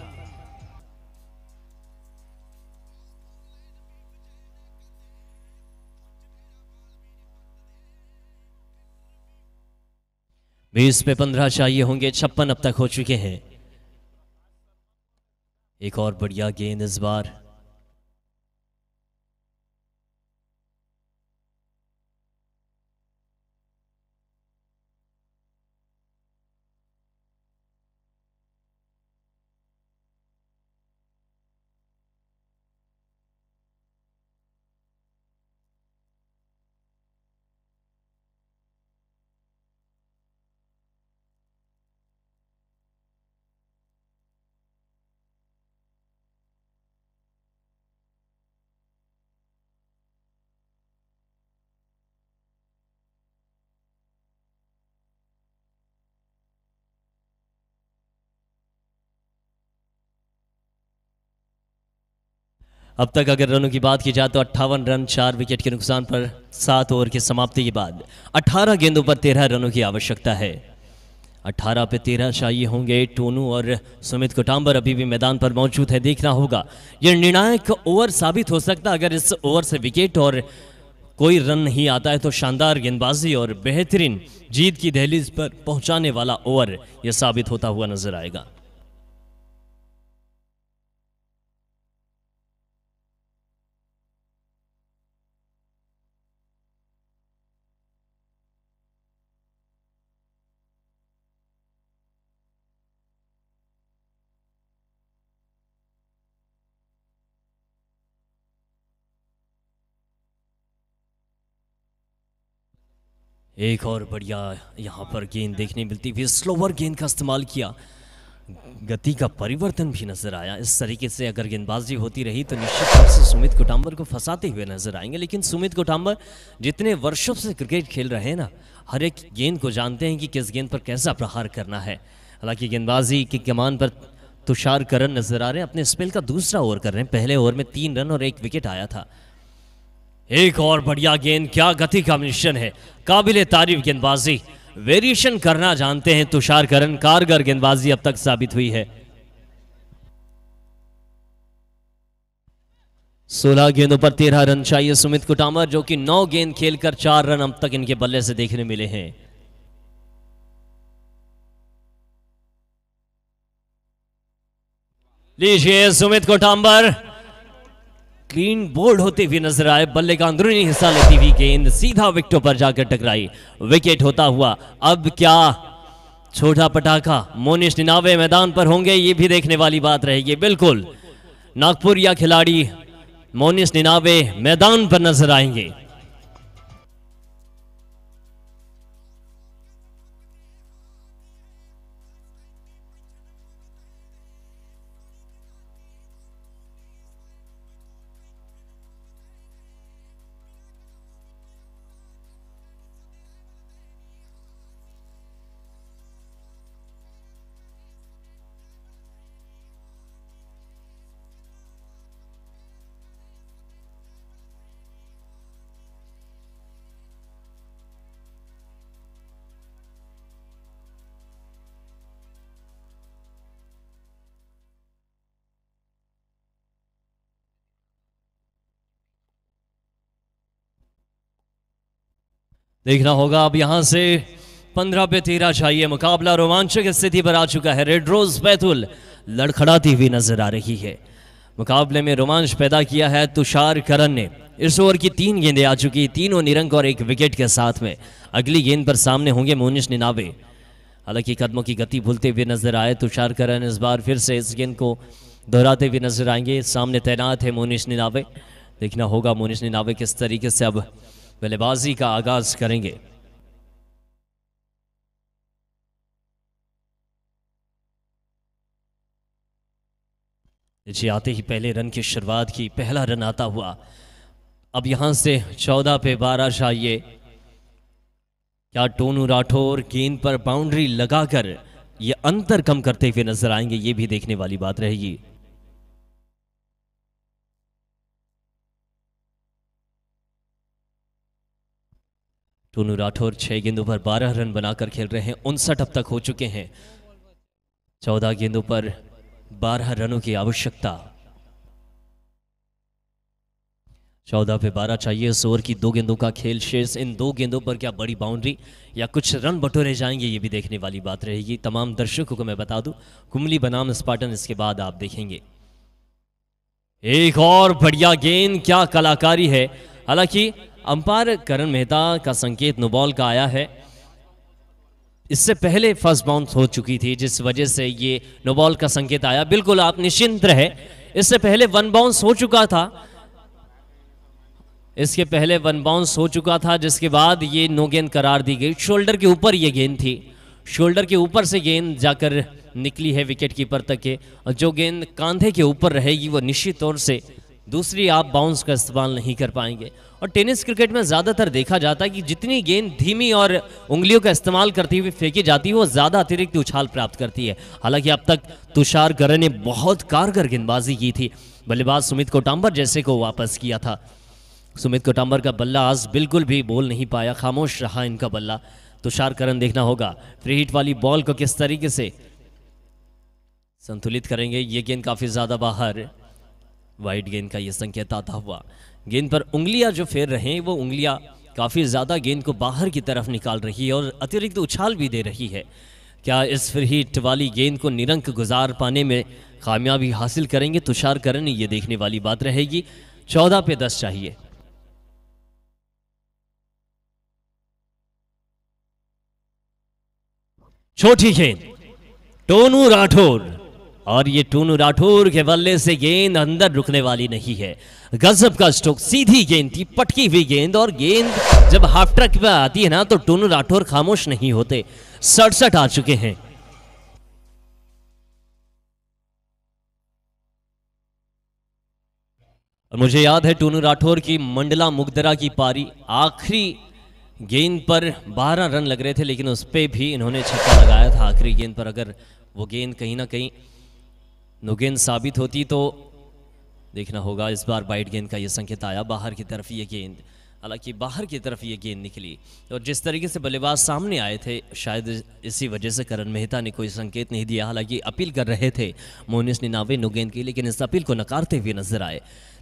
बीस पे पंद्रह चाहिए होंगे छप्पन अब तक हो चुके हैं एक और बढ़िया गेंद इस बार अब तक अगर रनों की बात की जाए तो अट्ठावन रन चार विकेट के नुकसान पर सात ओवर की समाप्ति के बाद 18 गेंदों पर 13 रनों की आवश्यकता है 18 पे 13 चाहिए होंगे टोनू और सुमित कोटाम्बर अभी भी मैदान पर मौजूद है देखना होगा यह निर्णायक ओवर साबित हो सकता अगर इस ओवर से विकेट और कोई रन नहीं आता है तो शानदार गेंदबाजी और बेहतरीन जीत की दहलीज पर पहुंचाने वाला ओवर यह साबित होता हुआ नजर आएगा एक और बढ़िया यहाँ पर गेंद देखने मिलती फिर स्लोवर गेंद का इस्तेमाल किया गति का परिवर्तन भी नजर आया इस तरीके से अगर गेंदबाजी होती रही तो निश्चित रूप से सुमित कोटाम्बर को फंसाते हुए नजर आएंगे लेकिन सुमित कोटाम्बर जितने वर्षों से क्रिकेट खेल रहे हैं ना हर एक गेंद को जानते हैं कि किस गेंद पर कैसा प्रहार करना है हालांकि गेंदबाजी के कमान पर तुषार करण नजर आ रहे हैं अपने स्पेल का दूसरा ओवर कर रहे हैं पहले ओवर में तीन रन और एक विकेट आया था एक और बढ़िया गेंद क्या गति का मिशन है काबिल तारीफ गेंदबाजी वेरिएशन करना जानते हैं तुषार करण कारगर गेंदबाजी अब तक साबित हुई है सोलह गेंदों पर तेरह रन चाहिए सुमित कुटामर जो कि नौ गेंद खेलकर चार रन अब तक इनके बल्ले से देखने मिले हैं लीजिए सुमित कोटाम्बर क्लीन बोर्ड होते हुए नजर आए बल्ले का अंदरूनी हिस्सा लेती हुई गेंद सीधा विकेटों पर जाकर टकराई विकेट होता हुआ अब क्या छोटा पटाखा मोनिश निनावे मैदान पर होंगे ये भी देखने वाली बात रहेगी बिल्कुल नागपुर या खिलाड़ी मोनिस निनावे मैदान पर नजर आएंगे देखना होगा अब यहाँ से पंद्रह पे तेरह चाहिए मुकाबला रोमांचक स्थिति पर आ चुका है रेड रोज बैतुल लड़खड़ाती हुई नजर आ रही है मुकाबले में रोमांच पैदा किया है तुषार करण ने इस ओवर की तीन गेंदें आ चुकी तीनों निरंक और एक विकेट के साथ में अगली गेंद पर सामने होंगे मोनिश निनावे हालांकि कदमों की गति भूलते हुए नजर आए तुषार करण इस बार फिर से इस गेंद को दोहराते हुए नजर आएंगे सामने तैनात है मोनिश निनावे देखना होगा मोनिश निनावे किस तरीके से अब बल्लेबाजी का आगाज़ करेंगे जी आते ही पहले रन की शुरुआत की पहला रन आता हुआ अब यहां से चौदह पे बारह चाहिए क्या टोनू राठौर गेंद पर बाउंड्री लगाकर ये अंतर कम करते हुए नजर आएंगे ये भी देखने वाली बात रहेगी टोनू राठौर छह गेंदों पर बारह रन बनाकर खेल रहे हैं उनसठ अब तक हो चुके हैं चौदह गेंदों पर बारह रनों की आवश्यकता चौदह पे बारह चाहिए इस ओवर की दो गेंदों का खेल शेष इन दो गेंदों पर क्या बड़ी बाउंड्री या कुछ रन बटोरे जाएंगे ये भी देखने वाली बात रहेगी तमाम दर्शकों को मैं बता दूं कुमली बनाम स्पाटन इसके बाद आप देखेंगे एक और बढ़िया गेंद क्या कलाकारी है हालांकि अंपायर करण मेहता का संकेत नोबॉल का आया है इससे पहले फर्स्ट बाउंस हो चुकी थी जिस वजह से ये नोबॉल का संकेत आया बिल्कुल आप निश्चिंत रहे इससे पहले वन बाउंस हो चुका था इसके पहले वन बाउंस हो चुका था जिसके बाद ये नो गेंद करार दी गई शोल्डर के ऊपर ये गेंद थी शोल्डर के ऊपर से गेंद जाकर निकली है विकेट कीपर तक के जो गेंद कांधे के ऊपर रहेगी वो निश्चित तौर से दूसरी आप बाउंस का इस्तेमाल नहीं कर पाएंगे और टेनिस क्रिकेट में ज़्यादातर देखा जाता है कि जितनी गेंद धीमी और उंगलियों का इस्तेमाल करती हुई फेंकी जाती है वो ज़्यादा अतिरिक्त उछाल प्राप्त करती है हालांकि अब तक तुषार गर ने बहुत कारगर गेंदबाजी की थी बल्लेबाज सुमित कोटाम्बर जैसे को वापस किया था सुमित कोटाम्बर का बल्ला आज बिल्कुल भी बोल नहीं पाया खामोश रहा इनका बल्ला तुषार करण देखना होगा फ्री हिट वाली बॉल को किस तरीके से संतुलित करेंगे ये गेंद काफ़ी ज़्यादा बाहर वाइड गेंद का यह संकेत आता हुआ गेंद पर उंगलियां जो फेर रहे हैं वो उंगलियां काफ़ी ज़्यादा गेंद को बाहर की तरफ निकाल रही है और अतिरिक्त उछाल भी दे रही है क्या इस फिर हिट वाली गेंद को निरंक गुजार पाने में कामयाबी हासिल करेंगे तुषार करण ये देखने वाली बात रहेगी चौदह पे दस चाहिए छोटी गेंद टोनू राठौर और ये टूनू राठौर के बल्ले से गेंद अंदर रुकने वाली नहीं है गजब का स्ट्रोक सीधी गेंद थी पटकी हुई गेंद और गेंद जब हाफ ट्रक में आती है ना तो टूनू राठौर खामोश नहीं होते सड़सठ आ चुके हैं मुझे याद है टूनू राठौर की मंडला मुगदरा की पारी आखिरी गेंद पर 12 रन लग रहे थे लेकिन उस पर भी इन्होंने छक्का लगाया था आखिरी गेंद पर अगर वो गेंद कहीं ना कहीं नो गेंद साबित होती तो देखना होगा इस बार वाइट गेंद का ये संकेत आया बाहर की तरफ ये गेंद हालांकि बाहर की तरफ ये गेंद निकली और जिस तरीके से बल्लेबाज सामने आए थे शायद इसी वजह से करण मेहता ने कोई संकेत नहीं दिया हालांकि अपील कर रहे थे मोनिस निनावे नो गेंद की लेकिन इस अपील को नकारते हुए नजर आए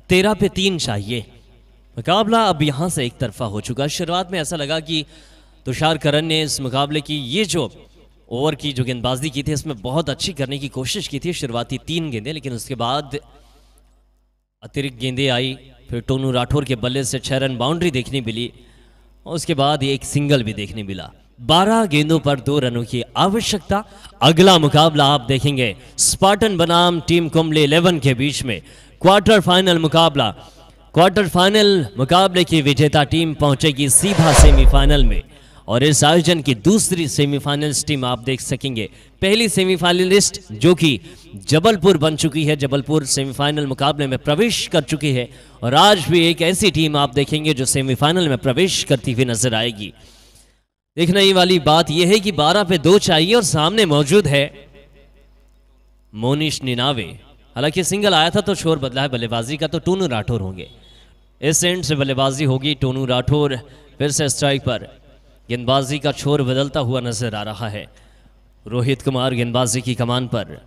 तेरह पे तीन चाहिए मुकाबला अब यहाँ से एक तरफा हो चुका शुरुआत में ऐसा लगा कि तुषार करण ने इस मुकाबले की ये जो ओवर की जो गेंदबाजी की थी इसमें बहुत अच्छी करने की कोशिश की थी शुरुआती तीन गेंदे लेकिन उसके बाद अतिरिक्त गेंदे आई फिर टोनू राठौर के बल्ले से छह रन बाउंड्री देखने मिली और उसके बाद एक सिंगल भी देखने मिला बारह गेंदों पर दो रनों की आवश्यकता अगला मुकाबला आप देखेंगे स्पार्टन बनाम टीम कुंबले इलेवन के बीच में क्वार्टर फाइनल मुकाबला क्वार्टर फाइनल मुकाबले की विजेता टीम पहुंचेगी सीधा सेमीफाइनल में और इस आयोजन की दूसरी सेमीफाइनलिस्ट टीम आप देख सकेंगे पहली सेमीफाइनलिस्ट जो कि जबलपुर बन चुकी है जबलपुर सेमीफाइनल मुकाबले में प्रवेश कर चुकी है और आज भी एक ऐसी टीम आप देखेंगे जो सेमीफाइनल में प्रवेश करती हुई नजर आएगी देखने वाली बात यह है कि बारह पे दो चाहिए और सामने मौजूद है मोनिश निनावे हालांकि सिंगल आया था तो शोर बदला है बल्लेबाजी का तो टोनू राठौर होंगे इस एंड से बल्लेबाजी होगी टोनू राठौर फिर से स्ट्राइक पर गेंदबाजी का छोर बदलता हुआ नजर आ रहा है रोहित कुमार गेंदबाजी की कमान पर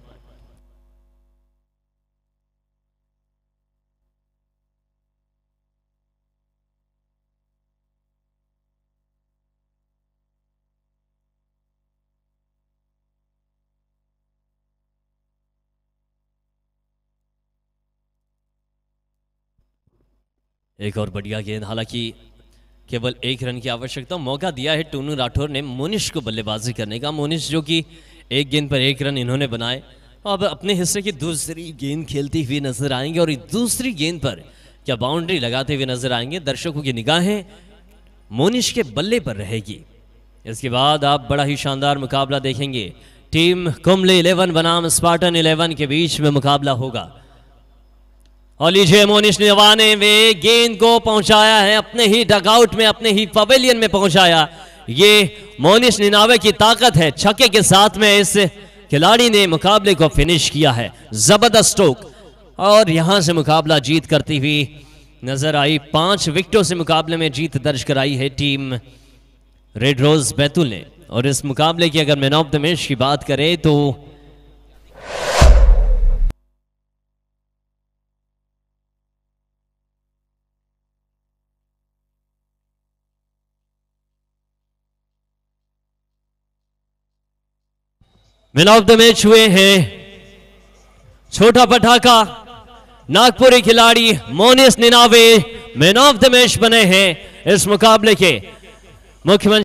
एक और बढ़िया गेंद हालांकि केवल एक रन की आवश्यकता मौका दिया है टूनू राठौर ने मोनिश को बल्लेबाजी करने का मोनिश जो कि एक गेंद पर एक रन इन्होंने बनाए अब अपने हिस्से की दूसरी गेंद खेलती हुई नजर आएंगे और दूसरी गेंद पर क्या बाउंड्री लगाते हुए नजर आएंगे दर्शकों की निगाहें मोनिश के बल्ले पर रहेगी इसके बाद आप बड़ा ही शानदार मुकाबला देखेंगे टीम कुमले इलेवन बनाम स्पार्टन इलेवन के बीच में मुकाबला होगा और लीजिए मोनिश निवाने में गेंद को पहुंचाया है अपने ही डगआउट में अपने ही पवेलियन में पहुंचाया ये मोनिश निनावे की ताकत है छक्के के साथ में इस खिलाड़ी ने मुकाबले को फिनिश किया है जबरदस्त स्ट्रोक और यहां से मुकाबला जीत करती हुई नजर आई पांच विकेटों से मुकाबले में जीत दर्ज कराई है टीम रेड रोज बैतूल ने और इस मुकाबले की अगर मैन ऑफ द मैच की बात करें तो मैन ऑफ द मैच हुए हैं छोटा पटाखा नागपुरी खिलाड़ी Monis Ninave man of the match बने हैं इस मुकाबले के मुख्यमंत्री